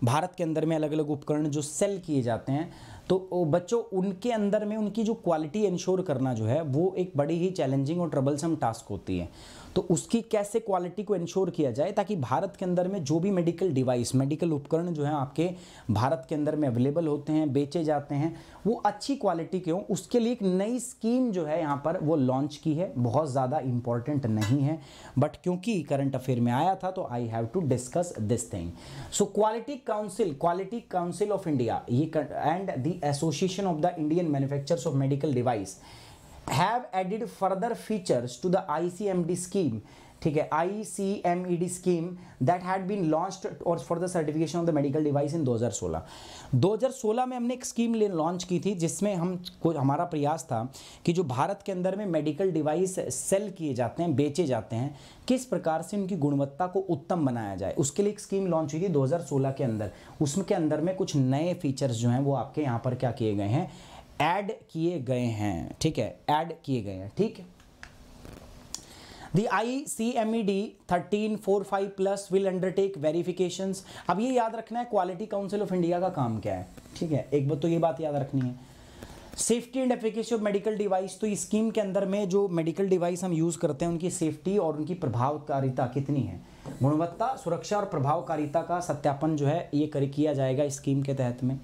भारत के अंदर में अलग अलग उपकरण जो सेल किए जाते हैं तो बच्चों उनके अंदर में उनकी जो क्वालिटी इंश्योर करना जो है वो एक बड़ी ही चैलेंजिंग और ट्रबलसम टास्क होती है तो उसकी कैसे क्वालिटी को इंश्योर किया जाए ताकि भारत के अंदर में जो भी मेडिकल डिवाइस मेडिकल उपकरण जो है आपके भारत के अंदर में अवेलेबल होते हैं बेचे जाते हैं वो अच्छी क्वालिटी के हों उसके लिए एक नई स्कीम जो है यहाँ पर वो लॉन्च की है बहुत ज़्यादा इंपॉर्टेंट नहीं है बट क्योंकि करंट अफेयर में आया था तो I have to discuss this thing so quality council quality council of India ये and the association of the Indian manufacturers of medical device have added further features to the ICMED scheme ठीक है I C M E D scheme that had been launched और for the certification of the medical device in 2016 2016 में हमने एक scheme launch की थी जिसमें हम को हमारा प्रयास था कि जो भारत के अंदर में मेडिकल डिवाइस सेल किए जाते हैं बेचे जाते हैं किस प्रकार से उनकी गुणवत्ता को उत्तम बनाया जाए उसके लिए एक स्कीम लॉन्च हुई थी दो के अंदर उसके अंदर में कुछ नए फीचर्स जो हैं वो आपके यहाँ पर क्या किए गए हैं ऐड किए गए हैं ठीक है ऐड किए गए हैं ठीक है The ICMED 1345 plus will undertake verifications. अब ये याद रखना है क्वालिटी काउंसिल ऑफ इंडिया का काम क्या है ठीक है एक बार तो ये बात याद रखनी है safety and efficacy of medical device तो इस स्कीम के अंदर में जो मेडिकल डिवाइस हम यूज़ करते हैं उनकी सेफ्टी और उनकी प्रभावकारिता कितनी है गुणवत्ता सुरक्षा और प्रभावकारिता का सत्यापन जो है ये कर किया जाएगा इस स्कीम के तहत में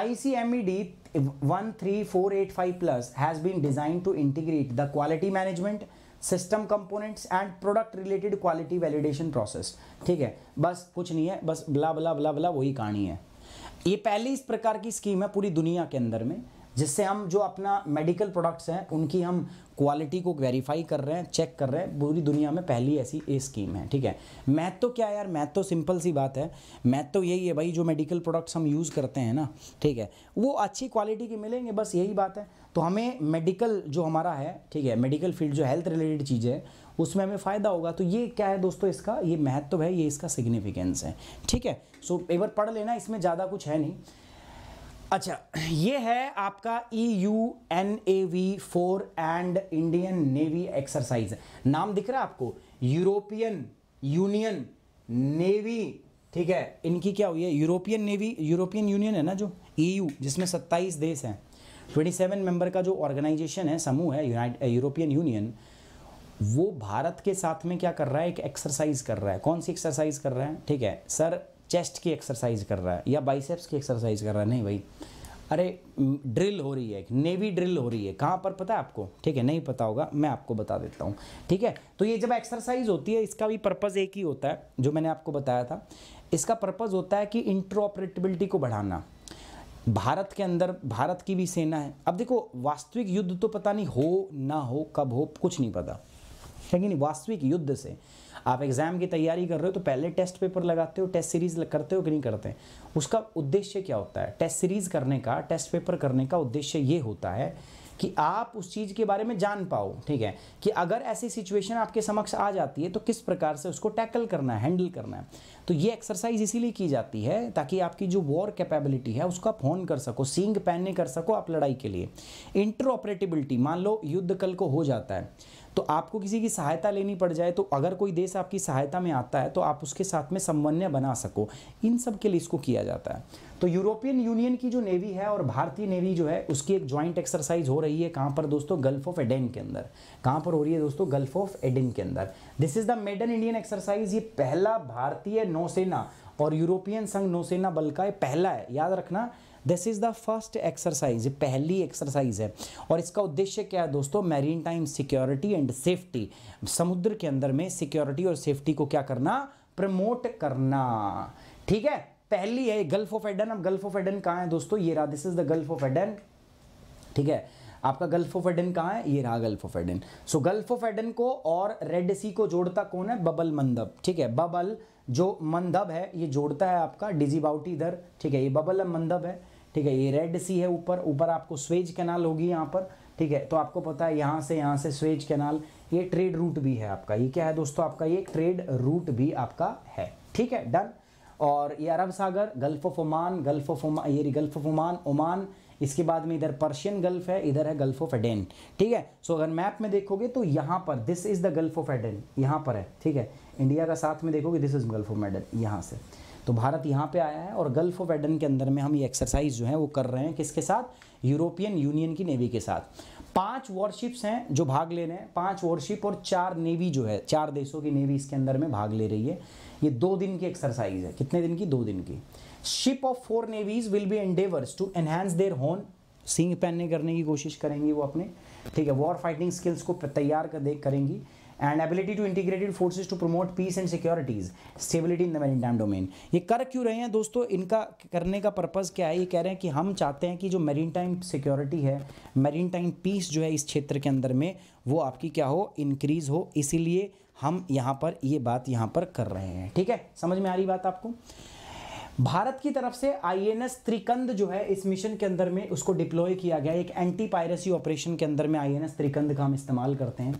I C M E D one three five plus has been design to integrate the quality management system components and product related quality validation process ठीक है बस कुछ नहीं है बस बला बला बला बला वही कहानी है ये पहली इस प्रकार की स्कीम है पूरी दुनिया के अंदर में जिससे हम जो अपना मेडिकल प्रोडक्ट्स हैं उनकी हम क्वालिटी को वेरीफाई कर रहे हैं चेक कर रहे हैं पूरी दुनिया में पहली ऐसी ए स्कीम है ठीक है मैथ तो क्या यार मैथ तो सिंपल सी बात है मैथ तो यही है भाई जो मेडिकल प्रोडक्ट्स हम यूज़ करते हैं ना ठीक है वो अच्छी क्वालिटी के मिलेंगे बस यही बात है तो हमें मेडिकल जो हमारा है ठीक है मेडिकल फील्ड जो हेल्थ रिलेटेड चीज़ है उसमें हमें फ़ायदा होगा तो ये क्या है दोस्तों इसका ये महत्व है ये इसका सिग्निफिकेंस है ठीक है सो एक बार पढ़ लेना इसमें ज़्यादा कुछ है नहीं अच्छा ये है आपका E U N A V four and Indian navy exercise नाम दिख रहा है आपको यूरोपियन यूनियन नेवी ठीक है इनकी क्या हुई है यूरोपियन नेवी यूरोपियन यूनियन है ना जो ईयू e जिसमें 27 देश हैं 27 मेंबर का जो ऑर्गेनाइजेशन है समूह है यूरोपियन यूनियन वो भारत के साथ में क्या कर रहा है एक एक्सरसाइज कर रहा है कौन सी एक्सरसाइज कर रहा है ठीक है सर चेस्ट की एक्सरसाइज कर रहा है या बाइसेप्स की एक्सरसाइज कर रहा है नहीं भाई अरे ड्रिल हो रही है नेवी ड्रिल हो रही है कहाँ पर पता है आपको ठीक है नहीं पता होगा मैं आपको बता देता हूँ ठीक है तो ये जब एक्सरसाइज होती है इसका भी पर्पज़ एक ही होता है जो मैंने आपको बताया था इसका पर्पज़ होता है कि इंट्रोपरेटबिलिटी को बढ़ाना भारत के अंदर भारत की भी सेना है अब देखो वास्तविक युद्ध तो पता नहीं हो ना हो कब हो कुछ नहीं पता लेकिन वास्तविक युद्ध से आप एग्ज़ाम की तैयारी कर रहे हो तो पहले टेस्ट पेपर लगाते हो टेस्ट सीरीज़ करते हो कि नहीं करते उसका उद्देश्य क्या होता है टेस्ट सीरीज़ करने का टेस्ट पेपर करने का उद्देश्य ये होता है कि आप उस चीज़ के बारे में जान पाओ ठीक है कि अगर ऐसी सिचुएशन आपके समक्ष आ जाती है तो किस प्रकार से उसको टैकल करना है हैंडल करना है तो ये एक्सरसाइज इसीलिए की जाती है ताकि आपकी जो वॉर कैपेबिलिटी है उसको आप कर सको सींग पहनने कर सको आप लड़ाई के लिए इंटर मान लो युद्ध कल को हो जाता है तो आपको किसी की सहायता लेनी पड़ जाए तो अगर कोई देश आपकी सहायता में आता है तो आप उसके साथ में समन्वय बना सको इन सब के लिए इसको किया जाता है तो यूरोपियन यूनियन की जो नेवी है और भारतीय नेवी जो है उसकी एक ज्वाइंट एक्सरसाइज हो रही है कहाँ पर दोस्तों गल्फ ऑफ एडेन के अंदर कहाँ पर हो रही है दोस्तों गल्फ ऑफ एडेन के अंदर this is the maiden Indian exercise ये पहला भारतीय नौसेना और यूरोपियन संघ नौसेना बल का पहला है याद रखना this is the first exercise पहली एक्सरसाइज है और इसका उद्देश्य क्या है दोस्तों maritime security and safety समुद्र के अंदर में सिक्योरिटी और सेफ्टी को क्या करना प्रमोट करना ठीक है पहली है गल्फ ऑफ एडन अब गल्फ ऑफ एडन कहाँ है दोस्तों ये रहा this is the Gulf of Aden ठीक है आपका गल्फ ऑफ एडन कहाँ है ये रहा Gulf of Aden so Gulf of Aden को और रेड सी को जोड़ता कौन है बबल मंदब ठीक है बबल जो मंदब है ये जोड़ता है आपका डिजी बाउटी इधर ठीक है ये बबल मंदब है ठीक है ये रेड सी है ऊपर ऊपर आपको स्वेज कैनाल होगी यहाँ पर ठीक है तो आपको पता है यहाँ से यहाँ से स्वेज कैनाल ये ट्रेड रूट भी है आपका ये क्या है दोस्तों आपका ये ट्रेड रूट भी आपका है ठीक है डन और ये अरब सागर Gulf of Oman Gulf of Oman ये गल्फ ऑफ ओमान ओमान इसके बाद में इधर पर्शियन गल्फ है इधर है गल्फ ऑफ एडेन ठीक है सो अगर मैप में देखोगे तो यहाँ पर this is the Gulf of Aden यहाँ पर है ठीक है इंडिया का साथ में देखोगे this is Gulf of Aden यहाँ से तो भारत यहाँ पे आया है और गल्फ ऑफ एडन के अंदर में हम ये एक्सरसाइज जो है वो कर रहे हैं किसके साथ यूरोपियन यूनियन की नेवी के साथ पांच वॉरशिप्स हैं जो भाग ले रहे हैं पांच वॉरशिप और चार नेवी जो है चार देशों की नेवी इसके अंदर में भाग ले रही है ये दो दिन की एक्सरसाइज है कितने दिन की दो दिन की ship of four navies will be endeavours to enhance their होन सिंह पहनने करने की कोशिश करेंगी वो अपने ठीक है वॉर फाइटिंग स्किल्स को तैयार कर देख करेंगी and ability to integrated forces to promote peace and securities stability in the maritime domain ये कर क्यों रहे हैं दोस्तों इनका करने का पर्पज़ क्या है ये कह रहे हैं कि हम चाहते हैं कि जो मेरीन टाइम सिक्योरिटी है मेरीन टाइम पीस जो है इस क्षेत्र के अंदर में वो आपकी क्या हो इंक्रीज़ हो इसीलिए हम यहाँ पर ये बात यहाँ पर कर रहे हैं ठीक है समझ में आ रही बात आपको भारत की तरफ से आईएनएस त्रिकंद जो है इस मिशन के अंदर में उसको डिप्लॉय किया गया एक एंटी पायरेसी ऑपरेशन के अंदर में आईएनएस त्रिकंद का हम इस्तेमाल करते हैं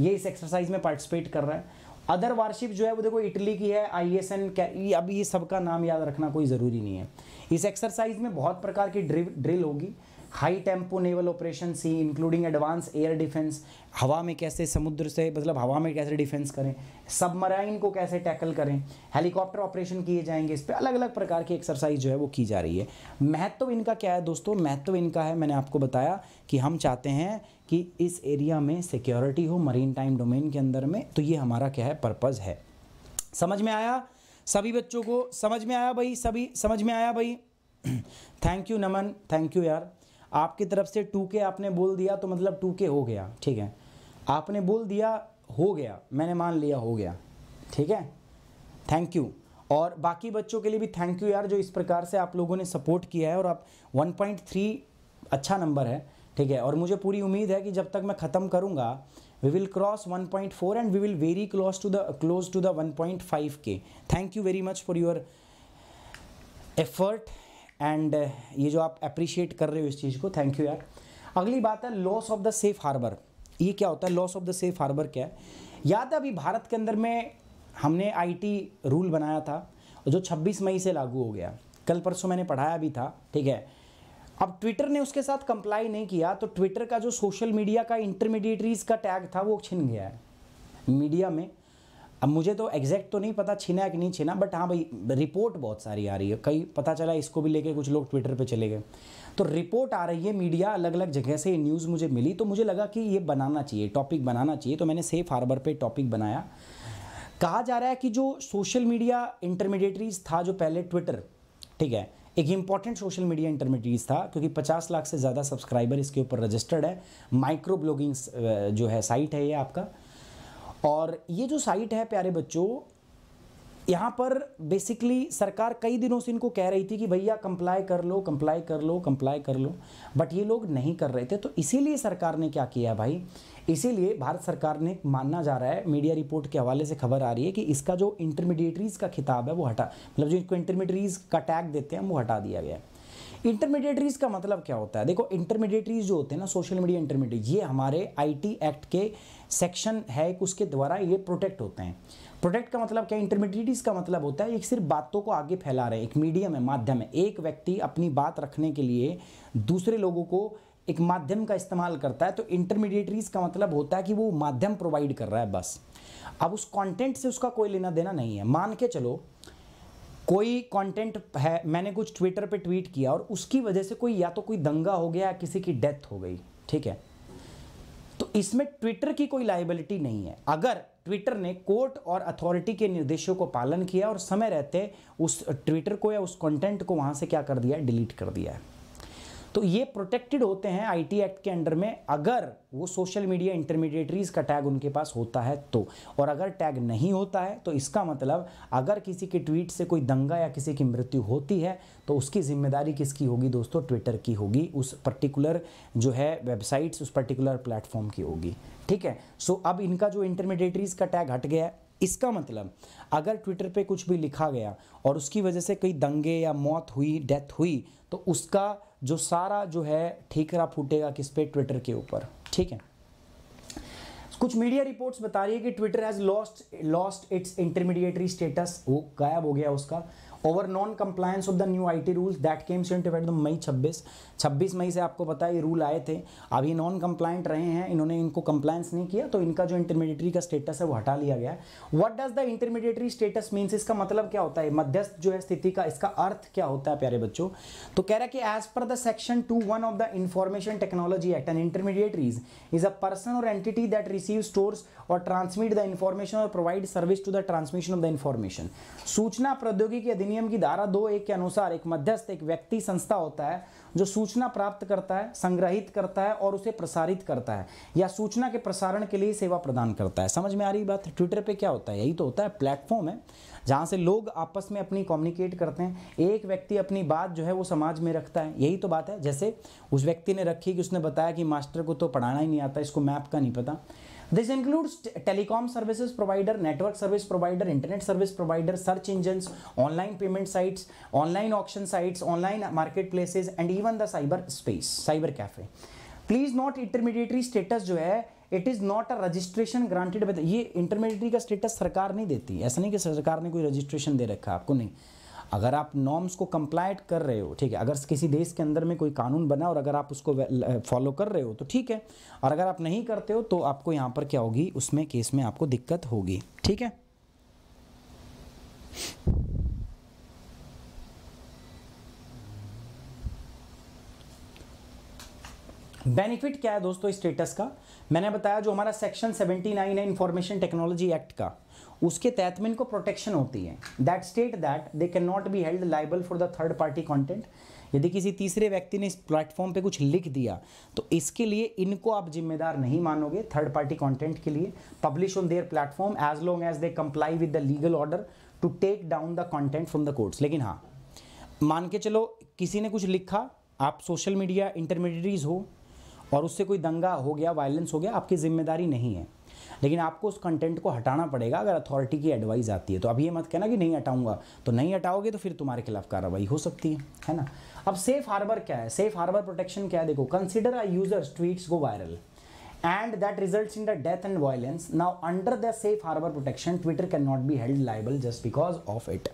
ये इस एक्सरसाइज में पार्टिसिपेट कर रहा है अदर वारशिप जो है वो देखो इटली की है आई एस एन अब ये सबका नाम याद रखना कोई ज़रूरी नहीं है इस एक्सरसाइज में बहुत प्रकार की ड्रिल होगी high tempo naval operation sea including advance air defence हवा में कैसे समुद्र से मतलब हवा में कैसे डिफेंस करें सबमराइन को कैसे टैकल करें हेलीकॉप्टर ऑपरेशन किए जाएंगे इस पर अलग अलग प्रकार की एक्सरसाइज जो है वो की जा रही है महत्व इनका क्या है दोस्तों महत्व इनका है मैंने आपको बताया कि हम चाहते हैं कि इस एरिया में सिक्योरिटी हो मरीन टाइम डोमेन के अंदर में तो ये हमारा क्या है पर्पज़ है समझ में आया सभी बच्चों को समझ में आया भाई सभी समझ में आया भाई thank you Naman thank you यार आपकी तरफ से टू के आपने बोल दिया तो मतलब टू के हो गया ठीक है आपने बोल दिया हो गया मैंने मान लिया हो गया ठीक है थैंक यू और बाकी बच्चों के लिए भी थैंक यू यार जो इस प्रकार से आप लोगों ने सपोर्ट किया है और आप 1.3 अच्छा नंबर है ठीक है और मुझे पूरी उम्मीद है कि जब तक मैं ख़त्म करूँगा we will cross 1.4 and we will very close to the close to the five K thank you very much for your effort and uh, ये जो आप अप्रिशिएट कर रहे हो इस चीज़ को थैंक यू यार अगली बात है loss of the safe harbour ये क्या होता है loss of the safe harbour क्या है याद है अभी भारत के अंदर में हमने आईटी रूल बनाया था जो 26 मई से लागू हो गया कल परसों मैंने पढ़ाया भी था ठीक है अब ट्विटर ने उसके साथ कंप्लाई नहीं किया तो ट्विटर का जो सोशल मीडिया का इंटरमीडिएटरीज का टैग था वो छिन गया है मीडिया में अब मुझे तो एग्जैक्ट तो नहीं पता छीना कि नहीं छीना बट हाँ भाई रिपोर्ट बहुत सारी आ रही है कई पता चला इसको भी लेके कुछ लोग ट्विटर पे चले गए तो रिपोर्ट आ रही है मीडिया अलग अलग जगह से ये न्यूज़ मुझे मिली तो मुझे लगा कि ये बनाना चाहिए टॉपिक बनाना चाहिए तो मैंने सेफ हार्बर पर टॉपिक बनाया कहा जा रहा है कि जो सोशल मीडिया इंटरमीडिएटरीज था जो पहले ट्विटर ठीक है एक इंपॉर्टेंट सोशल मीडिया इंटरमीडिएट था क्योंकि 50 लाख से ज़्यादा सब्सक्राइबर इसके ऊपर रजिस्टर्ड है माइक्रो ब्लॉगिंग जो है साइट है ये आपका और ये जो साइट है प्यारे बच्चों यहाँ पर बेसिकली सरकार कई दिनों से इनको कह रही थी कि भैया कंप्लाई कर लो कंप्लाई कर लो कंप्लाई कर लो बट ये लोग नहीं कर रहे थे तो इसीलिए सरकार ने क्या किया भाई इसीलिए भारत सरकार ने मानना जा रहा है मीडिया रिपोर्ट के हवाले से खबर आ रही है कि इसका जो इंटरमीडिएटरीज़ का खिताब है वो हटा मतलब जो इनको इंटरमीडिएटरीज़ का टैग देते हैं वो हटा दिया गया है इंटरमीडिएटरीज का मतलब क्या होता है देखो इंटरमीडिएटरीज जो होते हैं ना सोशल मीडिया इंटरमीडिएट ये हमारे आईटी एक्ट के सेक्शन है एक उसके द्वारा ये प्रोटेक्ट होते हैं प्रोटेक्ट का मतलब क्या इंटरमीडिएटरीज का मतलब होता है एक सिर्फ बातों को आगे फैला रहे हैं एक मीडियम है माध्यम है एक व्यक्ति अपनी बात रखने के लिए दूसरे लोगों को एक माध्यम का इस्तेमाल करता है तो इंटरमीडिएटरीज का मतलब होता है कि वो माध्यम प्रोवाइड कर रहा है बस अब उस कंटेंट से उसका कोई लेना देना नहीं है मान के चलो कोई कंटेंट है मैंने कुछ ट्विटर पे ट्वीट किया और उसकी वजह से कोई या तो कोई दंगा हो गया या किसी की डेथ हो गई ठीक है तो इसमें ट्विटर की कोई लाइबिलिटी नहीं है अगर ट्विटर ने कोर्ट और अथॉरिटी के निर्देशों को पालन किया और समय रहते उस ट्विटर को या उस कंटेंट को वहाँ से क्या कर दिया है डिलीट कर दिया है तो ये प्रोटेक्टेड होते हैं आईटी एक्ट के अंडर में अगर वो सोशल मीडिया इंटरमीडिएटरीज का टैग उनके पास होता है तो और अगर टैग नहीं होता है तो इसका मतलब अगर किसी के ट्वीट से कोई दंगा या किसी की मृत्यु होती है तो उसकी जिम्मेदारी किसकी होगी दोस्तों ट्विटर की होगी उस पर्टिकुलर जो है वेबसाइट्स उस पर्टिकुलर प्लेटफॉर्म की होगी ठीक है सो अब इनका जो इंटरमीडिएटरीज का टैग हट गया है इसका मतलब अगर ट्विटर पे कुछ भी लिखा गया और उसकी वजह से कई दंगे या मौत हुई डेथ हुई तो उसका जो सारा जो है ठीकरा फूटेगा किस पे ट्विटर के ऊपर ठीक है कुछ मीडिया रिपोर्ट्स बता रही है कि Twitter has lost lost its intermediary status वो गायब हो गया उसका over non compliance of the new IT rules that comes in effect मई 26 26 मई से आपको पता है ये रूल आए थे अभी नॉन कंप्लायंट रहे हैं इन्होंने इनको कंप्लायंस नहीं किया तो इनका जो इंटरमीडिएटरी का स्टेटस है वो हटा लिया गया what does the intermediary status means इसका मतलब क्या होता है मध्यस्थ जो है स्थिति का इसका अर्थ क्या होता है प्यारे बच्चों तो कह रहा है कि as per the section two one of the information technology act and intermediaries is a person or entity that receive store or transmit the information or provide service to the transmission of the information सूचना प्रौद्योगिकी अधिनियम अधिनियम की धारा दो एक के अनुसार एक मध्यस्थ एक व्यक्ति संस्था होता है जो सूचना प्राप्त करता है संग्रहित करता है और उसे प्रसारित करता है या सूचना के प्रसारण के लिए सेवा प्रदान करता है समझ में आ रही बात ट्विटर पे क्या होता है यही तो होता है प्लेटफॉर्म है जहाँ से लोग आपस में अपनी कम्युनिकेट करते हैं एक व्यक्ति अपनी बात जो है वो समाज में रखता है यही तो बात है जैसे उस व्यक्ति ने रखी कि उसने बताया कि मास्टर को तो पढ़ाना ही नहीं आता इसको मैप का नहीं पता this include telecom service provider network service provider internet service provider search engine online payment site online option sites online market places and even the cyber space cyber cafe please not intermediary status जो है it is not a registration granted ये intermediary का status सरकार नहीं देती ऐसा नहीं कि सरकार ने कोई रजिस्ट्रेशन दे रखा आपको नहीं अगर आप नॉर्म्स को कंप्लाइट कर रहे हो ठीक है अगर किसी देश के अंदर में कोई कानून बना और अगर आप उसको फॉलो कर रहे हो तो ठीक है और अगर आप नहीं करते हो तो आपको यहाँ पर क्या होगी उसमें केस में आपको दिक्कत होगी ठीक है बेनिफिट क्या है दोस्तों स्टेटस का मैंने बताया जो हमारा सेक्शन 79 है इंफॉर्मेशन टेक्नोलॉजी एक्ट का उसके तहत में इनको प्रोटेक्शन होती है that state that they can not be held liable for the third party content यदि किसी तीसरे व्यक्ति ने इस प्लेटफॉर्म पे कुछ लिख दिया तो इसके लिए इनको आप जिम्मेदार नहीं मानोगे थर्ड पार्टी कॉन्टेंट के लिए publish on their platform as long as they comply with the legal order to take down the content from the courts लेकिन हाँ मान के चलो किसी ने कुछ लिखा आप सोशल मीडिया इंटरमीडियरीज हो और उससे कोई दंगा हो गया वायलेंस हो गया आपकी जिम्मेदारी नहीं है लेकिन आपको उस कंटेंट को हटाना पड़ेगा अगर अथॉरिटी की एडवाइस आती है तो अब ये मत कहना कि नहीं हटाऊंगा तो नहीं हटाओगे तो फिर तुम्हारे खिलाफ कार्रवाई हो सकती है है ना अब सेफ हार्बर क्या है सेफ हार्बर प्रोटेक्शन क्या है देखो consider I user tweets go viral that result in the death and violence now under the safe harbour protection Twitter can not be held liable just because of it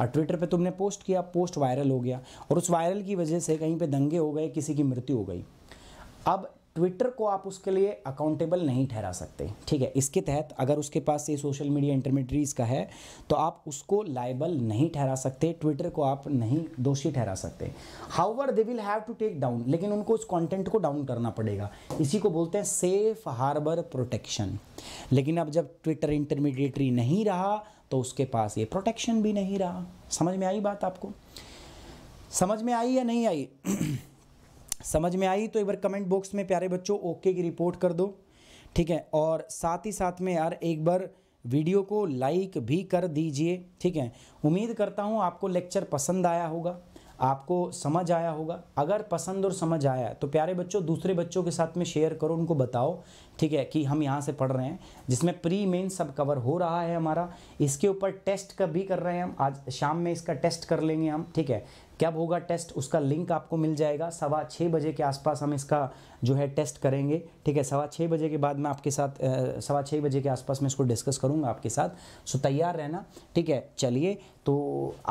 और Twitter पे तुमने post किया post viral हो गया और उस viral की वजह से कहीं पे दंगे हो गए किसी की मृत्यु हो गई अब ट्विटर को आप उसके लिए अकाउंटेबल नहीं ठहरा सकते ठीक है इसके तहत अगर उसके पास ये सोशल मीडिया इंटरमीडियरीज का है तो आप उसको लाइबल नहीं ठहरा सकते ट्विटर को आप नहीं दोषी ठहरा सकते however they will have to take down लेकिन उनको उस कंटेंट को डाउन करना पड़ेगा इसी को बोलते हैं सेफ हार्बर प्रोटेक्शन लेकिन अब जब ट्विटर इंटरमीडिएटरी नहीं रहा तो उसके पास ये प्रोटेक्शन भी नहीं रहा समझ में आई बात आपको समझ में आई या नहीं आई समझ में आई तो एक बार कमेंट बॉक्स में प्यारे बच्चों ओके की रिपोर्ट कर दो ठीक है और साथ ही साथ में यार एक बार वीडियो को लाइक भी कर दीजिए ठीक है उम्मीद करता हूँ आपको लेक्चर पसंद आया होगा आपको समझ आया होगा अगर पसंद और समझ आया तो प्यारे बच्चों दूसरे बच्चों के साथ में शेयर करो उनको बताओ ठीक है कि हम यहाँ से पढ़ रहे हैं जिसमें प्री मेन सब कवर हो रहा है हमारा इसके ऊपर टेस्ट का भी कर रहे हैं हम आज शाम में इसका टेस्ट कर लेंगे हम ठीक है कब होगा टेस्ट उसका लिंक आपको मिल जाएगा सवा छः बजे के आसपास हम इसका जो है टेस्ट करेंगे ठीक है सवा छः बजे के बाद मैं आपके साथ सवा छः बजे के आसपास मैं इसको डिस्कस करूँगा आपके साथ सो तैयार रहना ठीक है चलिए तो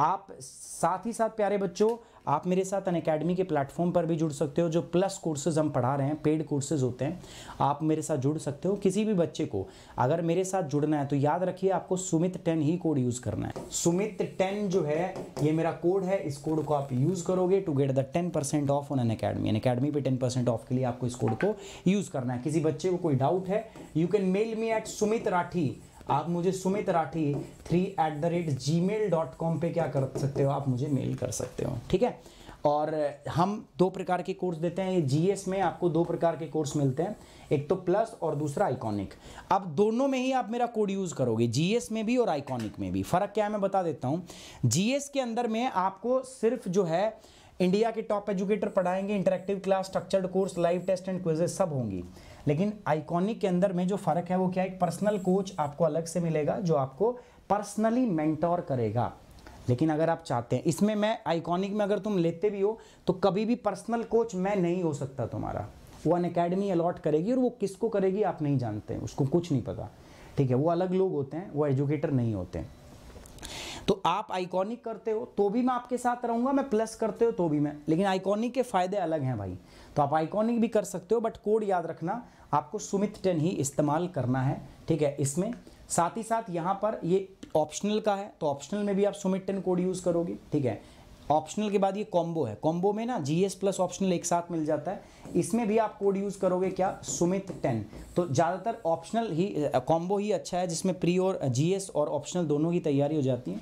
आप साथ ही साथ प्यारे बच्चों आप मेरे साथ अन अकेडमी के प्लेटफॉर्म पर भी जुड़ सकते हो जो प्लस कोर्सेज हम पढ़ा रहे हैं पेड कोर्सेज होते हैं आप मेरे साथ जुड़ सकते हो किसी भी बच्चे को अगर मेरे साथ जुड़ना है तो याद रखिए आपको सुमित टेन ही कोड यूज़ करना है सुमित टेन जो है ये मेरा कोड है इस कोड को आप यूज़ करोगे to get the ten percent off on Unacademy Unacademy पे टेन परसेंट ऑफ के लिए आपको इस कोड को यूज़ करना है किसी बच्चे को कोई डाउट है you can mail me at Sumit Rathi आप मुझे Sumit Rathi three at the rate Gmail dot com पर क्या कर सकते हो आप मुझे मेल कर सकते हो ठीक है और हम दो प्रकार के कोर्स देते हैं जीएस में आपको दो प्रकार के कोर्स मिलते हैं एक तो प्लस और दूसरा आइकॉनिक अब दोनों में ही आप मेरा कोड यूज़ करोगे जीएस में भी और आइकॉनिक में भी फ़र्क क्या है मैं बता देता हूँ जीएस के अंदर में आपको सिर्फ जो है इंडिया के टॉप एजुकेटर पढ़ाएंगे interactive class structured course live test and quizzes सब होंगी लेकिन आइकॉनिक के अंदर में जो फ़र्क है वो क्या है पर्सनल कोच आपको अलग से मिलेगा जो आपको पर्सनली मेंटोर करेगा लेकिन अगर आप चाहते हैं इसमें मैं आइकॉनिक में अगर तुम लेते भी हो तो कभी भी पर्सनल कोच मैं नहीं हो सकता तुम्हारा वो अन अकेडमी अलॉट करेगी और वो किसको करेगी आप नहीं जानते उसको कुछ नहीं पता ठीक है वो अलग लोग होते हैं वो एजुकेटर नहीं होते हैं तो आप आइकॉनिक करते हो तो भी मैं आपके साथ रहूंगा मैं प्लस करते हो तो भी मैं लेकिन आइकॉनिक के फ़ायदे अलग हैं भाई तो आप आइकॉनिक भी कर सकते हो बट कोड याद रखना आपको सुमित टेन ही इस्तेमाल करना है ठीक है इसमें साथ ही साथ यहाँ पर ये ऑप्शनल का है तो ऑप्शनल में भी आप सुमित टेन कोड यूज़ करोगे ठीक है ऑप्शनल के बाद ये कॉम्बो है कॉम्बो में ना जी प्लस ऑप्शनल एक साथ मिल जाता है इसमें भी आप कोड यूज़ करोगे क्या सुमित टेन तो ज़्यादातर ऑप्शनल ही कॉम्बो ही अच्छा है जिसमें प्री और जी और ऑप्शनल दोनों की तैयारी हो जाती है